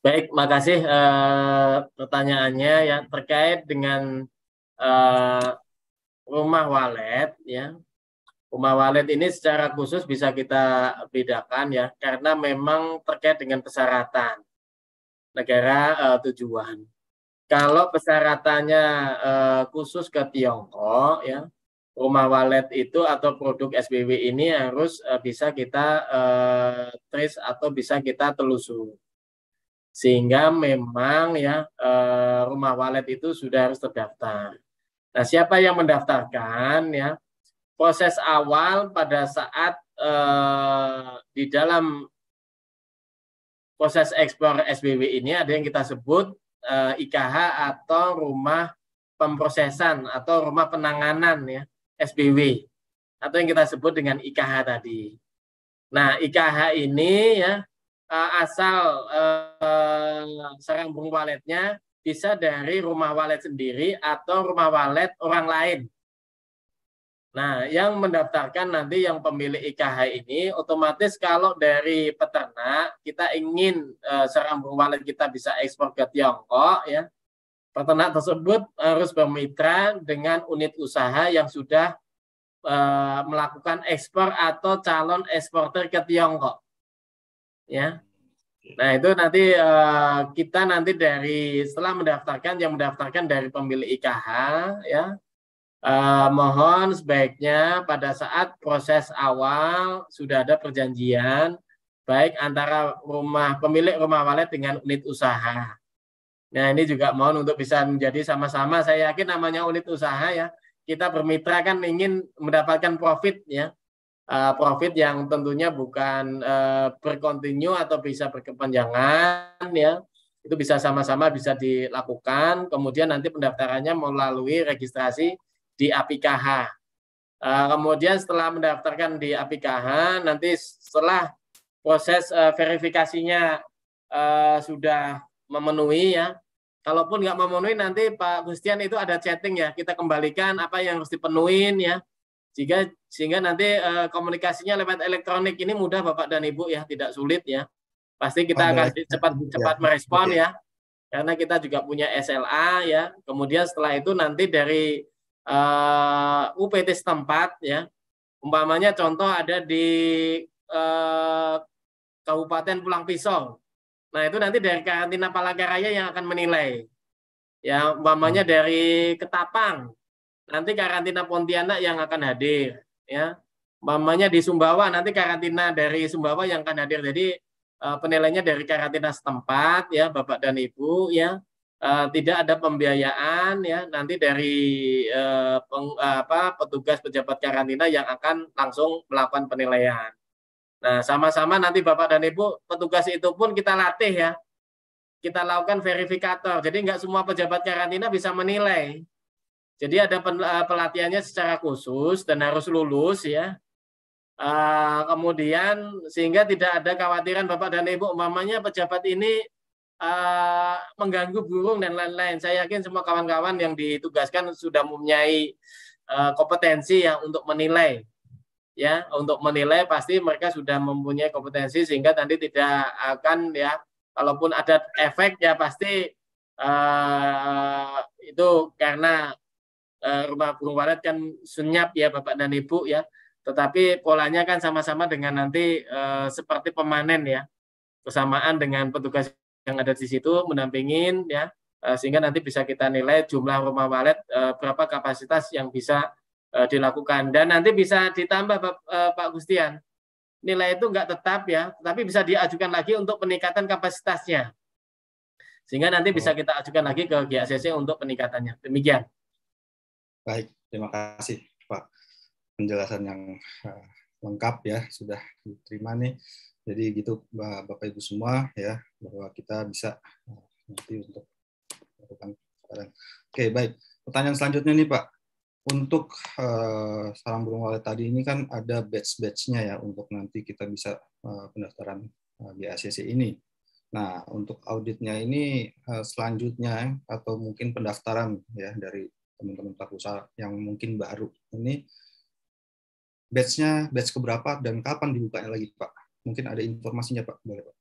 Baik, makasih uh, pertanyaannya yang terkait dengan uh, rumah walet ya. Rumah walet ini secara khusus bisa kita bedakan ya karena memang terkait dengan persyaratan negara uh, tujuan. Kalau persyaratannya uh, khusus ke Tiongkok ya, rumah walet itu atau produk SBW ini harus uh, bisa kita uh, trace atau bisa kita telusuri sehingga memang ya eh, rumah walet itu sudah harus terdaftar. Nah, siapa yang mendaftarkan ya? Proses awal pada saat eh, di dalam proses ekspor SBW ini ada yang kita sebut eh, IKH atau rumah pemprosesan atau rumah penanganan ya SBW atau yang kita sebut dengan IKH tadi. Nah, IKH ini ya uh, asal uh, eh, sarang burung waletnya bisa dari rumah walet sendiri atau rumah walet orang lain. Nah, yang mendaftarkan nanti yang pemilik IKH ini otomatis kalau dari peternak kita ingin e, eh, sarang burung walet kita bisa ekspor ke Tiongkok ya. Peternak tersebut harus bermitra dengan unit usaha yang sudah e, melakukan ekspor atau calon eksporter ke Tiongkok ya. Nah, itu nanti uh, kita nanti dari setelah mendaftarkan yang mendaftarkan dari pemilik IKH ya. Uh, mohon sebaiknya pada saat proses awal sudah ada perjanjian baik antara rumah pemilik rumah walet dengan unit usaha. Nah, ini juga mohon untuk bisa menjadi sama-sama saya yakin namanya unit usaha ya. Kita bermitra kan ingin mendapatkan profit ya Eh, profit yang tentunya bukan eh, berkontinu atau bisa berkepanjangan ya itu bisa sama-sama bisa dilakukan kemudian nanti pendaftarannya melalui registrasi di APKH eh, kemudian setelah mendaftarkan di APKH nanti setelah proses verifikasinya sudah memenuhi ya kalaupun nggak memenuhi nanti Pak Gustian itu ada chatting ya kita kembalikan apa yang harus dipenuhin ya jika sehingga nanti uh, komunikasinya lewat elektronik ini mudah Bapak dan Ibu ya, tidak sulit ya. Pasti kita akan cepat ya, cepat merespon ya. Karena kita juga punya SLA ya. Kemudian setelah itu nanti dari uh, eh, UPT setempat ya. Umpamanya contoh ada di uh, Kabupaten Pulang Pisau. Nah, itu nanti dari karantina Palangkaraya yang akan menilai. Ya, umpamanya hmm. dari Ketapang. Nanti karantina Pontianak yang akan hadir ya mamanya di Sumbawa nanti karantina dari Sumbawa yang akan hadir jadi eh, penilainya dari karantina setempat ya bapak dan ibu ya eh, tidak ada pembiayaan ya nanti dari uh, peng, apa, petugas pejabat karantina yang akan langsung melakukan penilaian nah sama-sama nanti bapak dan ibu petugas itu pun kita latih ya kita lakukan verifikator jadi nggak semua pejabat karantina bisa menilai jadi ada eh, pelatihannya secara khusus dan harus lulus ya. Eh, kemudian sehingga tidak ada khawatiran bapak dan ibu mamanya pejabat ini eh, mengganggu burung dan lain-lain. Saya yakin semua kawan-kawan yang ditugaskan sudah mempunyai kompetensi yang untuk menilai ya untuk menilai pasti mereka sudah mempunyai kompetensi sehingga nanti tidak akan ya kalaupun ada efek ya pasti uh, itu karena Eh, rumah burung walet kan senyap ya Bapak dan Ibu ya. Tetapi polanya kan sama-sama dengan nanti eh, seperti pemanen ya. Bersamaan dengan petugas yang ada di situ mendampingin ya eh, sehingga nanti bisa kita nilai jumlah rumah walet berapa kapasitas yang bisa dilakukan dan nanti bisa ditambah Pak Gustian nilai itu nggak tetap ya tapi bisa diajukan lagi untuk peningkatan kapasitasnya sehingga nanti bisa oh. kita ajukan lagi ke GACC untuk peningkatannya demikian Baik, terima kasih Pak penjelasan yang eh, lengkap ya sudah diterima nih. Jadi gitu Bapak Ibu semua ya bahwa kita bisa eh, nanti untuk melakukan sekarang. Oke baik. Pertanyaan selanjutnya nih Pak. Untuk uh, sarang burung walet tadi ini kan ada batch-batchnya ya untuk nanti kita bisa uh, pendaftaran uh, di ACC ini. Nah, untuk auditnya ini selanjutnya atau mungkin pendaftaran ya dari teman-teman pelaku usaha yang mungkin baru. Ini batch-nya batch keberapa dan kapan dibukanya lagi Pak? Mungkin ada informasinya Pak, boleh Pak.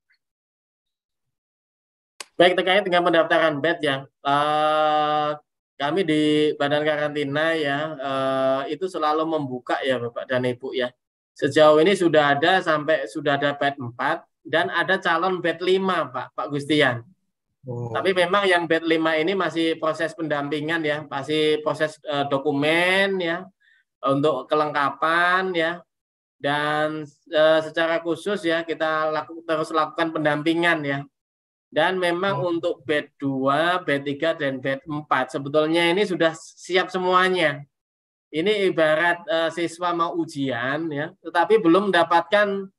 Baik terkait dengan pendaftaran batch yang uh, eh, kami di Badan Karantina ya uh, itu selalu membuka ya Bapak dan Ibu ya. Sejauh ini sudah ada sampai sudah ada batch 4 dan ada calon batch 5 Pak Pak Gustian. Oh. Tapi memang yang bed 5 ini masih proses pendampingan ya, masih proses uh, dokumen ya untuk kelengkapan ya. Dan uh, secara khusus ya kita laku, terus lakukan pendampingan ya. Dan memang oh. untuk bed 2, bed 3 dan bed 4 sebetulnya ini sudah siap semuanya. Ini ibarat uh, siswa mau ujian ya, tetapi belum mendapatkan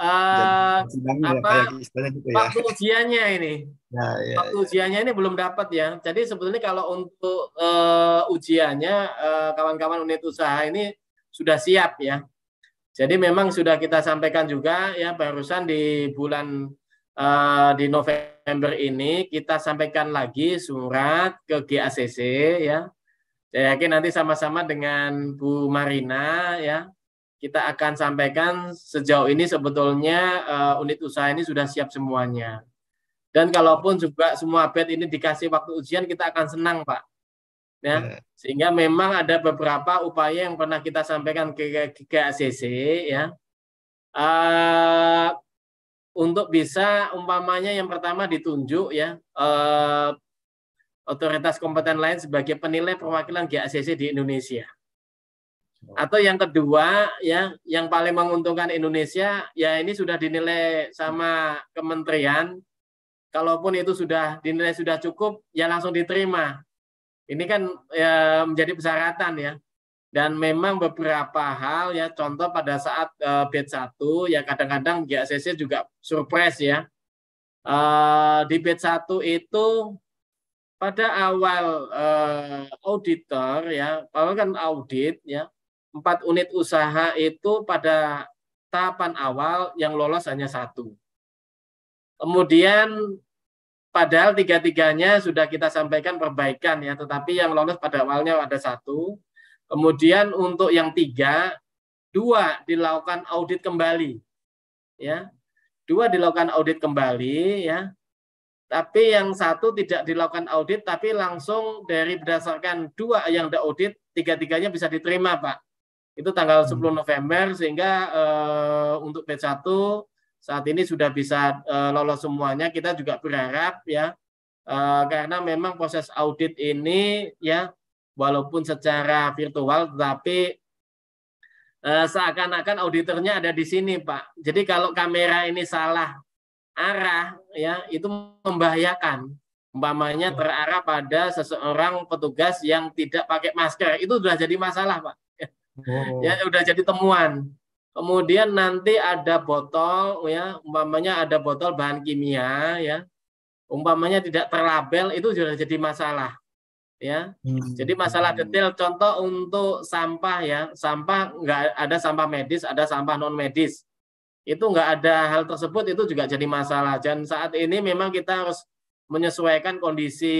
uh, apa gitu ya, ya. ujiannya ini waktu ya, ya, waktu ya. ujiannya ini belum dapat ya jadi sebetulnya kalau untuk uh, ujiannya kawan eh, kawan-kawan unit usaha ini sudah siap ya jadi memang sudah kita sampaikan juga ya barusan di bulan uh, di November ini kita sampaikan lagi surat ke GACC ya saya yakin nanti sama-sama dengan Bu Marina ya kita akan sampaikan sejauh ini sebetulnya uh, unit usaha ini sudah siap semuanya. Dan kalaupun juga semua bed ini dikasih waktu ujian, kita akan senang, Pak. Ya, iya. sehingga memang ada beberapa upaya yang pernah kita sampaikan ke KACC ya. Uh, untuk bisa umpamanya yang pertama ditunjuk ya uh, otoritas kompeten lain sebagai penilai perwakilan GACC di Indonesia. Atau yang kedua, ya, yang paling menguntungkan Indonesia, ya ini sudah dinilai sama kementerian. Kalaupun itu sudah dinilai sudah cukup, ya langsung diterima. Ini kan ya, menjadi persyaratan ya. Dan memang beberapa hal ya, contoh pada saat uh, batch 1, ya kadang-kadang GACC juga surprise ya. Uh, di batch 1 itu pada awal uh, auditor ya, awal kan audit ya, empat unit usaha itu pada tahapan awal yang lolos hanya satu. Kemudian padahal tiga-tiganya sudah kita sampaikan perbaikan ya, tetapi yang lolos pada awalnya ada satu. Kemudian untuk yang tiga, dua dilakukan audit kembali, ya, dua dilakukan audit kembali, ya. Tapi yang satu tidak dilakukan audit, tapi langsung dari berdasarkan dua yang ada audit, tiga-tiganya bisa diterima, Pak itu tanggal 10 hmm. November sehingga uh, untuk P1 saat ini sudah bisa uh, lolos semuanya kita juga berharap ya uh, karena memang proses audit ini ya walaupun secara virtual tetapi seakan-akan auditornya ada di sini Pak. Jadi kalau kamera ini salah arah ya itu membahayakan umpamanya hmm. terarah pada seseorang petugas yang tidak pakai masker itu sudah jadi masalah Pak Oh. Ya udah jadi temuan. Kemudian nanti ada botol ya, umpamanya ada botol bahan kimia ya. Umpamanya tidak terlabel itu sudah jadi masalah. Ya. Hmm. Jadi masalah detail contoh untuk sampah ya, sampah enggak ada sampah medis, ada sampah non medis. Itu enggak ada hal tersebut itu juga jadi masalah. Dan saat ini memang kita harus menyesuaikan kondisi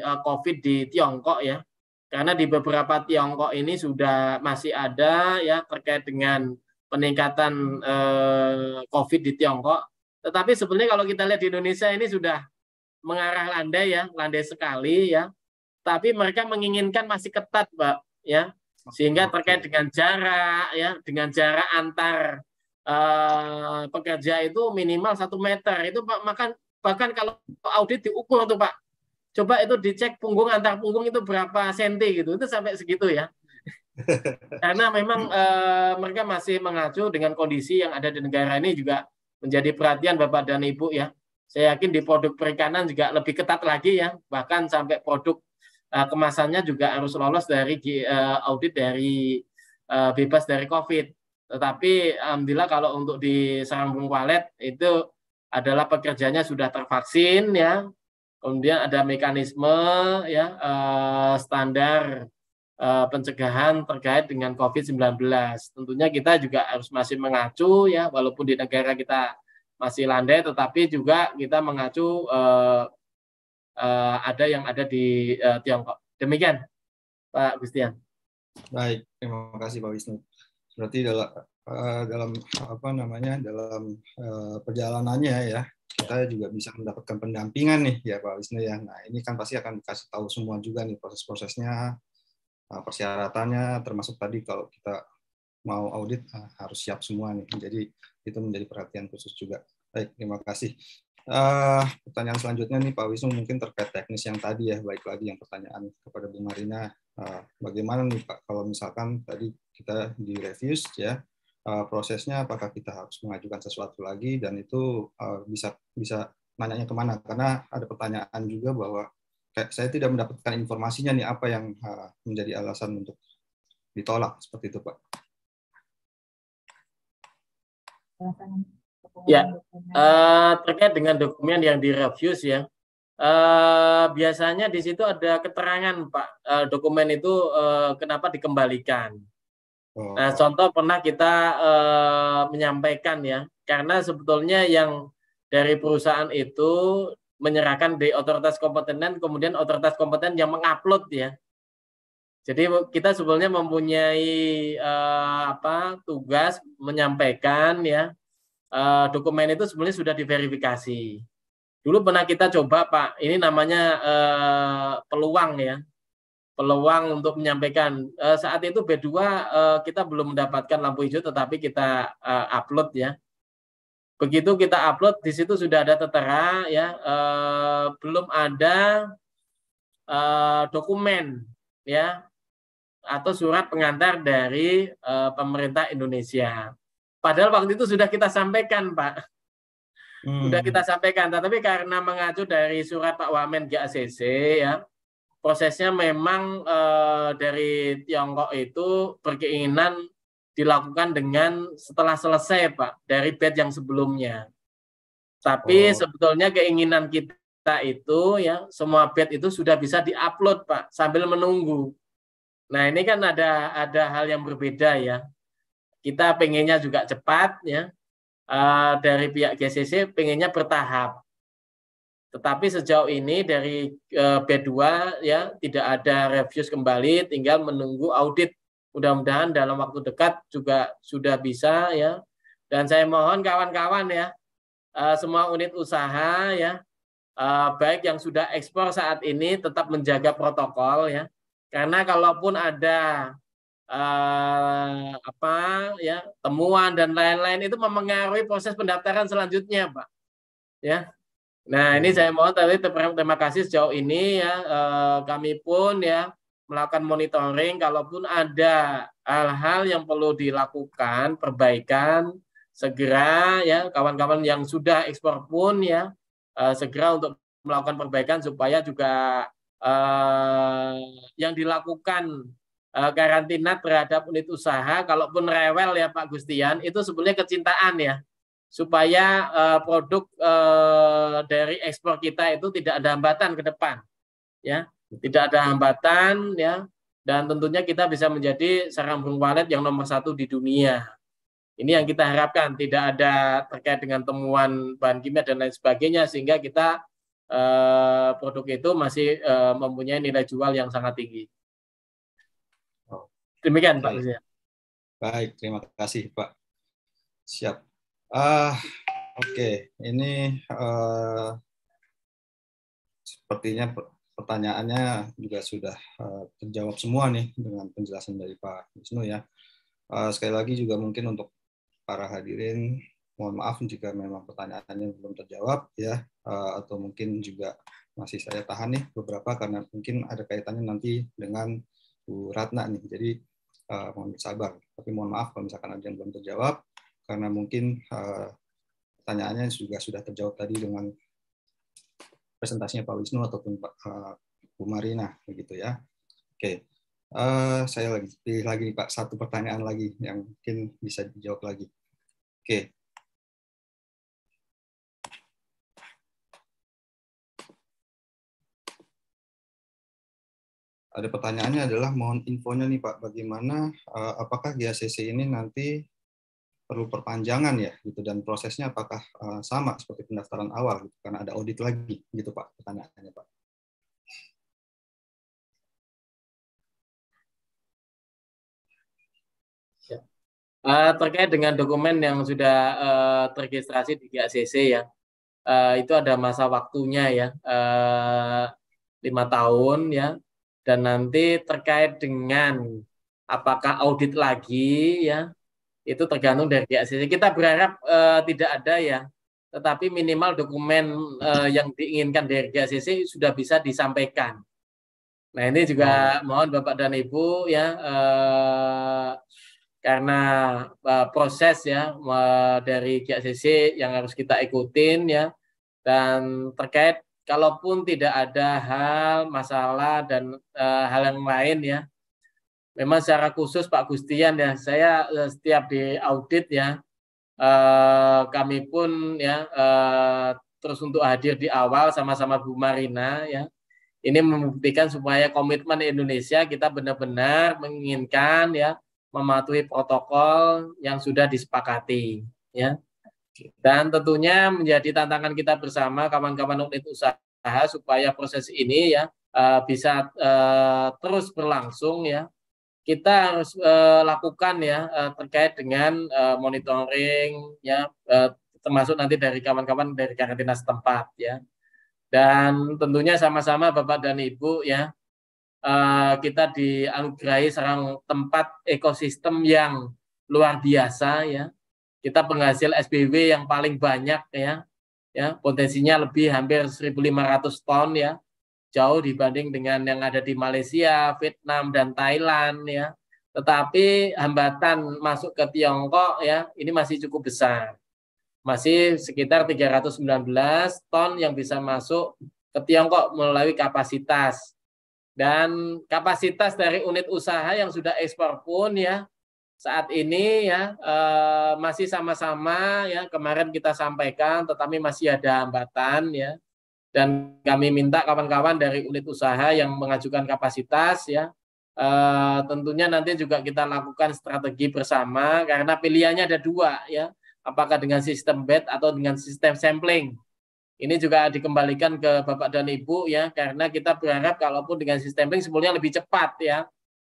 eh, COVID di Tiongkok ya karena di beberapa Tiongkok ini sudah masih ada ya terkait dengan peningkatan eh, COVID di Tiongkok. Tetapi sebenarnya kalau kita lihat di Indonesia ini sudah mengarah landai ya, landai sekali ya. Tapi mereka menginginkan masih ketat, Pak, ya. Sehingga terkait dengan jarak ya, dengan jarak antar eh, pekerja itu minimal satu meter. Itu Pak, makan bahkan kalau audit diukur tuh Pak Coba itu dicek punggung antar punggung itu berapa senti gitu. Itu sampai segitu ya. Karena memang e, mereka masih mengacu dengan kondisi yang ada di negara ini juga menjadi perhatian Bapak dan Ibu ya. Saya yakin di produk perikanan juga lebih ketat lagi ya. Bahkan sampai produk e, kemasannya juga harus lolos dari e, audit dari e, bebas dari COVID. Tetapi alhamdulillah kalau untuk di Sarang walet itu adalah pekerjanya sudah tervaksin ya Kemudian ada mekanisme ya eh, standar eh, pencegahan terkait dengan COVID-19. Tentunya kita juga harus masih mengacu ya walaupun di negara kita masih landai tetapi juga kita mengacu eh, eh ada yang ada di Tiongkok. Demikian Pak Gustian. Baik, terima kasih Pak Wisnu. Berarti dalam dalam apa namanya dalam perjalanannya ya kita juga bisa mendapatkan pendampingan nih ya Pak Wisnu ya. Nah ini kan pasti akan dikasih tahu semua juga nih proses-prosesnya, eh, persyaratannya, termasuk tadi kalau kita mau audit eh, harus siap semua nih. Jadi itu menjadi perhatian khusus juga. Baik, terima kasih. Uh, pertanyaan selanjutnya nih Pak Wisnu mungkin terkait teknis yang tadi ya, baik lagi yang pertanyaan kepada Bu Marina. Uh, bagaimana nih Pak kalau misalkan tadi kita di reviews ya, Eh, prosesnya apakah kita harus mengajukan sesuatu lagi dan itu eh, bisa bisa nanyanya kemana karena ada pertanyaan juga bahwa kayak saya tidak mendapatkan informasinya nih apa yang eh, menjadi alasan untuk ditolak seperti itu pak. Ya uh, terkait dengan dokumen yang direviews ya uh, biasanya di situ ada keterangan pak uh, dokumen itu uh, kenapa dikembalikan Oh. Nah, contoh pernah kita eh, menyampaikan ya, karena sebetulnya yang dari perusahaan itu menyerahkan di otoritas kompeten kemudian otoritas kompeten yang mengupload ya. Jadi kita sebetulnya mempunyai eh, apa tugas menyampaikan ya eh, dokumen itu sebenarnya sudah diverifikasi. Dulu pernah kita coba Pak, ini namanya peluang ya, peluang untuk menyampaikan. Uh, saat itu B2 uh, eh, kita belum mendapatkan lampu hijau tetapi kita uh, upload ya. Begitu kita upload di situ sudah ada tertera ya uh, belum ada uh, dokumen ya atau surat pengantar dari uh, pemerintah Indonesia. Padahal waktu itu sudah kita sampaikan, Pak. Hmm. Sudah kita sampaikan, tetapi karena mengacu dari surat Pak Wamen GACC ya, prosesnya memang uh, dari Tiongkok itu berkeinginan dilakukan dengan setelah selesai Pak dari bed yang sebelumnya. Tapi oh. sebetulnya keinginan kita itu ya semua bed itu sudah bisa diupload Pak sambil menunggu. Nah ini kan ada ada hal yang berbeda ya. Kita pengennya juga cepat ya. Uh, dari pihak GCC pengennya bertahap. Tetapi sejauh ini dari eh, B2 ya tidak ada reviews kembali, tinggal menunggu audit. Mudah-mudahan dalam waktu dekat juga sudah bisa ya. Dan saya mohon kawan-kawan ya, eh, semua unit usaha ya, eh, baik yang sudah ekspor saat ini tetap menjaga protokol ya. Karena kalaupun ada eh, apa ya temuan dan lain-lain itu mempengaruhi proses pendaftaran selanjutnya, Pak. Ya, Nah, ini hmm. saya mohon tadi terima kasih sejauh ini ya eh, kami pun ya melakukan monitoring kalaupun ada hal-hal yang perlu dilakukan perbaikan segera ya kawan-kawan yang sudah ekspor pun ya eh, segera untuk melakukan perbaikan supaya juga eh, yang dilakukan eh, karantina terhadap unit usaha kalaupun rewel ya Pak Gustian itu sebenarnya kecintaan ya supaya uh, produk uh, dari ekspor kita itu tidak ada hambatan ke depan ya tidak ada hambatan ya dan tentunya kita bisa menjadi sarang burung walet yang nomor satu di dunia ini yang kita harapkan tidak ada terkait dengan temuan bahan kimia dan lain sebagainya sehingga kita uh, produk itu masih uh, mempunyai nilai jual yang sangat tinggi demikian baik. pak baik terima kasih pak siap Uh, Oke, okay. ini uh, sepertinya pertanyaannya juga sudah uh, terjawab semua nih dengan penjelasan dari Pak Wisnu ya. Uh, sekali lagi juga mungkin untuk para hadirin, mohon maaf jika memang pertanyaannya belum terjawab ya, uh, atau mungkin juga masih saya tahan nih beberapa karena mungkin ada kaitannya nanti dengan Bu Ratna nih. Jadi uh, mohon bersabar. Tapi mohon maaf kalau misalkan ada yang belum terjawab karena mungkin uh, pertanyaannya juga sudah terjawab tadi dengan presentasinya Pak Wisnu ataupun Pak uh, Bu Marina begitu ya. Oke. Okay. Uh, eh, saya lagi pilih lagi Pak satu pertanyaan lagi yang mungkin bisa dijawab lagi. Oke. Okay. ada pertanyaannya adalah mohon infonya nih Pak, bagaimana apakah GACC ini nanti perlu perpanjangan ya gitu dan prosesnya apakah eh, sama seperti pendaftaran awal gitu karena ada audit lagi gitu Pak pertanyaannya Pak. Ya. Eh, terkait dengan dokumen yang sudah eh, terregistrasi di GACC ya, itu ada masa waktunya ya lima tahun ya, dan nanti terkait dengan apakah audit lagi ya itu tergantung dari sisi. Kita berharap uh, tidak ada ya, tetapi minimal dokumen uh, yang diinginkan dari GACC sudah bisa disampaikan. Nah ini juga oh. mohon Bapak dan Ibu ya eh, karena proses ya eh, dari GACC yang harus kita ikutin ya dan terkait kalaupun tidak ada hal masalah dan hal yang lain ya memang secara khusus Pak Gustian ya saya eh, setiap di audit ya eh, kami pun ya eh, terus untuk hadir di awal sama-sama Bu Marina ya ini membuktikan supaya komitmen Indonesia kita benar-benar menginginkan ya mematuhi protokol yang sudah disepakati ya dan tentunya menjadi tantangan kita bersama kawan-kawan unit usaha supaya proses ini ya eh, bisa eh, terus berlangsung ya kita harus uh, lakukan ya uh, terkait dengan uh, monitoring ya uh, termasuk nanti dari kawan-kawan dari karantina setempat ya dan tentunya sama-sama bapak dan ibu ya uh, kita dianugerahi seorang tempat ekosistem yang luar biasa ya kita penghasil SBW yang paling banyak ya ya potensinya lebih hampir 1.500 ton ya jauh dibanding dengan yang ada di Malaysia, Vietnam dan Thailand ya. Tetapi hambatan masuk ke Tiongkok ya ini masih cukup besar. Masih sekitar 319 ton yang bisa masuk ke Tiongkok melalui kapasitas. Dan kapasitas dari unit usaha yang sudah ekspor pun ya saat ini ya eh, masih sama-sama ya kemarin kita sampaikan tetapi masih ada hambatan ya dan kami minta kawan-kawan dari unit usaha yang mengajukan kapasitas ya eh, tentunya nanti juga kita lakukan strategi bersama karena pilihannya ada dua ya apakah dengan sistem bed atau dengan sistem sampling ini juga dikembalikan ke bapak dan ibu ya karena kita berharap kalaupun dengan sistem sampling sebenarnya lebih cepat ya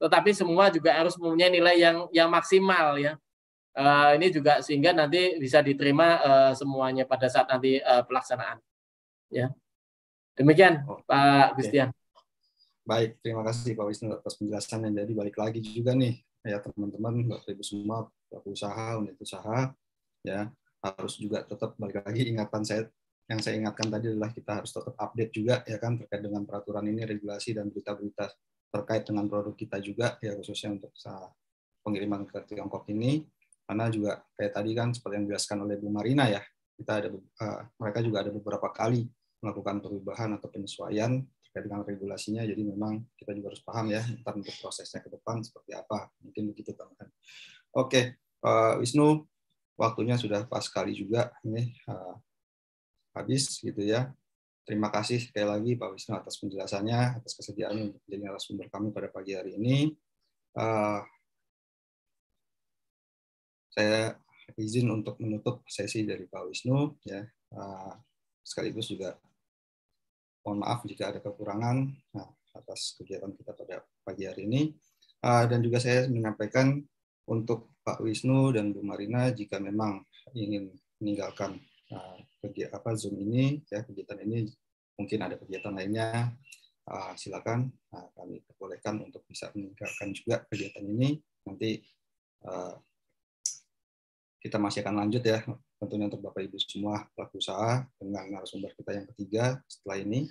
tetapi semua juga harus mempunyai nilai yang yang maksimal ya eh, ini juga sehingga nanti bisa diterima eh, semuanya pada saat nanti pelaksanaan ya Demikian oh, Pak Christian. Baik, terima kasih Pak Wisnu atas penjelasannya. Jadi balik lagi juga nih ya teman-teman, Bapak Ibu semua pelaku usaha, unit usaha ya harus juga tetap balik lagi ingatan saya yang saya ingatkan tadi adalah kita harus tetap update juga ya kan terkait dengan peraturan ini, regulasi dan berita-berita terkait dengan produk kita juga ya khususnya untuk pengiriman ke Tiongkok ini karena juga kayak tadi kan seperti yang dijelaskan oleh Bu Marina ya kita ada uh, mereka juga ada beberapa kali melakukan perubahan atau penyesuaian terkait dengan regulasinya. Jadi memang kita juga harus paham ya tentang untuk prosesnya ke depan seperti apa. Mungkin begitu teman-teman. Oke, Pak eh, Wisnu, waktunya sudah pas sekali juga ini eh, habis gitu ya. Terima kasih sekali lagi Pak Wisnu atas penjelasannya, atas kesediaan menjadi narasumber kami pada pagi hari ini. Uh, saya izin untuk menutup sesi dari Pak Wisnu ya. sekaligus juga Mohon maaf jika ada kekurangan nah, atas kegiatan kita pada pagi hari ini. Ah, dan juga saya menyampaikan untuk Pak Wisnu dan Bu Marina jika memang ingin meninggalkan ah, kegiatan apa Zoom ini, ya kegiatan ini mungkin ada kegiatan lainnya, ah, silakan kami perbolehkan untuk bisa meninggalkan juga kegiatan ini. Nanti kita masih akan lanjut ya tentunya untuk Bapak Ibu semua pelaku usaha dengan narasumber kita yang ketiga setelah ini.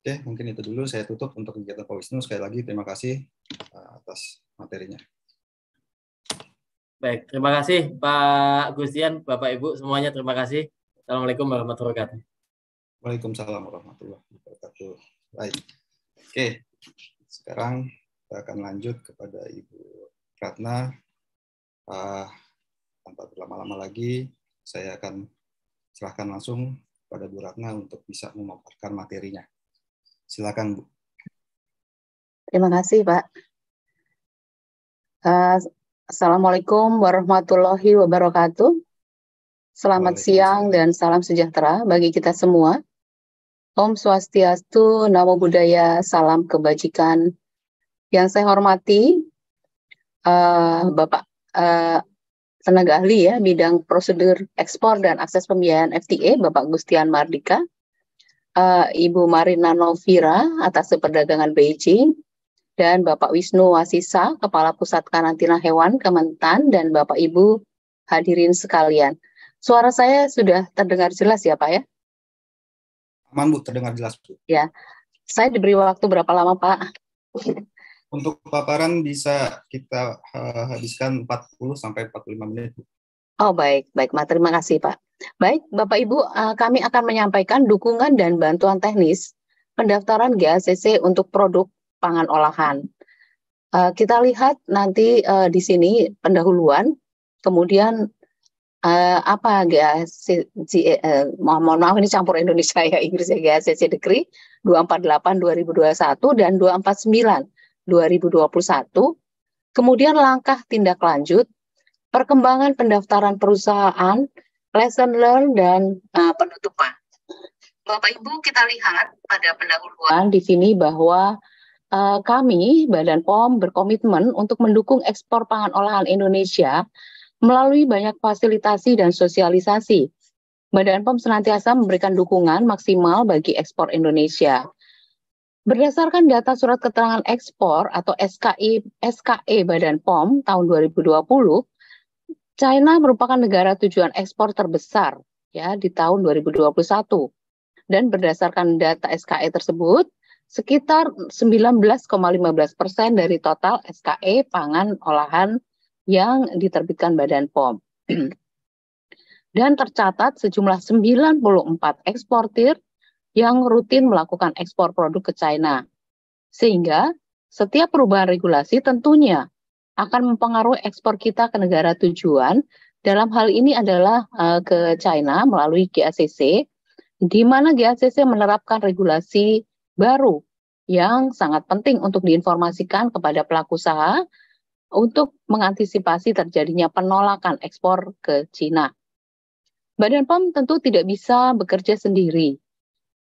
Oke, mungkin itu dulu saya tutup untuk kegiatan Pak Wisnu. Sekali lagi terima kasih eh, atas materinya. Baik, terima kasih Pak Gustian, Bapak Ibu semuanya terima kasih. Assalamualaikum warahmatullahi wabarakatuh. Waalaikumsalam warahmatullahi wabarakatuh. Baik. Oke. Sekarang kita akan lanjut kepada Ibu Ratna. Uh, tanpa berlama-lama lagi, saya akan serahkan langsung pada Bu Ratna untuk bisa memaparkan materinya. Silakan Bu. Terima kasih Pak. Eh, Assalamualaikum warahmatullahi wabarakatuh. Selamat siang dan salam sejahtera bagi kita semua. Om Swastiastu, Namo Buddhaya, Salam Kebajikan. Yang saya hormati, uh, Bapak uh, tenaga ahli ya bidang prosedur ekspor dan akses pembiayaan FTA Bapak Gustian Mardika, uh, Ibu Marina Novira atas perdagangan Beijing, dan Bapak Wisnu Wasisa Kepala Pusat Karantina Hewan Kementan dan Bapak Ibu hadirin sekalian. Suara saya sudah terdengar jelas ya Pak ya? Aman Bu, terdengar jelas Bu. Ya, saya diberi waktu berapa lama Pak? Untuk paparan bisa kita uh, habiskan 40 sampai 45 menit. Oh baik, baik. Ma, terima kasih Pak. Baik, Bapak Ibu, uh, kami akan menyampaikan dukungan dan bantuan teknis pendaftaran GACC untuk produk pangan olahan. Uh, kita lihat nanti uh, di sini pendahuluan, kemudian uh, apa GACC, uh, mohon, maaf ini campur Indonesia ya, Inggris ya, GACC Decree 248 2021 dan 249 2021, kemudian langkah tindak lanjut, perkembangan pendaftaran perusahaan, lesson learn dan uh, penutupan. Bapak Ibu, kita lihat pada pendahuluan di sini bahwa uh, kami, Badan POM, berkomitmen untuk mendukung ekspor pangan olahan Indonesia melalui banyak fasilitasi dan sosialisasi. Badan POM senantiasa memberikan dukungan maksimal bagi ekspor Indonesia. Berdasarkan data surat keterangan ekspor atau SKI, SKE Badan POM tahun 2020, China merupakan negara tujuan ekspor terbesar ya di tahun 2021. Dan berdasarkan data SKE tersebut, sekitar 19,15 persen dari total SKE pangan olahan yang diterbitkan Badan POM. Dan tercatat sejumlah 94 eksportir yang rutin melakukan ekspor produk ke China. Sehingga setiap perubahan regulasi tentunya akan mempengaruhi ekspor kita ke negara tujuan. Dalam hal ini adalah uh, ke China melalui GACC, di mana GACC menerapkan regulasi baru yang sangat penting untuk diinformasikan kepada pelaku usaha untuk mengantisipasi terjadinya penolakan ekspor ke China. Badan POM tentu tidak bisa bekerja sendiri.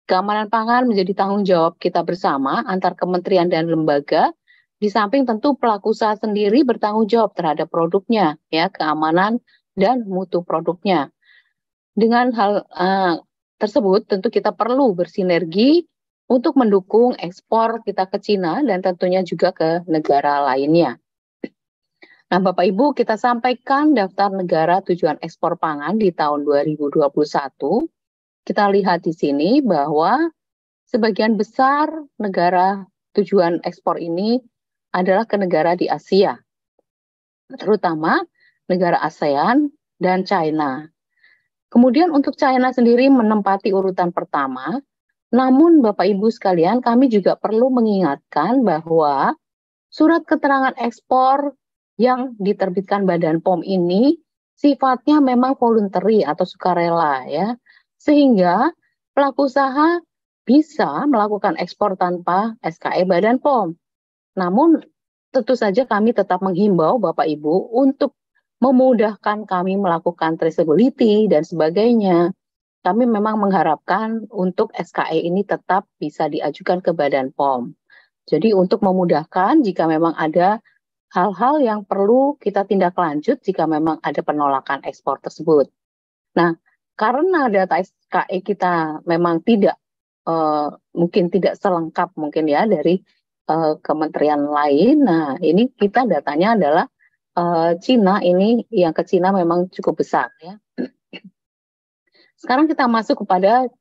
Keamanan pangan menjadi tanggung jawab kita bersama antar kementerian dan lembaga. Di samping tentu pelaku usaha sendiri bertanggung jawab terhadap produknya, ya keamanan dan mutu produknya. Dengan hal uh, tersebut, tentu kita perlu bersinergi untuk mendukung ekspor kita ke Cina dan tentunya juga ke negara lainnya. Nah, Bapak Ibu, kita sampaikan daftar negara tujuan ekspor pangan di tahun 2021 kita lihat di sini bahwa sebagian besar negara tujuan ekspor ini adalah ke negara di Asia, terutama negara ASEAN dan China. Kemudian untuk China sendiri menempati urutan pertama, namun Bapak Ibu sekalian kami juga perlu mengingatkan bahwa surat keterangan ekspor yang diterbitkan Badan POM ini sifatnya memang voluntary atau sukarela ya sehingga pelaku usaha bisa melakukan ekspor tanpa SKE Badan POM. Namun tentu saja kami tetap menghimbau Bapak Ibu untuk memudahkan kami melakukan traceability dan sebagainya. Kami memang mengharapkan untuk SKE ini tetap bisa diajukan ke Badan POM. Jadi untuk memudahkan jika memang ada hal-hal yang perlu kita tindak lanjut jika memang ada penolakan ekspor tersebut. Nah, karena data SKE kita memang tidak uh, mungkin tidak selengkap mungkin ya dari uh, kementerian lain. Nah, ini kita datanya adalah uh, Cina ini yang ke Cina memang cukup besar ya. Sekarang kita masuk kepada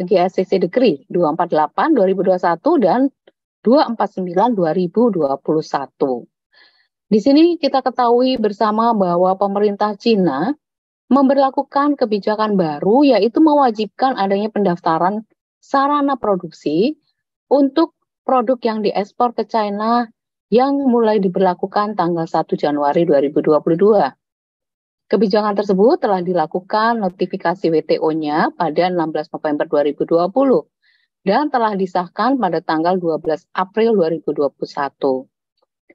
GACC Degree 248 2021 dan 249 2021. Di sini kita ketahui bersama bahwa pemerintah Cina memberlakukan kebijakan baru yaitu mewajibkan adanya pendaftaran sarana produksi untuk produk yang diekspor ke China yang mulai diberlakukan tanggal 1 Januari 2022. Kebijakan tersebut telah dilakukan notifikasi WTO-nya pada 16 November 2020 dan telah disahkan pada tanggal 12 April 2021.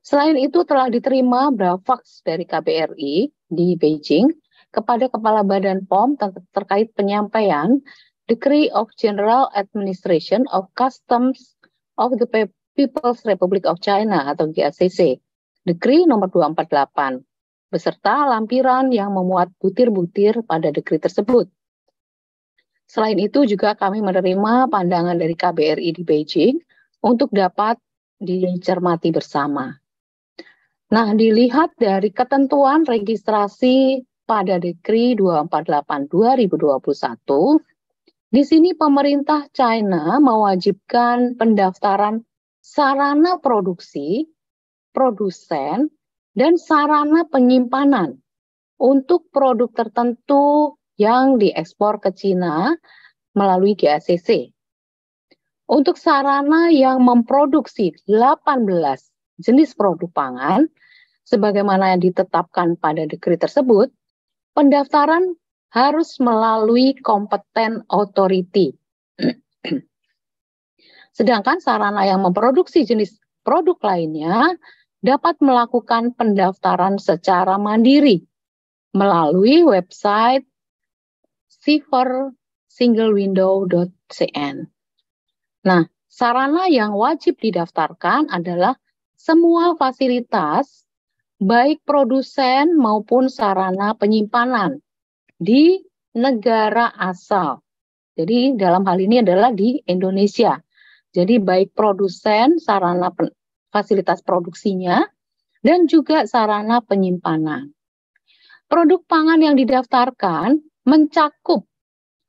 Selain itu telah diterima bravax dari KBRI di Beijing kepada Kepala Badan POM terkait penyampaian Decree of General Administration of Customs of the People's Republic of China atau GACC, decree nomor 248, beserta lampiran yang memuat butir-butir pada decree tersebut. Selain itu juga kami menerima pandangan dari KBRI di Beijing untuk dapat dicermati bersama. Nah, dilihat dari ketentuan registrasi pada Dekri 248 2021, di sini pemerintah China mewajibkan pendaftaran sarana produksi, produsen, dan sarana penyimpanan untuk produk tertentu yang diekspor ke China melalui GACC. Untuk sarana yang memproduksi 18 jenis produk pangan, sebagaimana yang ditetapkan pada Dekri tersebut, pendaftaran harus melalui kompeten authority. Sedangkan sarana yang memproduksi jenis produk lainnya dapat melakukan pendaftaran secara mandiri melalui website siver.singlewindow.cn. Nah, sarana yang wajib didaftarkan adalah semua fasilitas baik produsen maupun sarana penyimpanan di negara asal. Jadi dalam hal ini adalah di Indonesia. Jadi baik produsen, sarana pen, fasilitas produksinya, dan juga sarana penyimpanan. Produk pangan yang didaftarkan mencakup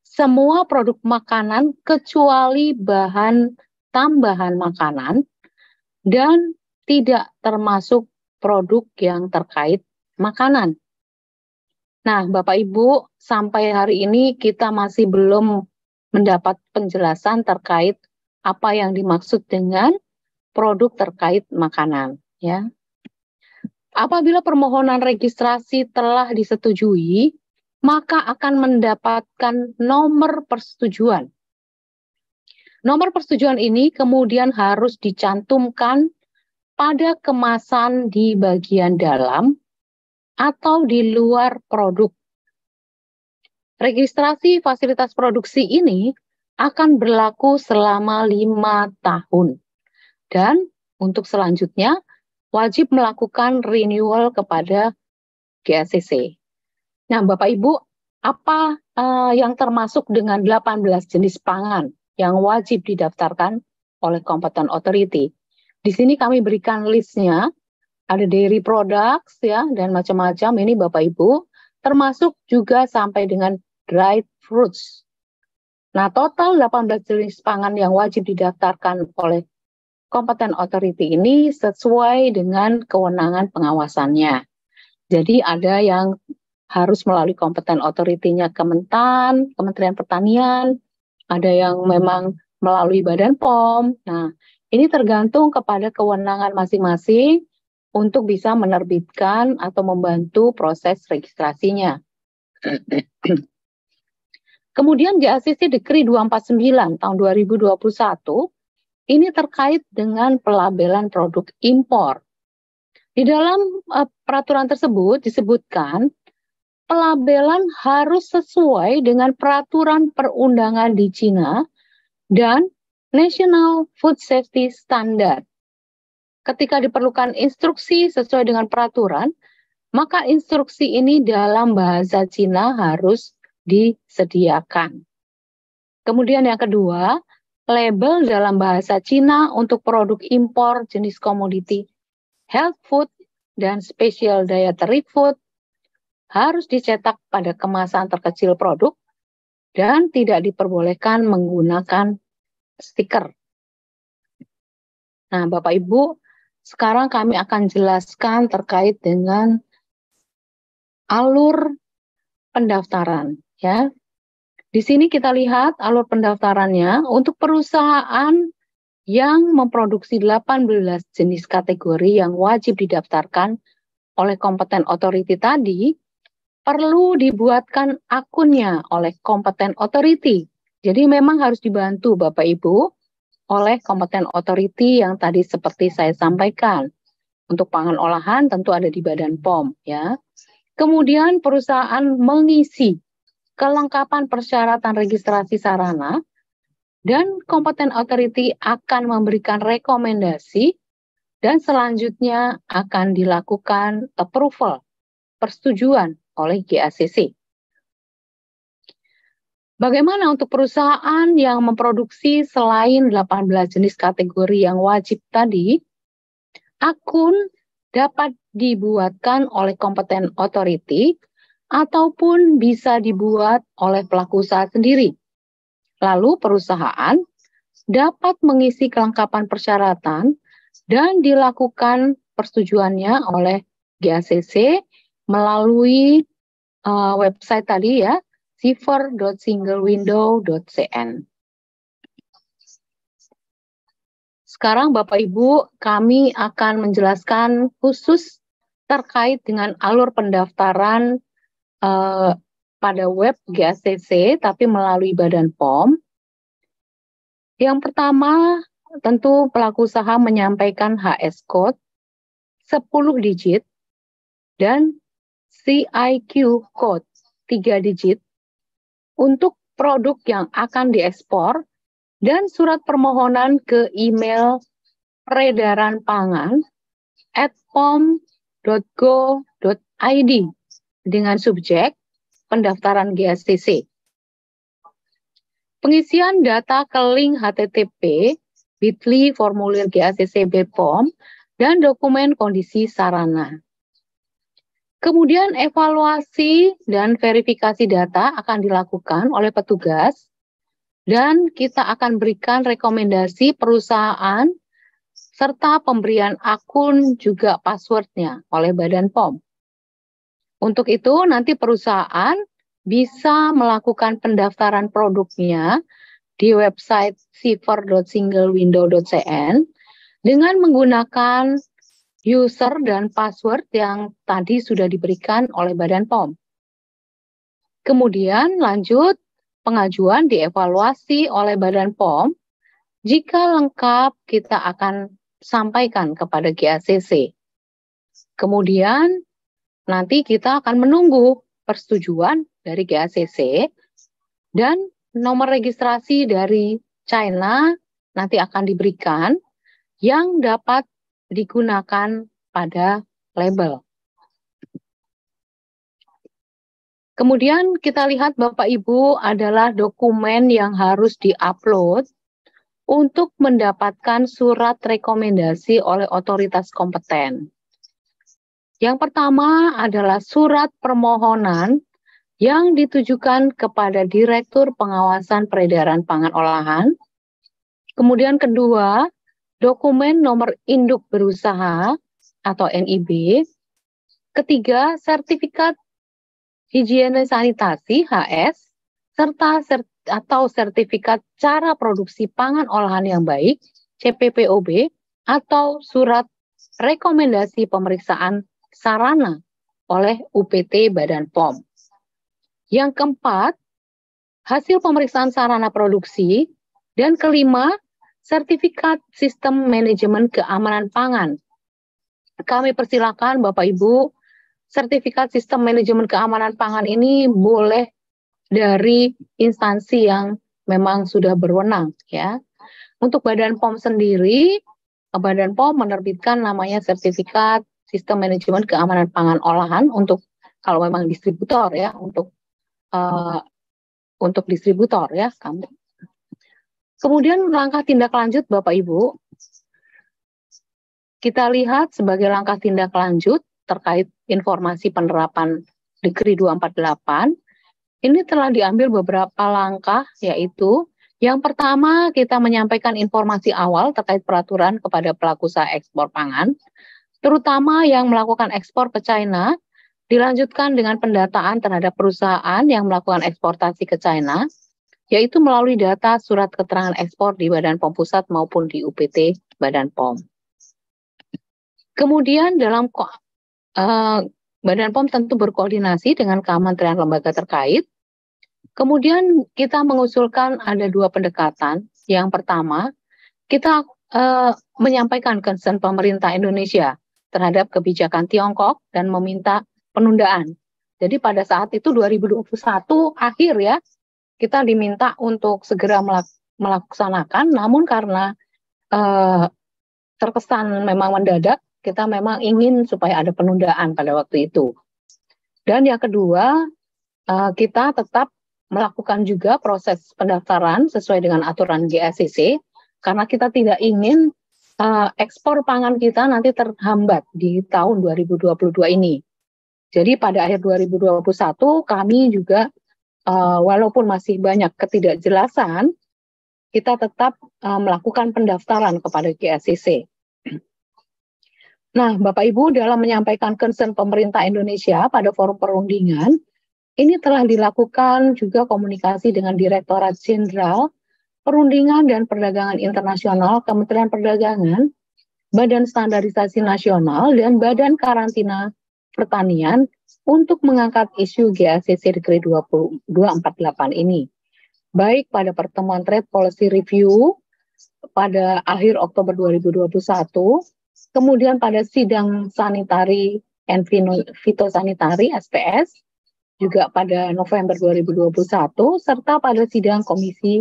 semua produk makanan kecuali bahan tambahan makanan dan tidak termasuk produk yang terkait makanan. Nah, Bapak Ibu, sampai hari ini kita masih belum mendapat penjelasan terkait apa yang dimaksud dengan produk terkait makanan, ya. Apabila permohonan registrasi telah disetujui, maka akan mendapatkan nomor persetujuan. Nomor persetujuan ini kemudian harus dicantumkan pada kemasan di bagian dalam atau di luar produk. Registrasi fasilitas produksi ini akan berlaku selama lima tahun. Dan untuk selanjutnya, wajib melakukan renewal kepada GACC. Nah, Bapak Ibu, apa uh, yang termasuk dengan 18 jenis pangan yang wajib didaftarkan oleh Competent authority? Di sini kami berikan listnya, ada dairy products ya dan macam-macam ini Bapak Ibu, termasuk juga sampai dengan dried fruits. Nah, total 18 jenis pangan yang wajib didaftarkan oleh kompeten authority ini sesuai dengan kewenangan pengawasannya. Jadi ada yang harus melalui kompeten otoritinya Kementan, Kementerian Pertanian, ada yang memang melalui Badan POM. Nah, ini tergantung kepada kewenangan masing-masing untuk bisa menerbitkan atau membantu proses registrasinya. Kemudian JACC Dekri 249 tahun 2021 ini terkait dengan pelabelan produk impor. Di dalam eh, peraturan tersebut disebutkan pelabelan harus sesuai dengan peraturan perundangan di Cina dan National Food Safety Standard. Ketika diperlukan instruksi sesuai dengan peraturan, maka instruksi ini dalam bahasa Cina harus disediakan. Kemudian yang kedua, label dalam bahasa Cina untuk produk impor jenis komoditi health food dan special dietary food harus dicetak pada kemasan terkecil produk dan tidak diperbolehkan menggunakan stiker. Nah, Bapak Ibu, sekarang kami akan jelaskan terkait dengan alur pendaftaran, ya. Di sini kita lihat alur pendaftarannya untuk perusahaan yang memproduksi 18 jenis kategori yang wajib didaftarkan oleh kompeten authority tadi perlu dibuatkan akunnya oleh kompeten authority jadi memang harus dibantu Bapak Ibu oleh kompeten authority yang tadi seperti saya sampaikan. Untuk pangan olahan tentu ada di Badan POM ya. Kemudian perusahaan mengisi kelengkapan persyaratan registrasi sarana dan kompeten authority akan memberikan rekomendasi dan selanjutnya akan dilakukan approval persetujuan oleh GACC. Bagaimana untuk perusahaan yang memproduksi selain 18 jenis kategori yang wajib tadi? Akun dapat dibuatkan oleh kompeten authority ataupun bisa dibuat oleh pelaku usaha sendiri. Lalu perusahaan dapat mengisi kelengkapan persyaratan dan dilakukan persetujuannya oleh GACC melalui uh, website tadi ya siever.singlewindow.cn. Sekarang Bapak Ibu, kami akan menjelaskan khusus terkait dengan alur pendaftaran eh, pada web GACC tapi melalui Badan POM. Yang pertama, tentu pelaku usaha menyampaikan HS code 10 digit dan CIQ code 3 digit untuk produk yang akan diekspor dan surat permohonan ke email peredaran pangan at pom.go.id dengan subjek pendaftaran GSTC. Pengisian data ke link HTTP bit.ly formulir GSTC BPOM dan dokumen kondisi sarana. Kemudian evaluasi dan verifikasi data akan dilakukan oleh petugas dan kita akan berikan rekomendasi perusahaan serta pemberian akun juga passwordnya oleh Badan POM. Untuk itu nanti perusahaan bisa melakukan pendaftaran produknya di website siver.singlewindow.cn dengan menggunakan user dan password yang tadi sudah diberikan oleh Badan POM. Kemudian lanjut, pengajuan dievaluasi oleh Badan POM. Jika lengkap, kita akan sampaikan kepada GACC. Kemudian nanti kita akan menunggu persetujuan dari GACC dan nomor registrasi dari China nanti akan diberikan yang dapat digunakan pada label. Kemudian kita lihat Bapak Ibu adalah dokumen yang harus diupload untuk mendapatkan surat rekomendasi oleh otoritas kompeten. Yang pertama adalah surat permohonan yang ditujukan kepada Direktur Pengawasan Peredaran Pangan Olahan. Kemudian kedua, dokumen nomor induk berusaha atau NIB, ketiga sertifikat higiene sanitasi HS, serta sert atau sertifikat cara produksi pangan olahan yang baik CPPOB atau surat rekomendasi pemeriksaan sarana oleh UPT Badan POM. Yang keempat, hasil pemeriksaan sarana produksi dan kelima sertifikat sistem manajemen keamanan pangan. Kami persilakan Bapak Ibu, sertifikat sistem manajemen keamanan pangan ini boleh dari instansi yang memang sudah berwenang ya. Untuk Badan POM sendiri, Badan POM menerbitkan namanya sertifikat sistem manajemen keamanan pangan olahan untuk kalau memang distributor ya, untuk uh, untuk distributor ya kami Kemudian langkah tindak lanjut Bapak Ibu, kita lihat sebagai langkah tindak lanjut terkait informasi penerapan Dekri 248, ini telah diambil beberapa langkah yaitu yang pertama kita menyampaikan informasi awal terkait peraturan kepada pelaku usaha ekspor pangan, terutama yang melakukan ekspor ke China, dilanjutkan dengan pendataan terhadap perusahaan yang melakukan eksportasi ke China, yaitu melalui data surat keterangan ekspor di Badan POM Pusat maupun di UPT Badan POM. Kemudian dalam uh, Badan POM tentu berkoordinasi dengan kementerian lembaga terkait. Kemudian kita mengusulkan ada dua pendekatan. Yang pertama, kita uh, menyampaikan concern pemerintah Indonesia terhadap kebijakan Tiongkok dan meminta penundaan. Jadi pada saat itu 2021 akhir ya, kita diminta untuk segera melaksanakan namun karena eh, terkesan memang mendadak kita memang ingin supaya ada penundaan pada waktu itu dan yang kedua eh, kita tetap melakukan juga proses pendaftaran sesuai dengan aturan GSCC karena kita tidak ingin uh, ekspor pangan kita nanti terhambat di tahun 2022 ini. Jadi pada akhir 2021 kami juga uh, walaupun masih banyak ketidakjelasan, kita tetap uh, melakukan pendaftaran kepada GSCC. Nah, Bapak Ibu dalam menyampaikan concern pemerintah Indonesia pada forum perundingan, ini telah dilakukan juga komunikasi dengan Direktorat Jenderal Perundingan dan Perdagangan Internasional Kementerian Perdagangan, Badan Standarisasi Nasional, dan Badan Karantina Pertanian untuk mengangkat isu GACC Sirkri 2248 ini, baik pada pertemuan Trade Policy Review pada akhir Oktober 2021, kemudian pada sidang sanitari and fitosanitari SPS, juga pada November 2021, serta pada sidang Komisi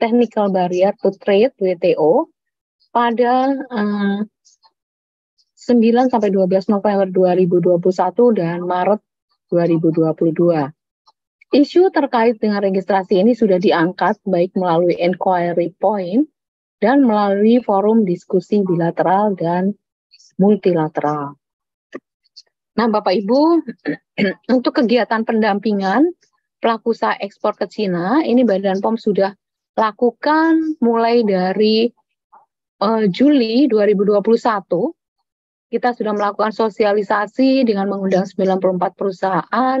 Technical Barrier to Trade WTO pada uh, 9 sampai 12 November 2021 dan Maret 2022. Isu terkait dengan registrasi ini sudah diangkat baik melalui inquiry point dan melalui forum diskusi bilateral dan multilateral. Nah, Bapak Ibu, untuk kegiatan pendampingan pelaku usaha ekspor ke Cina, ini Badan POM sudah lakukan mulai dari uh, Juli 2021 kita sudah melakukan sosialisasi dengan mengundang 94 perusahaan.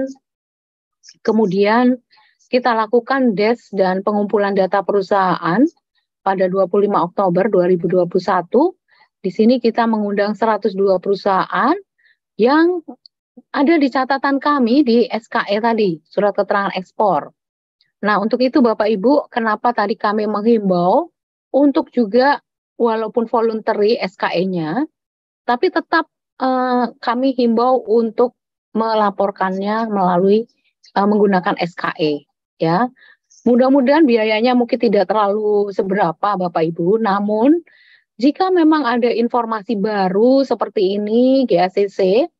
Kemudian kita lakukan DES dan pengumpulan data perusahaan pada 25 Oktober 2021. Di sini kita mengundang 102 perusahaan yang ada di catatan kami di SKE tadi, surat keterangan ekspor. Nah, untuk itu Bapak Ibu, kenapa tadi kami menghimbau untuk juga walaupun voluntary SKE-nya, tapi tetap eh, kami himbau untuk melaporkannya melalui eh, menggunakan SKE ya. Mudah-mudahan biayanya mungkin tidak terlalu seberapa Bapak Ibu, namun jika memang ada informasi baru seperti ini GACC,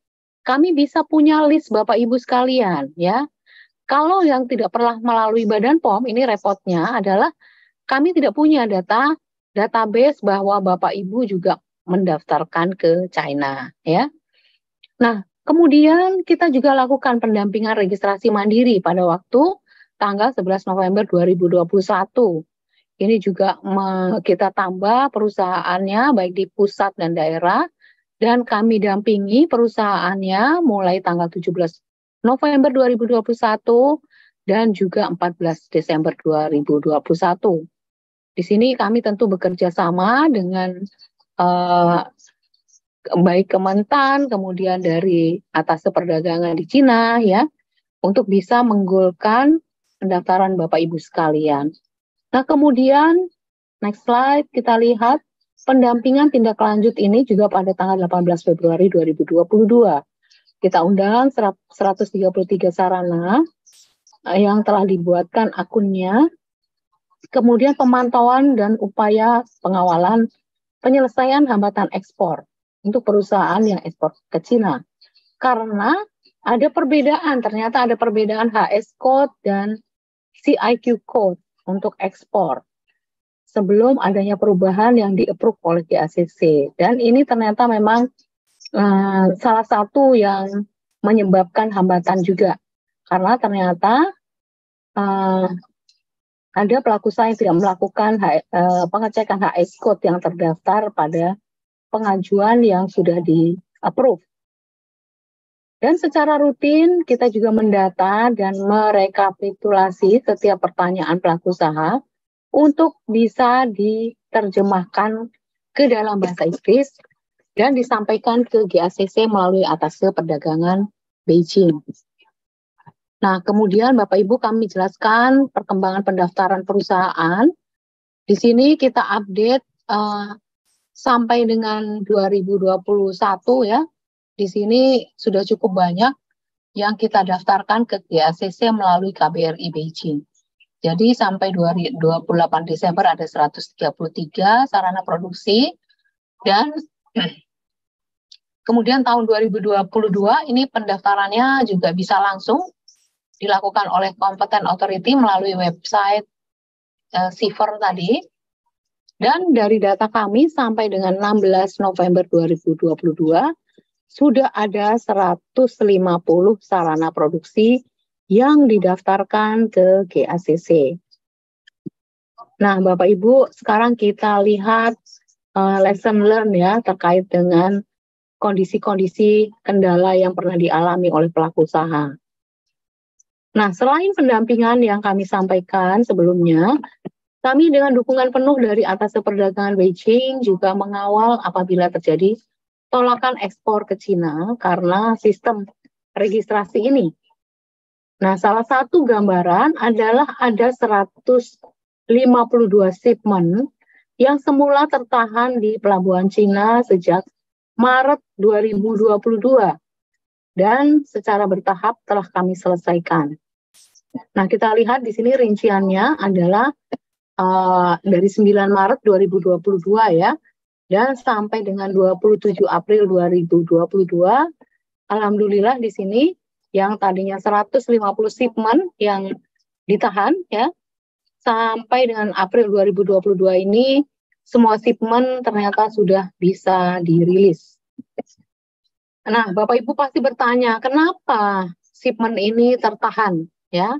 kami bisa punya list Bapak Ibu sekalian ya. Kalau yang tidak pernah melalui Badan POM ini repotnya adalah kami tidak punya data database bahwa Bapak Ibu juga mendaftarkan ke China ya. Nah, kemudian kita juga lakukan pendampingan registrasi mandiri pada waktu tanggal 11 November 2021. Ini juga kita tambah perusahaannya baik di pusat dan daerah dan kami dampingi perusahaannya mulai tanggal 17 November 2021 dan juga 14 Desember 2021. Di sini kami tentu bekerja sama dengan uh, baik Kementan, kemudian dari atas perdagangan di Cina ya, untuk bisa menggolkan pendaftaran Bapak Ibu sekalian. Nah, kemudian next slide kita lihat pendampingan tindak lanjut ini juga pada tanggal 18 Februari 2022. Kita undang 133 sarana eh, yang telah dibuatkan akunnya. Kemudian pemantauan dan upaya pengawalan penyelesaian hambatan ekspor untuk perusahaan yang ekspor ke Cina. Karena ada perbedaan, ternyata ada perbedaan HS code dan CIQ code untuk ekspor sebelum adanya perubahan yang di-approve oleh GACC. Dan ini ternyata memang uh, salah satu yang menyebabkan hambatan juga. Karena ternyata uh, ada pelaku usaha yang tidak melakukan eh, pengecekan HS code yang terdaftar pada pengajuan yang sudah di approve. Dan secara rutin kita juga mendata dan merekapitulasi setiap pertanyaan pelaku usaha untuk bisa diterjemahkan ke dalam bahasa Inggris dan disampaikan ke GACC melalui atas perdagangan Beijing. Nah, kemudian Bapak Ibu kami jelaskan perkembangan pendaftaran perusahaan. Di sini kita update uh, sampai dengan 2021 ya. Di sini sudah cukup banyak yang kita daftarkan ke GACC melalui KBRI Beijing. Jadi sampai 28 Desember ada 133 sarana produksi dan kemudian tahun 2022 ini pendaftarannya juga bisa langsung dilakukan oleh kompeten authority melalui website uh, tadi. Dan dari data kami sampai dengan 16 November 2022 sudah ada 150 sarana produksi yang didaftarkan ke GACC. Nah, Bapak Ibu, sekarang kita lihat uh, lesson learn ya terkait dengan kondisi-kondisi kendala yang pernah dialami oleh pelaku usaha. Nah, selain pendampingan yang kami sampaikan sebelumnya, kami dengan dukungan penuh dari atas perdagangan Beijing juga mengawal apabila terjadi tolakan ekspor ke Cina karena sistem registrasi ini. Nah, salah satu gambaran adalah ada 152 shipment yang semula tertahan di pelabuhan Cina sejak Maret 2022 dan secara bertahap telah kami selesaikan. Nah, kita lihat di sini rinciannya adalah uh, dari 9 Maret 2022 ya, dan sampai dengan 27 April 2022, alhamdulillah di sini yang tadinya 150 shipment yang ditahan ya, sampai dengan April 2022 ini semua shipment ternyata sudah bisa dirilis. Nah, Bapak Ibu pasti bertanya, kenapa shipment ini tertahan, ya?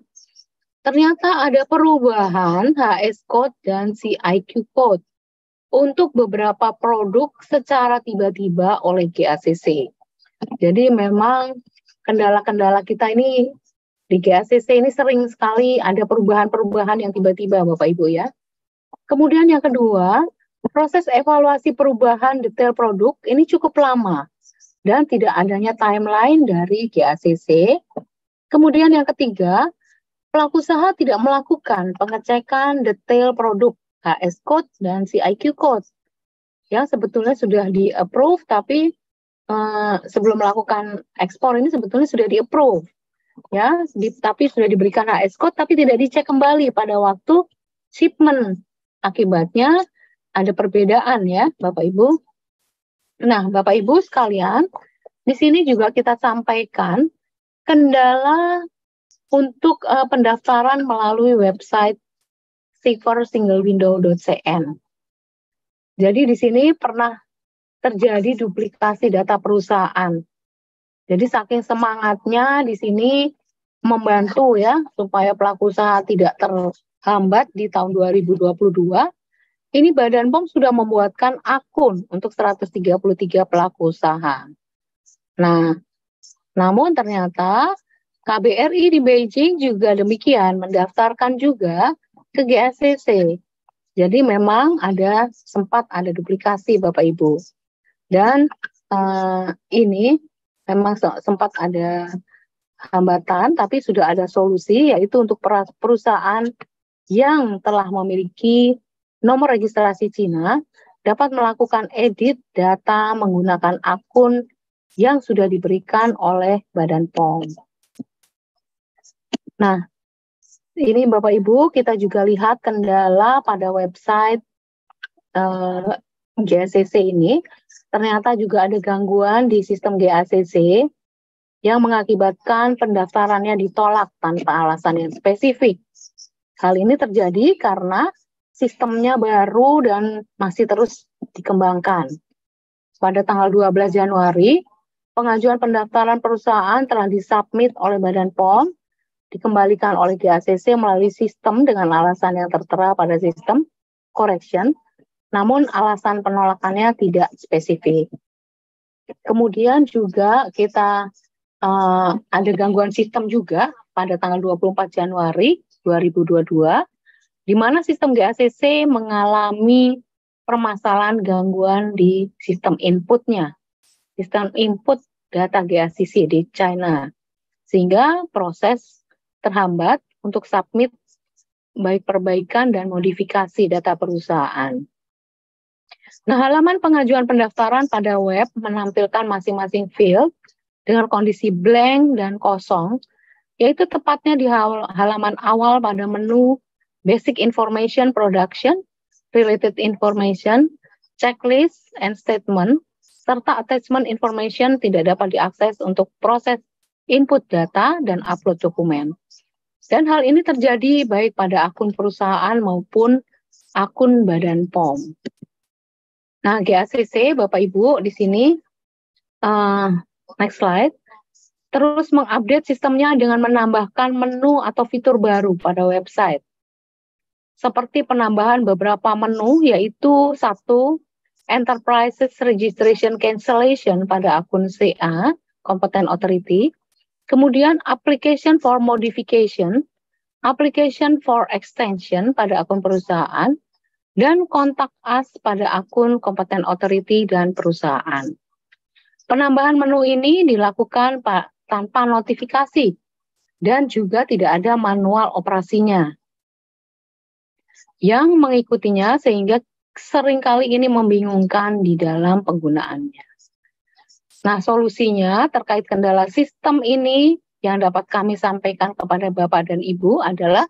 Ternyata ada perubahan HS code dan CIQ code untuk beberapa produk secara tiba-tiba oleh GACC. Jadi memang kendala-kendala kita ini di GACC ini sering sekali ada perubahan-perubahan yang tiba-tiba Bapak Ibu ya. Kemudian yang kedua, proses evaluasi perubahan detail produk ini cukup lama dan tidak adanya timeline dari GACC. Kemudian yang ketiga, pelaku usaha tidak melakukan pengecekan detail produk HS Code dan CIQ Code yang sebetulnya sudah di-approve tapi eh, sebelum melakukan ekspor ini sebetulnya sudah di-approve ya di, tapi sudah diberikan HS code tapi tidak dicek kembali pada waktu shipment akibatnya ada perbedaan ya Bapak Ibu Nah, Bapak Ibu sekalian, di sini juga kita sampaikan kendala untuk uh, pendaftaran melalui website cn. Jadi di sini pernah terjadi duplikasi data perusahaan. Jadi saking semangatnya di sini membantu ya supaya pelaku usaha tidak terhambat di tahun 2022 ini Badan POM sudah membuatkan akun untuk 133 pelaku usaha. Nah, namun ternyata KBRI di Beijing juga demikian mendaftarkan juga ke GSCC. Jadi memang ada sempat ada duplikasi Bapak Ibu. Dan uh, ini memang sempat ada hambatan tapi sudah ada solusi yaitu untuk perusahaan yang telah memiliki nomor registrasi Cina dapat melakukan edit data menggunakan akun yang sudah diberikan oleh Badan POM. Nah, ini Bapak Ibu kita juga lihat kendala pada website uh, eh, GACC ini ternyata juga ada gangguan di sistem GACC yang mengakibatkan pendaftarannya ditolak tanpa alasan yang spesifik. Hal ini terjadi karena sistemnya baru dan masih terus dikembangkan. Pada tanggal 12 Januari, pengajuan pendaftaran perusahaan telah disubmit oleh Badan POM, dikembalikan oleh GACC melalui sistem dengan alasan yang tertera pada sistem correction, namun alasan penolakannya tidak spesifik. Kemudian juga kita uh, ada gangguan sistem juga pada tanggal 24 Januari 2022 di mana sistem GACC mengalami permasalahan gangguan di sistem inputnya, sistem input data GACC di China, sehingga proses terhambat untuk submit baik perbaikan dan modifikasi data perusahaan. Nah, halaman pengajuan pendaftaran pada web menampilkan masing-masing field dengan kondisi blank dan kosong, yaitu tepatnya di halaman awal pada menu basic information production, related information, checklist, and statement, serta attachment information tidak dapat diakses untuk proses input data dan upload dokumen. Dan hal ini terjadi baik pada akun perusahaan maupun akun Badan POM. Nah, GACC, Bapak Ibu, di sini, uh, next slide, terus mengupdate sistemnya dengan menambahkan menu atau fitur baru pada website seperti penambahan beberapa menu yaitu satu Enterprises Registration Cancellation pada akun CA Competent Authority, kemudian Application for Modification, Application for Extension pada akun perusahaan, dan contact us pada akun Competent Authority dan perusahaan. Penambahan menu ini dilakukan tanpa notifikasi dan juga tidak ada manual operasinya yang mengikutinya sehingga seringkali ini membingungkan di dalam penggunaannya. Nah, solusinya terkait kendala sistem ini yang dapat kami sampaikan kepada Bapak dan Ibu adalah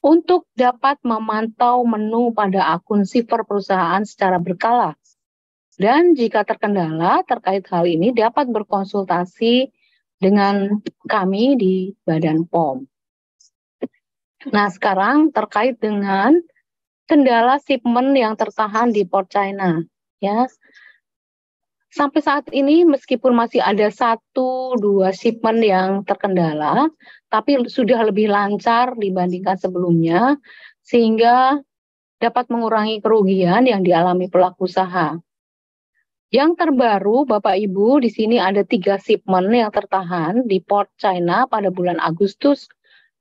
untuk dapat memantau menu pada akun siver perusahaan secara berkala. Dan jika terkendala terkait hal ini dapat berkonsultasi dengan kami di Badan POM. Nah, sekarang terkait dengan kendala shipment yang tertahan di port China. Ya, sampai saat ini meskipun masih ada satu dua shipment yang terkendala, tapi sudah lebih lancar dibandingkan sebelumnya, sehingga dapat mengurangi kerugian yang dialami pelaku usaha. Yang terbaru, Bapak Ibu, di sini ada tiga shipment yang tertahan di port China pada bulan Agustus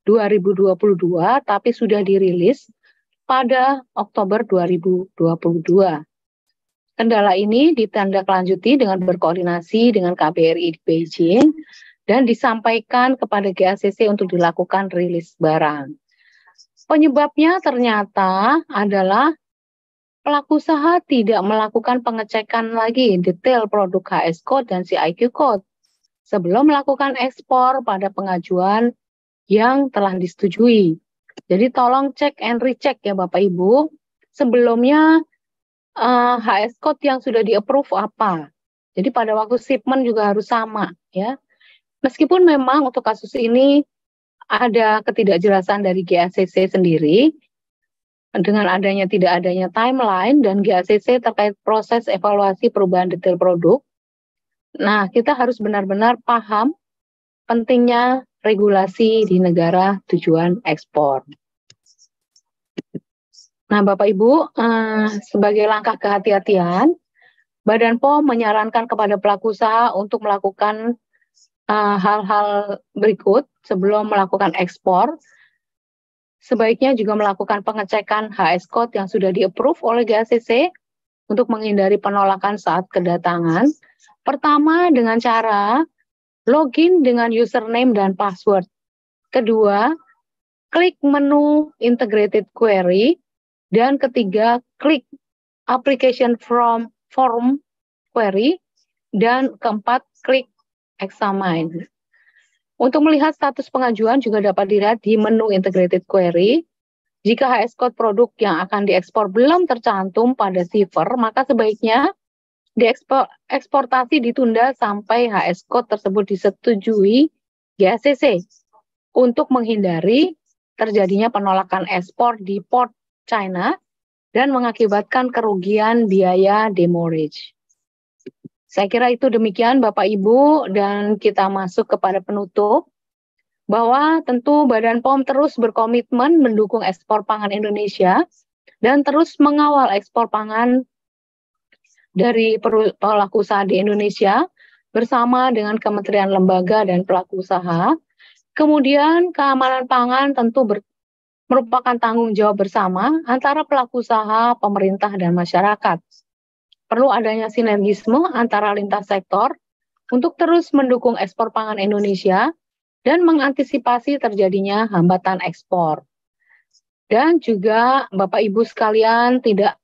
2022, tapi sudah dirilis pada Oktober 2022. Kendala ini kelanjuti dengan berkoordinasi dengan KBRI di Beijing dan disampaikan kepada GACC untuk dilakukan rilis barang. Penyebabnya ternyata adalah pelaku usaha tidak melakukan pengecekan lagi detail produk HS Code dan CIQ Code sebelum melakukan ekspor pada pengajuan yang telah disetujui. Jadi tolong cek and recheck ya Bapak Ibu. Sebelumnya uh, eh, HS code yang sudah di approve apa. Jadi pada waktu shipment juga harus sama ya. Meskipun memang untuk kasus ini ada ketidakjelasan dari GACC sendiri dengan adanya tidak adanya timeline dan GACC terkait proses evaluasi perubahan detail produk. Nah, kita harus benar-benar paham pentingnya regulasi di negara tujuan ekspor. Nah, Bapak Ibu, eh, sebagai langkah kehati-hatian, Badan POM menyarankan kepada pelaku usaha untuk melakukan eh, hal-hal eh, berikut sebelum melakukan ekspor. Sebaiknya juga melakukan pengecekan HS Code yang sudah di-approve oleh GACC untuk menghindari penolakan saat kedatangan. Pertama, dengan cara login dengan username dan password. Kedua, klik menu integrated query. Dan ketiga, klik application from form query. Dan keempat, klik examine. Untuk melihat status pengajuan juga dapat dilihat di menu integrated query. Jika HS code produk yang akan diekspor belum tercantum pada server, maka sebaiknya diekspor eksportasi ditunda sampai HS Code tersebut disetujui GACC untuk menghindari terjadinya penolakan ekspor di port China dan mengakibatkan kerugian biaya demurrage. Saya kira itu demikian Bapak Ibu dan kita masuk kepada penutup bahwa tentu Badan POM terus berkomitmen mendukung ekspor pangan Indonesia dan terus mengawal ekspor pangan dari pelaku usaha di Indonesia bersama dengan kementerian lembaga dan pelaku usaha. Kemudian keamanan pangan tentu ber, merupakan tanggung jawab bersama antara pelaku usaha, pemerintah, dan masyarakat. Perlu adanya sinergisme antara lintas sektor untuk terus mendukung ekspor pangan Indonesia dan mengantisipasi terjadinya hambatan ekspor. Dan juga Bapak Ibu sekalian tidak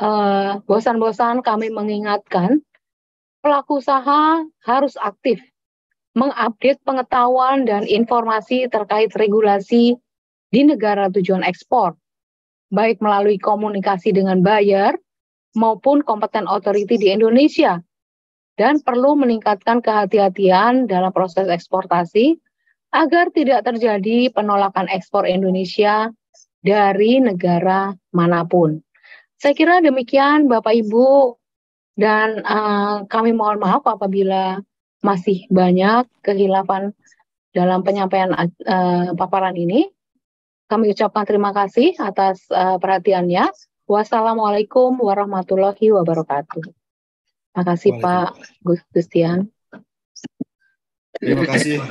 Eh, bosan-bosan kami mengingatkan pelaku usaha harus aktif mengupdate pengetahuan dan informasi terkait regulasi di negara tujuan ekspor, baik melalui komunikasi dengan buyer maupun kompeten authority di Indonesia, dan perlu meningkatkan kehati-hatian dalam proses eksportasi agar tidak terjadi penolakan ekspor Indonesia dari negara manapun. Saya kira demikian Bapak Ibu dan uh, kami mohon maaf apabila masih banyak kehilafan dalam penyampaian uh, paparan ini. Kami ucapkan terima kasih atas uh, perhatiannya. Wassalamualaikum warahmatullahi wabarakatuh. Terima kasih Pak Gustian. Terima kasih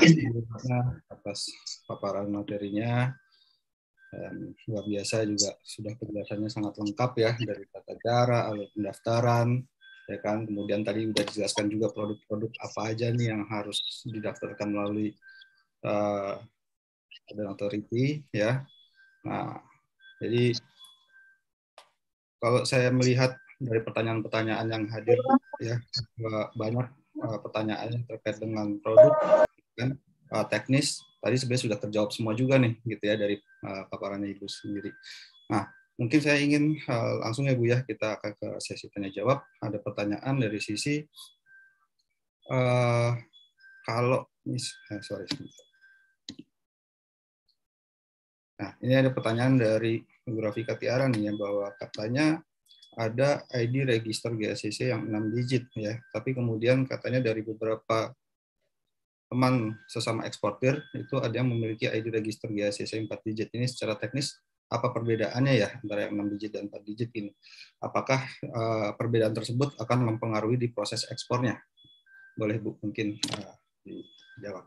atas paparan materinya dan luar biasa juga sudah penjelasannya sangat lengkap ya dari tata cara, alur pendaftaran, ya kan. Kemudian tadi sudah dijelaskan juga produk-produk apa aja nih yang harus didaftarkan melalui uh, authority ya. Nah, jadi kalau saya melihat dari pertanyaan-pertanyaan yang hadir ya banyak uh, pertanyaan terkait dengan produk kan eh, teknis tadi sebenarnya sudah terjawab semua juga nih gitu ya dari uh, paparannya ibu sendiri. Nah mungkin saya ingin uh, langsung ya bu ya kita akan ke sesi tanya jawab. Ada pertanyaan dari sisi uh, kalau eh, sorry Nah, ini ada pertanyaan dari Grafika Tiara nih ya bahwa katanya ada ID register GACC yang 6 digit ya, tapi kemudian katanya dari beberapa teman sesama eksportir itu ada yang memiliki ID register GACC 4 digit. Ini secara teknis apa perbedaannya ya antara yang 6 digit dan 4 digit ini? Apakah uh, perbedaan tersebut akan mempengaruhi di proses ekspornya? Boleh Bu mungkin uh, dijawab.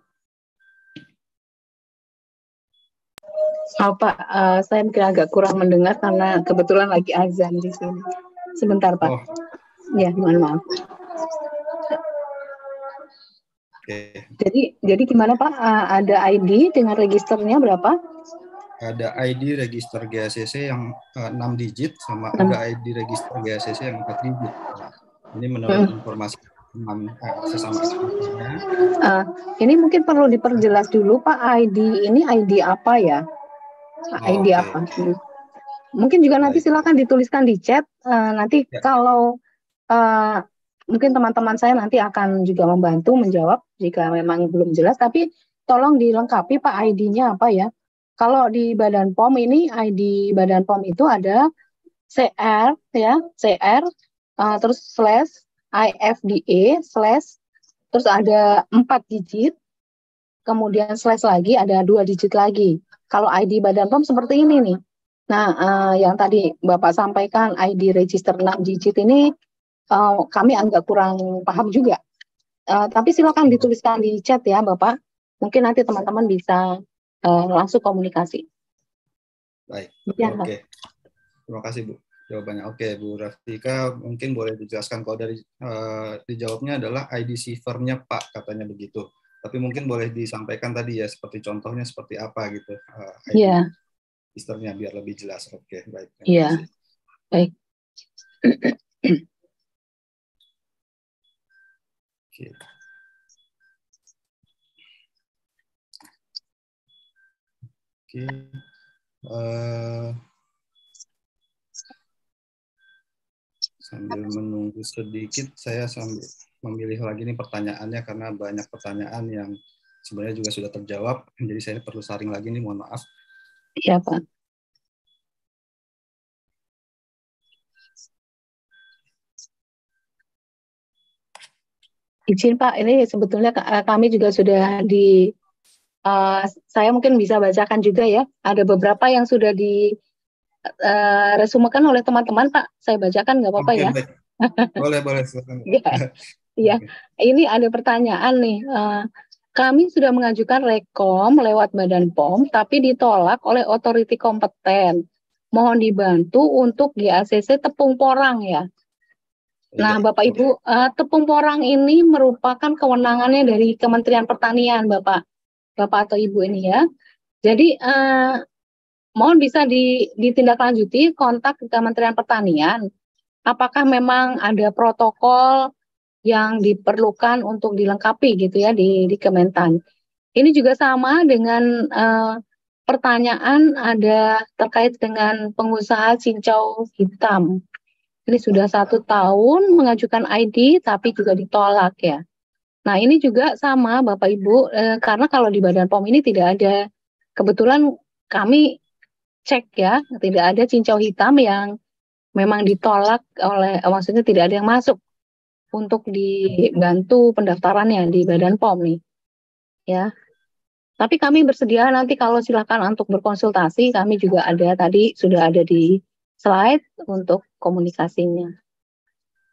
Oh, Pak, uh, saya mungkin agak kurang mendengar karena kebetulan lagi azan di sini. Sebentar Pak. Oh. Ya, mohon maaf. Okay. Jadi jadi gimana Pak? Ada ID dengan registernya berapa? Ada ID register GACC yang uh, e, 6 digit sama hmm. ada ID register GACC yang 4 digit. Ini menurut hmm. informasi e, sesama uh, ini mungkin perlu diperjelas dulu Pak ID ini ID apa ya? Oh, ID okay. apa? Mungkin juga nanti silakan dituliskan di chat. Uh, nanti ya. kalau uh, mungkin teman-teman saya nanti akan juga membantu menjawab jika memang belum jelas. Tapi tolong dilengkapi Pak ID-nya apa ya. Kalau di Badan POM ini ID Badan POM itu ada CR ya, CR uh, eh, terus slash IFDA slash terus ada empat digit kemudian slash lagi ada dua digit lagi. Kalau ID Badan POM seperti ini nih. Nah, uh, yang tadi Bapak sampaikan ID register 6 digit ini Eh, kami agak kurang paham juga. Uh, tapi silakan hmm. dituliskan di chat ya Bapak. Mungkin nanti teman-teman bisa uh, langsung komunikasi. Baik. Ya, Oke. Okay. Terima kasih Bu jawabannya. Oke Bu Rafika, mungkin boleh dijelaskan kalau dari uh, dijawabnya adalah ID servernya Pak katanya begitu. Tapi mungkin boleh disampaikan tadi ya seperti contohnya seperti apa gitu. Uh, ID iya. biar lebih jelas. Oke, baik. Iya. Yeah. Baik. Gitu. Oke. Eh, sambil menunggu sedikit, saya sambil memilih lagi nih pertanyaannya karena banyak pertanyaan yang sebenarnya juga sudah terjawab. Jadi saya perlu saring lagi nih, mohon maaf. Iya Pak. Izin Pak, ini sebetulnya eh, kami juga sudah di uh, saya mungkin bisa bacakan juga ya. Ada beberapa yang sudah di uh, resumekan oleh teman-teman Pak. Saya bacakan nggak apa-apa ya. Boleh, boleh Iya. ya. Ini ada pertanyaan nih. Uh, kami sudah mengajukan rekom lewat Badan POM, tapi ditolak oleh otoriti kompeten. Mohon dibantu untuk GACC Tepung Porang ya. Iya. Nah, Bapak Ibu, uh, tepung porang ini merupakan kewenangannya dari Kementerian Pertanian, Bapak. Bapak atau Ibu ini ya. Jadi uh, mohon bisa di, ditindaklanjuti kontak ke Kementerian Pertanian. Apakah memang ada protokol yang diperlukan untuk dilengkapi gitu ya di, di Kementan? Ini juga sama dengan uh, pertanyaan ada terkait dengan pengusaha cincau hitam. Ini sudah satu tahun mengajukan ID tapi juga ditolak ya. Nah ini juga sama Bapak Ibu eh, karena kalau di Badan POM ini tidak ada kebetulan kami cek ya tidak ada cincau hitam yang memang ditolak oleh eh, maksudnya tidak ada yang masuk untuk dibantu pendaftarannya di Badan POM nih ya. Tapi kami bersedia nanti kalau silakan untuk berkonsultasi, kami juga ada tadi sudah ada di slide untuk komunikasinya.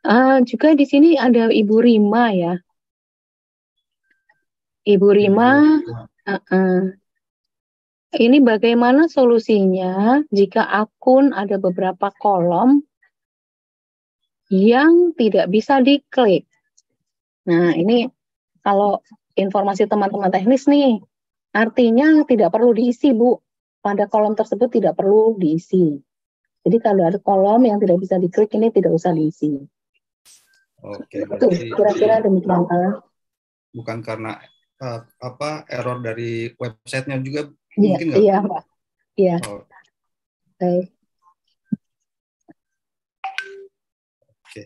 Uh, juga di sini ada Ibu Rima ya. Ibu iya, Rima, uh -uh. ini bagaimana solusinya jika akun ada beberapa kolom yang tidak bisa diklik? Nah, ini kalau informasi teman-teman teknis nih, artinya tidak perlu diisi, Bu. Pada kolom tersebut tidak perlu diisi. Jadi kalau ada kolom yang tidak bisa diklik ini tidak usah diisi. Oke. Kira-kira demikian. Bukan karena uh, apa error dari websitenya juga ya, mungkin nggak? Iya, Pak. Iya. Oh. Baik. Oke. Okay.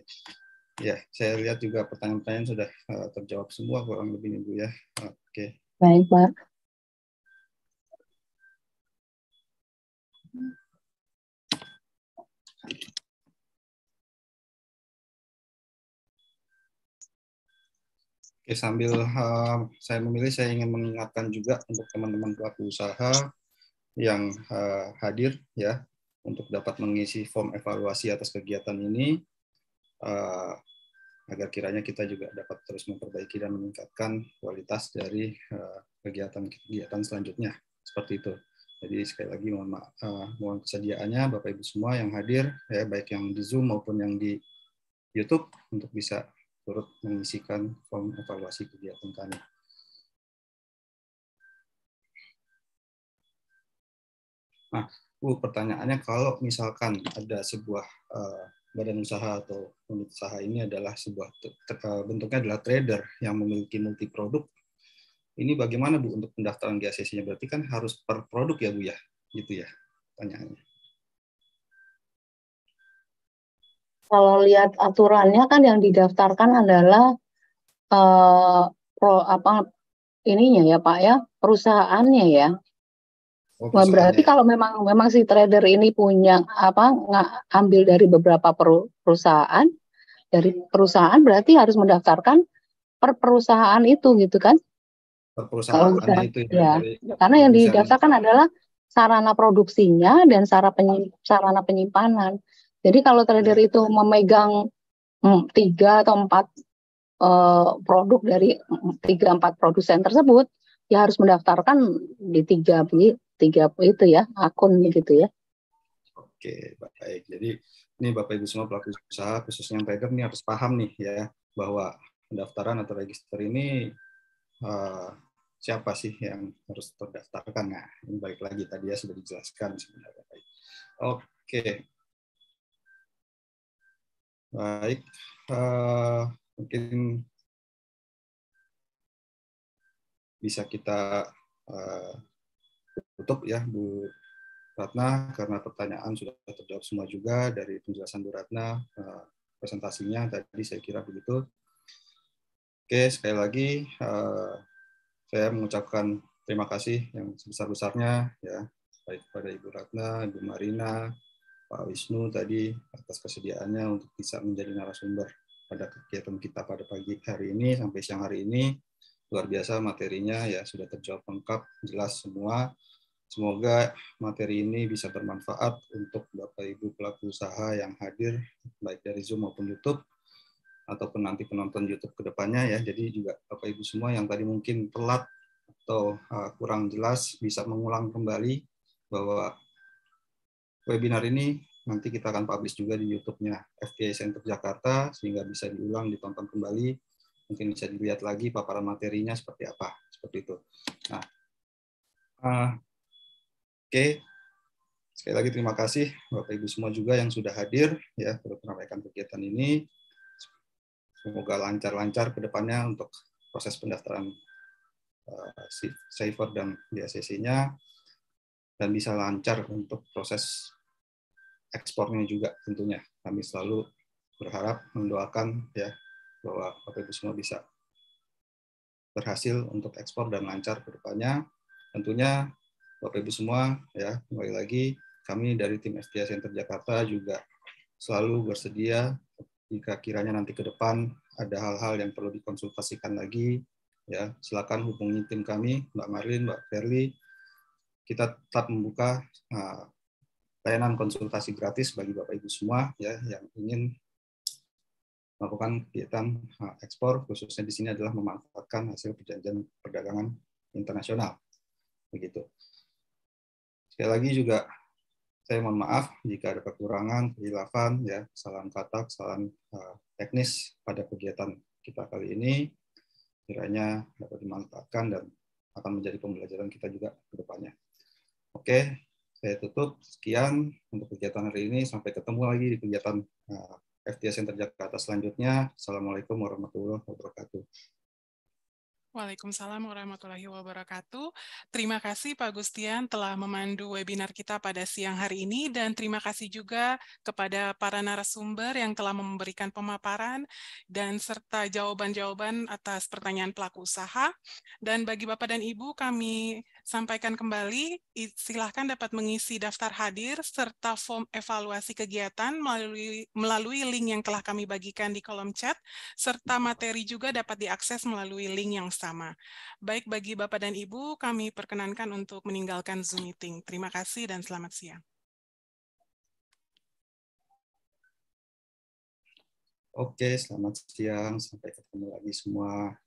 Ya, saya lihat juga pertanyaan-pertanyaan sudah uh, terjawab semua kurang lebih ini Bu ya. Oke. Okay. Baik, Pak. Oke, sambil uh, saya memilih, saya ingin mengingatkan juga untuk teman-teman pelaku usaha yang uh, hadir ya untuk dapat mengisi form evaluasi atas kegiatan ini uh, agar kiranya kita juga dapat terus memperbaiki dan meningkatkan kualitas dari eh, kegiatan-kegiatan uh, selanjutnya seperti itu. Jadi sekali lagi mohon uh, mohon kesediaannya Bapak Ibu semua yang hadir ya baik yang di Zoom maupun yang di YouTube untuk bisa turut mengisikan form evaluasi kegiatan kami. Nah, bu, uh, pertanyaannya kalau misalkan ada sebuah uh, badan usaha atau unit usaha ini adalah sebuah eh, bentuknya adalah trader yang memiliki multi produk. Ini bagaimana Bu untuk pendaftaran GACC-nya? Berarti kan harus per produk ya Bu ya? Gitu ya pertanyaannya. kalau lihat aturannya kan yang didaftarkan adalah uh, pro apa ininya ya Pak ya perusahaannya ya. Oh, Wah, berarti ya? kalau memang memang si trader ini punya apa nggak ambil dari beberapa perusahaan dari perusahaan berarti harus mendaftarkan per perusahaan itu gitu kan? Per perusahaan itu ya. ya. Karena yang didaftarkan adalah sarana produksinya dan sarana penyimpanan. Jadi kalau trader iya. itu memegang tiga atau empat uh, produk dari tiga empat produsen tersebut, ya harus mendaftarkan di tiga tiga itu ya akunnya gitu ya. Oke baik. Jadi ini bapak ibu semua pelaku usaha khususnya yang trader ini harus paham nih ya bahwa pendaftaran atau register ini uh, siapa sih yang harus terdaftarkan? Nah ini baik lagi tadi ya sudah dijelaskan sebenarnya. Oke. Baik, uh, mungkin bisa kita uh, tutup ya Bu Ratna karena pertanyaan sudah terjawab semua juga dari penjelasan Bu Ratna uh, presentasinya tadi saya kira begitu. Oke, sekali lagi uh, saya mengucapkan terima kasih yang sebesar-besarnya ya baik kepada Ibu Ratna, Ibu Marina, Pak Wisnu tadi atas kesediaannya untuk bisa menjadi narasumber pada kegiatan kita pada pagi hari ini sampai siang hari ini luar biasa materinya ya sudah terjawab lengkap jelas semua semoga materi ini bisa bermanfaat untuk bapak ibu pelaku usaha yang hadir baik dari zoom maupun youtube ataupun nanti penonton youtube kedepannya ya jadi juga bapak ibu semua yang tadi mungkin telat atau uh, kurang jelas bisa mengulang kembali bahwa webinar ini nanti kita akan publish juga di YouTube-nya FPA Center Jakarta sehingga bisa diulang ditonton kembali mungkin bisa dilihat lagi paparan materinya seperti apa seperti itu. Nah, uh, oke okay. sekali lagi terima kasih Bapak Ibu semua juga yang sudah hadir ya untuk menyampaikan kegiatan ini. Semoga lancar-lancar ke depannya untuk proses pendaftaran uh, eh, Safer dan acc nya dan bisa lancar untuk proses ekspornya juga tentunya. Kami selalu berharap mendoakan ya bahwa Bapak Ibu semua bisa berhasil untuk ekspor dan lancar ke depannya. Tentunya Bapak Ibu semua ya kembali lagi kami dari tim STA Center Jakarta juga selalu bersedia jika kiranya nanti ke depan ada hal-hal yang perlu dikonsultasikan lagi ya silakan hubungi tim kami Mbak Marlin, Mbak Ferli. Kita tetap membuka nah, layanan konsultasi gratis bagi Bapak Ibu semua ya yang ingin melakukan kegiatan eh, ekspor khususnya di sini adalah memanfaatkan hasil perjanjian perdagangan internasional. Begitu. Sekali lagi juga saya mohon maaf jika ada kekurangan, kehilafan, ya, kesalahan kata, kesalahan eh, teknis pada kegiatan kita kali ini. Kiranya dapat dimanfaatkan dan akan menjadi pembelajaran kita juga ke depannya. Oke, saya tutup. Sekian untuk kegiatan hari ini. Sampai ketemu lagi di kegiatan eh, FTS Center Jakarta selanjutnya. Assalamualaikum warahmatullahi wabarakatuh. Waalaikumsalam warahmatullahi wabarakatuh. Terima kasih Pak Gustian telah memandu webinar kita pada siang hari ini dan terima kasih juga kepada para narasumber yang telah memberikan pemaparan dan serta jawaban-jawaban atas pertanyaan pelaku usaha. Dan bagi Bapak dan Ibu kami sampaikan kembali, silahkan dapat mengisi daftar hadir serta form evaluasi kegiatan melalui, melalui link yang telah kami bagikan di kolom chat, serta materi juga dapat diakses melalui link yang sama. Baik bagi Bapak dan Ibu, kami perkenankan untuk meninggalkan Zoom meeting. Terima kasih dan selamat siang. Oke, selamat siang. Sampai ketemu lagi semua.